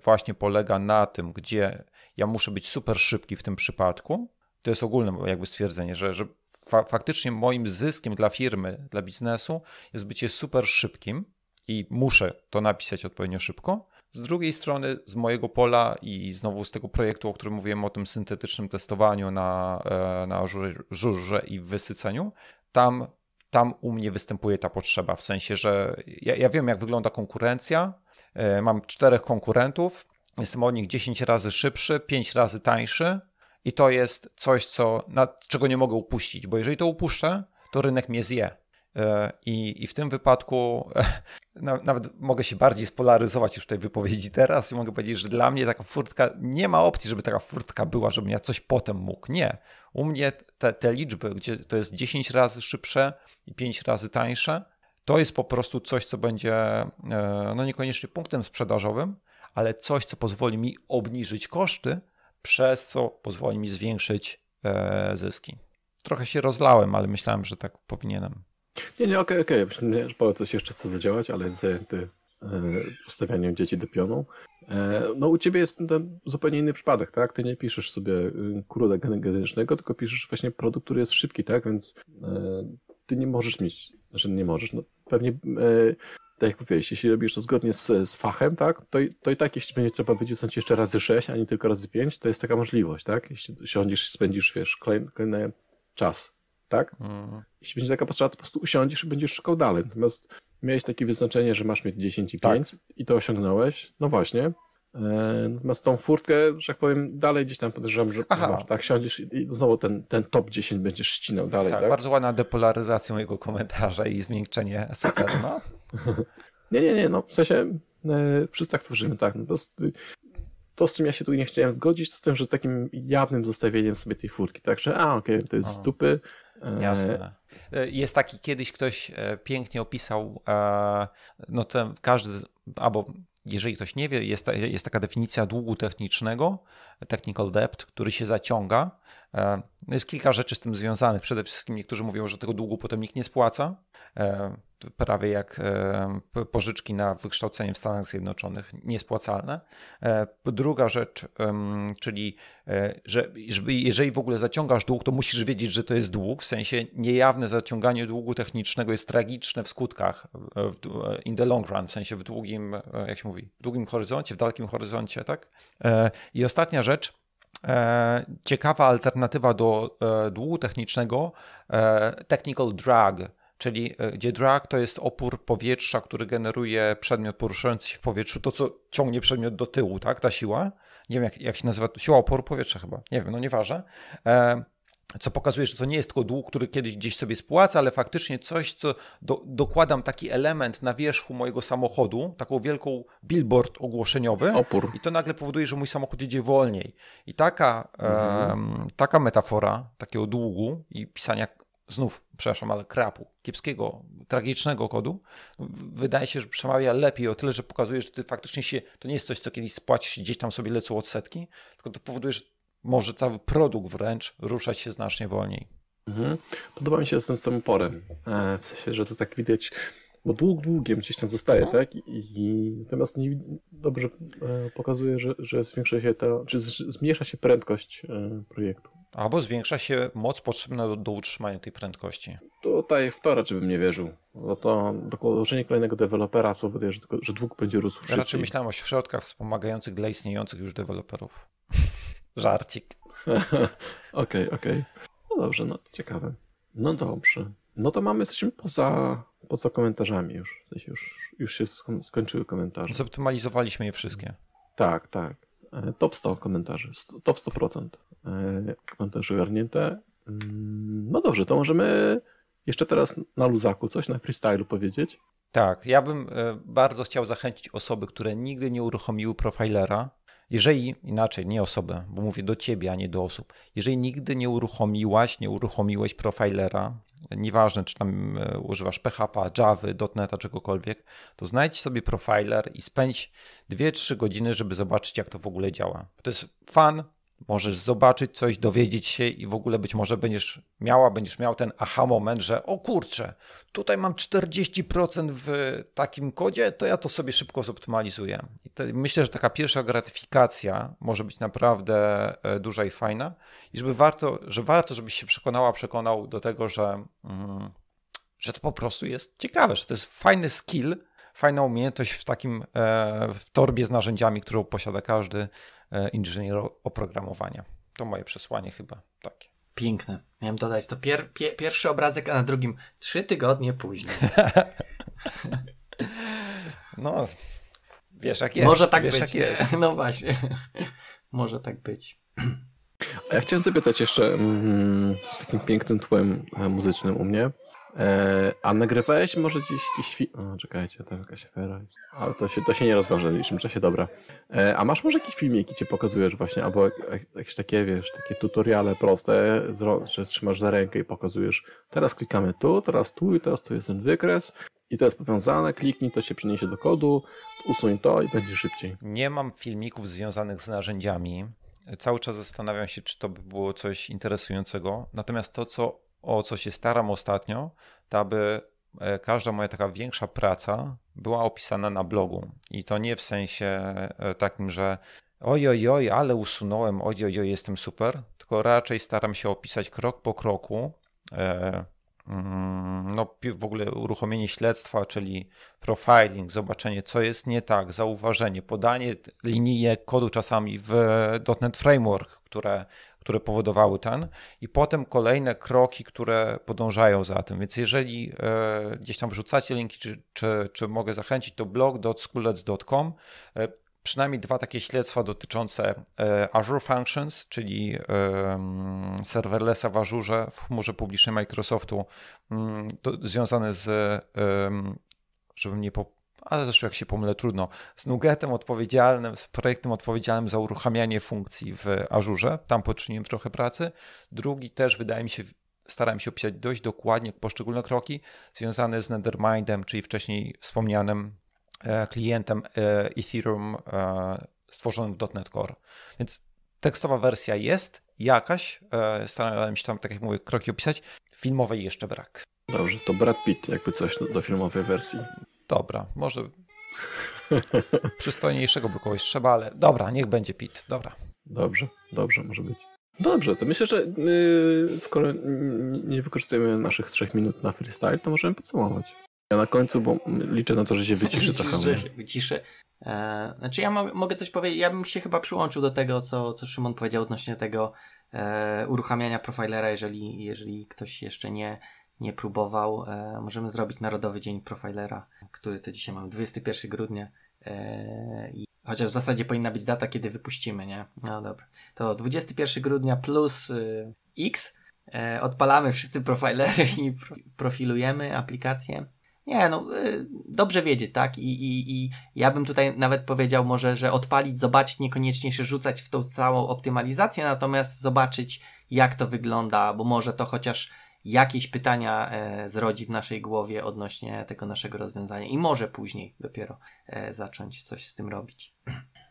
właśnie polega na tym, gdzie ja muszę być super szybki w tym przypadku. To jest ogólne jakby stwierdzenie, że, że fa faktycznie moim zyskiem dla firmy, dla biznesu jest bycie super szybkim i muszę to napisać odpowiednio szybko. Z drugiej strony, z mojego pola i znowu z tego projektu, o którym mówiłem, o tym syntetycznym testowaniu na, e, na żurze i wysyceniu, tam, tam u mnie występuje ta potrzeba, w sensie, że ja, ja wiem, jak wygląda konkurencja. E, mam czterech konkurentów, jestem od nich 10 razy szybszy, 5 razy tańszy i to jest coś, co, na, czego nie mogę upuścić, bo jeżeli to upuszczę, to rynek mnie zje. E, I, I, w tym wypadku nawet mogę się bardziej spolaryzować już w tej wypowiedzi teraz i mogę powiedzieć, że dla mnie taka furtka, nie ma opcji, żeby taka furtka była, żebym ja coś potem mógł. Nie. U mnie te, te liczby, gdzie to jest 10 razy szybsze i 5 razy tańsze, to jest po prostu coś, co będzie e, no niekoniecznie punktem sprzedażowym, ale coś, co pozwoli mi obniżyć koszty, przez co pozwoli mi zwiększyć e, zyski. Trochę się rozlałem, ale myślałem, że tak powinienem. Nie, nie, okej, okay, okej. Okay. Po coś jeszcze chce zadziałać, ale zajęty ustawianiem e, dzieci do pionu. E, no u ciebie jest ten zupełnie inny przypadek, tak? Ty nie piszesz sobie y, kuroda genetycznego, tylko piszesz właśnie produkt, który jest szybki, tak? Więc ty nie możesz mieć, że znaczy nie możesz, no pewnie tak jak powiedziałeś, jeśli robisz to zgodnie z, z fachem, tak, to, to, i tak, jeśli będzie trzeba wycisnąć jeszcze razy 6, a nie tylko razy 5, to jest taka możliwość, tak? Jeśli siądziesz i spędzisz, wiesz, kolejny, kolejny czas, tak? Mhm. Jeśli będzie taka potrzeba, to po prostu usiądziesz i będziesz szukał dalej. Natomiast miałeś takie wyznaczenie, że masz mieć 10 i 5 tak. i to osiągnąłeś, no właśnie, E, natomiast tą furtkę, że tak powiem, dalej gdzieś tam podejrzewam, że Aha. tak siądziesz i znowu ten, ten top 10 będziesz ścinał dalej. Tak, tak? bardzo ładna depolaryzacja mojego komentarza i zmiękczenie Superna. nie, nie, nie, no w sensie e, wszyscy tak tworzymy, tak. No, to, y, to, z czym ja się tu nie chciałem zgodzić, to z tym, że takim jawnym zostawieniem sobie tej furtki, także a okej, okay, to jest stupy E, Jasne. E, jest taki, kiedyś ktoś e, pięknie opisał, e, no ten każdy, albo jeżeli ktoś nie wie, jest, jest taka definicja długu technicznego, technical debt, który się zaciąga E, no jest kilka rzeczy z tym związanych. Przede wszystkim niektórzy mówią, że tego długu potem nikt nie spłaca. E, prawie jak e, pożyczki na wykształcenie w Stanach Zjednoczonych, niespłacalne. Druga rzecz, czyli że jeżeli w ogóle zaciągasz dług, to musisz wiedzieć, że to jest dług. W sensie niejawne zaciąganie długu technicznego jest tragiczne w skutkach in the long run, w sensie w długim, jak się mówi, w długim horyzoncie, w dalekim horyzoncie, tak? I ostatnia rzecz, E, ciekawa alternatywa do e, dłu technicznego e, technical drag, czyli gdzie drag to jest opór powietrza, który generuje przedmiot poruszający się w powietrzu, to co ciągnie przedmiot do tyłu, tak, ta siła. Nie wiem, jak, jak się nazywa, siła oporu powietrza chyba, nie wiem, no nieważne co pokazuje, że to nie jest tylko dług, który kiedyś gdzieś sobie spłaca, ale faktycznie coś, co do, dokładam taki element na wierzchu mojego samochodu, taką wielką billboard ogłoszeniowy. Opór. I to nagle powoduje, że mój samochód idzie wolniej. I taka, mhm. taka metafora takiego długu i pisania znów, przepraszam, ale krapu, kiepskiego, tragicznego kodu, wydaje się, że przemawia lepiej o tyle, że pokazuje, że ty faktycznie się, to nie jest coś, co kiedyś spłacisz gdzieś tam sobie lecą odsetki, tylko to powoduje, że może cały produkt wręcz ruszać się znacznie wolniej. Mhm. Podoba mi się z tym samoporem. E, w sensie, że to tak widać, bo dług długiem gdzieś tam zostaje, mhm. tak? I, natomiast nie, dobrze e, pokazuje, że, że zwiększa się ta, czy zmniejsza się prędkość e, projektu. Albo zwiększa się moc potrzebna do, do utrzymania tej prędkości. Tutaj w to raczej bym nie wierzył. No to dołożenie kolejnego dewelopera powoduje, że, że dług będzie rósł Raczej myślałem o środkach wspomagających dla istniejących już deweloperów. Żarcik. Okej, okej. Okay, okay. No dobrze, no ciekawe. No dobrze. No to mamy, jesteśmy poza, poza komentarzami już. W sensie już, już się skończyły komentarze. Zoptymalizowaliśmy je wszystkie. Tak, tak. E, top 100 komentarzy. Top 100% e, komentarzy ogarnięte. Mm, no dobrze, to możemy jeszcze teraz na luzaku coś na freestylu powiedzieć. Tak, ja bym e, bardzo chciał zachęcić osoby, które nigdy nie uruchomiły profilera, jeżeli inaczej, nie osoby, bo mówię do ciebie, a nie do osób, jeżeli nigdy nie uruchomiłaś, nie uruchomiłeś profilera, nieważne czy tam e, używasz PHP, Java, .NET, czegokolwiek, to znajdź sobie profiler i spędź 2-3 godziny, żeby zobaczyć jak to w ogóle działa. To jest fan, możesz zobaczyć coś, dowiedzieć się i w ogóle być może będziesz miała, będziesz miał ten aha moment, że o kurczę, tutaj mam 40% w takim kodzie, to ja to sobie szybko zoptymalizuję. I te, myślę, że taka pierwsza gratyfikacja może być naprawdę e, duża i fajna i żeby warto, że warto, żebyś się przekonała, przekonał do tego, że, mm, że to po prostu jest ciekawe, że to jest fajny skill, fajna umiejętność w takim, e, w torbie z narzędziami, którą posiada każdy E, inżynier oprogramowania. To moje przesłanie chyba takie. Piękne. Miałem dodać to pier, pierwszy obrazek, a na drugim trzy tygodnie później. no, wiesz jak jest. Może tak wiesz, być. jest. No właśnie. Może tak być. A ja chciałem zapytać jeszcze mm, z takim pięknym tłem e, muzycznym u mnie. E, a nagrywałeś może gdzieś jakiś film... O, czekajcie, to jakaś afera. Ale to się, to się nie rozważa w niczym czasie, dobra. E, a masz może jakiś film, jaki cię pokazujesz właśnie, albo jakieś takie, wiesz, takie tutoriale proste, że trzymasz za rękę i pokazujesz, teraz klikamy tu, teraz tu i teraz tu jest ten wykres i to jest powiązane, kliknij, to się przeniesie do kodu, usuń to i będzie szybciej. Nie mam filmików związanych z narzędziami. Cały czas zastanawiam się, czy to by było coś interesującego. Natomiast to, co o co się staram ostatnio, to aby e, każda moja taka większa praca była opisana na blogu. I to nie w sensie e, takim, że oj, oj, oj, ale usunąłem, oj, oj, oj, jestem super, tylko raczej staram się opisać krok po kroku. E, mm, no, w ogóle uruchomienie śledztwa, czyli profiling, zobaczenie, co jest nie tak, zauważenie, podanie linijek kodu czasami w .NET Framework, które które powodowały ten, i potem kolejne kroki, które podążają za tym. Więc jeżeli e, gdzieś tam wrzucacie linki, czy, czy, czy mogę zachęcić, to blog.schoolets.com. E, przynajmniej dwa takie śledztwa dotyczące e, Azure Functions, czyli e, mm, serverlessa w Azure, w chmurze publicznej Microsoftu, m, mm, to, związane z, e, żebym nie ale zresztą jak się pomylę, trudno, z Nugetem odpowiedzialnym, z projektem odpowiedzialnym za uruchamianie funkcji w Azure. Tam poczyniłem trochę pracy. Drugi też wydaje mi się starałem się opisać dość dokładnie poszczególne kroki związane z Nethermindem, czyli wcześniej wspomnianym e, klientem e, Ethereum e, stworzonym w .NET Core. Więc tekstowa wersja jest jakaś, starałem się tam, tak jak mówię, kroki opisać, filmowej jeszcze brak. Dobrze, to Brad Pitt jakby coś do filmowej wersji. Dobra, może przystojniejszego by kogoś trzeba, ale dobra, niech będzie Pit, dobra. Dobrze, dobrze, może być. Dobrze, to myślę, że yy, skoro nie wykorzystujemy naszych trzech minut na freestyle, to możemy podsumować. Ja na końcu, bo liczę na to, że się wyciszy trochę. Że się wyciszę. E, znaczy ja mo mogę coś powiedzieć, ja bym się chyba przyłączył do tego, co, co Szymon powiedział odnośnie tego e, uruchamiania profilera, jeżeli, jeżeli ktoś jeszcze nie, nie próbował, e, możemy zrobić Narodowy Dzień Profilera, który to dzisiaj mamy, 21 grudnia. E, i, chociaż w zasadzie powinna być data, kiedy wypuścimy, nie? No dobra. To 21 grudnia plus y, X. E, odpalamy wszyscy profilery i profilujemy aplikację. Nie, no y, dobrze wiedzieć, tak? I, i, I ja bym tutaj nawet powiedział może, że odpalić, zobaczyć, niekoniecznie się rzucać w tą całą optymalizację, natomiast zobaczyć, jak to wygląda, bo może to chociaż jakieś pytania e, zrodzi w naszej głowie odnośnie tego naszego rozwiązania i może później dopiero e, zacząć coś z tym robić.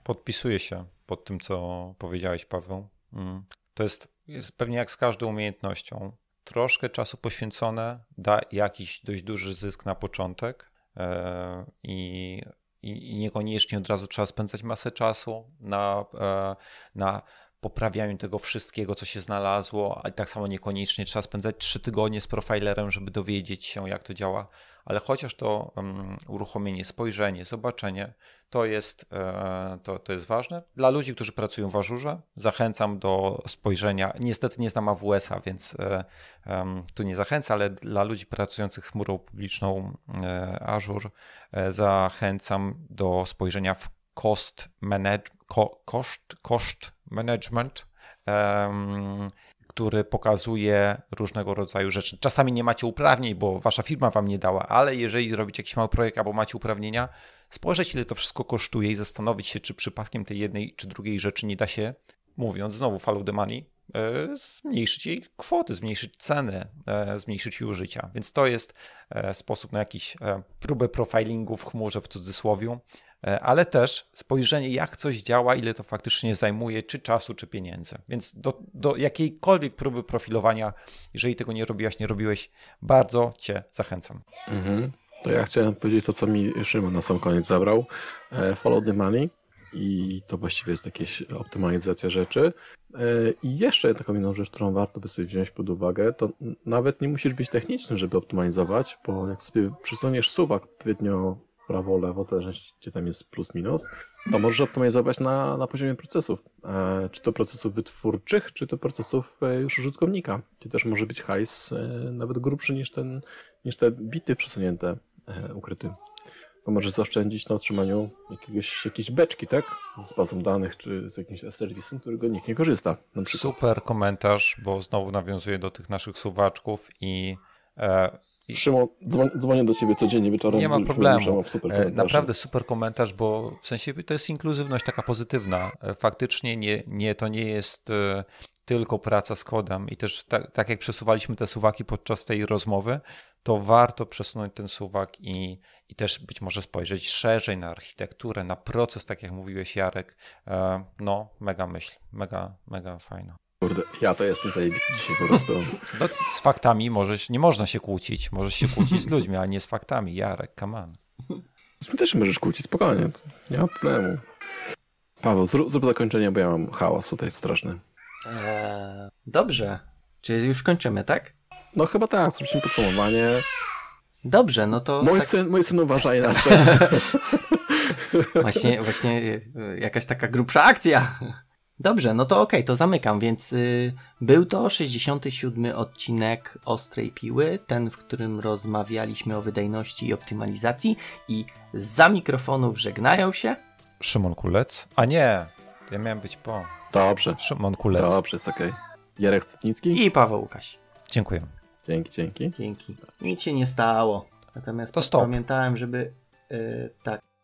Podpisuję się pod tym, co powiedziałeś, Paweł. Mm. To jest, jest pewnie jak z każdą umiejętnością. Troszkę czasu poświęcone da jakiś dość duży zysk na początek e, i i niekoniecznie od razu trzeba spędzać masę czasu na, na poprawianiu tego wszystkiego, co się znalazło, a tak samo niekoniecznie trzeba spędzać trzy tygodnie z profilerem, żeby dowiedzieć się, jak to działa, ale chociaż to um, uruchomienie, spojrzenie, zobaczenie, to jest, e, to, to jest ważne. Dla ludzi, którzy pracują w ażurze, zachęcam do spojrzenia. Niestety nie znam AWS-a, więc e, um, tu nie zachęcam, ale dla ludzi pracujących chmurą publiczną e, e, zachęcam do spojrzenia w cost manage, ko, koszt, koszt management, um, który pokazuje różnego rodzaju rzeczy. Czasami nie macie uprawnień, bo wasza firma wam nie dała, ale jeżeli zrobicie jakiś mały projekt albo macie uprawnienia, spojrzeć ile to wszystko kosztuje i zastanowić się, czy przypadkiem tej jednej czy drugiej rzeczy nie da się, mówiąc znowu follow the money, e, zmniejszyć jej kwoty, zmniejszyć cenę, e, zmniejszyć jej użycia. Więc to jest e, sposób na jakiś próbę profilingu w chmurze w cudzysłowie, E, ale też spojrzenie, jak coś działa, ile to faktycznie zajmuje, czy czasu, czy pieniędzy. Więc do, do jakiejkolwiek próby profilowania, jeżeli tego nie robiłaś, nie robiłeś, bardzo Cię zachęcam. Mhm. To ja chciałem powiedzieć to, co mi Szymon na sam koniec zabrał. E, follow the money i to właściwie jest jakieś optymalizacja rzeczy. E, I jeszcze taką inną rzecz, którą warto by sobie wziąć pod uwagę, to nawet nie musisz być techniczny, żeby optymalizować, bo jak sobie przysuniesz suwak odpowiednio prawo, lewo, w zależności gdzie tam jest plus, minus, to możesz optymalizować na, na poziomie procesów. E, czy to procesów wytwórczych, czy to procesów e, już użytkownika, gdzie też może być hajs e, nawet grubszy niż, ten, niż te bity przesunięte e, ukryty. To możesz zaoszczędzić na otrzymaniu jakiegoś, jakiejś beczki, tak? Z bazą danych, czy z jakimś serwisem, którego nikt nie korzysta. Super komentarz, bo znowu nawiązuje do tych naszych suwaczków i e, Szymon, dzwonię do ciebie codziennie wieczorem. Nie ma problemu. Super e, Naprawdę super komentarz, bo w sensie to jest inkluzywność taka pozytywna. E, faktycznie nie, nie to nie jest e, tylko praca z kodem i też tak, tak jak przesuwaliśmy te suwaki podczas tej rozmowy, to warto przesunąć ten suwak i, i też być może spojrzeć szerzej na architekturę, na proces, tak jak mówiłeś Jarek. No, mega myśl, mega, mega fajna. Kurde, ja to jestem zajebisty dzisiaj po prostu. No, z faktami możesz, nie można się kłócić. Możesz się kłócić z ludźmi, ale nie z faktami. Jarek, come on. Z tym też możesz kłócić, spokojnie. Nie ma problemu. Paweł, zrób, zrób zakończenie, bo ja mam hałas tutaj straszny. Eee, dobrze. Czyli już kończymy, tak? No chyba tak, zrobiliśmy podsumowanie. Dobrze, no to... Mój, tak... syn, mój syn uważa inaczej. właśnie, właśnie e, e, jakaś taka grubsza akcja. Dobrze, no to okej, okay, to zamykam, więc y, był to 67 odcinek Ostrej Piły, ten, w którym rozmawialiśmy o wydajności i optymalizacji i za mikrofonów żegnają się Szymon Kulec, a nie, ja miałem być po. Dobrze. Szymon Kulec. Dobrze, jest okej. Okay. Jarek Stutnicki i Paweł Łukaś. Dziękuję. Dzięki, dzięki. Dzięki. Nic się nie stało. Natomiast to pamiętałem, żeby... Yy, tak.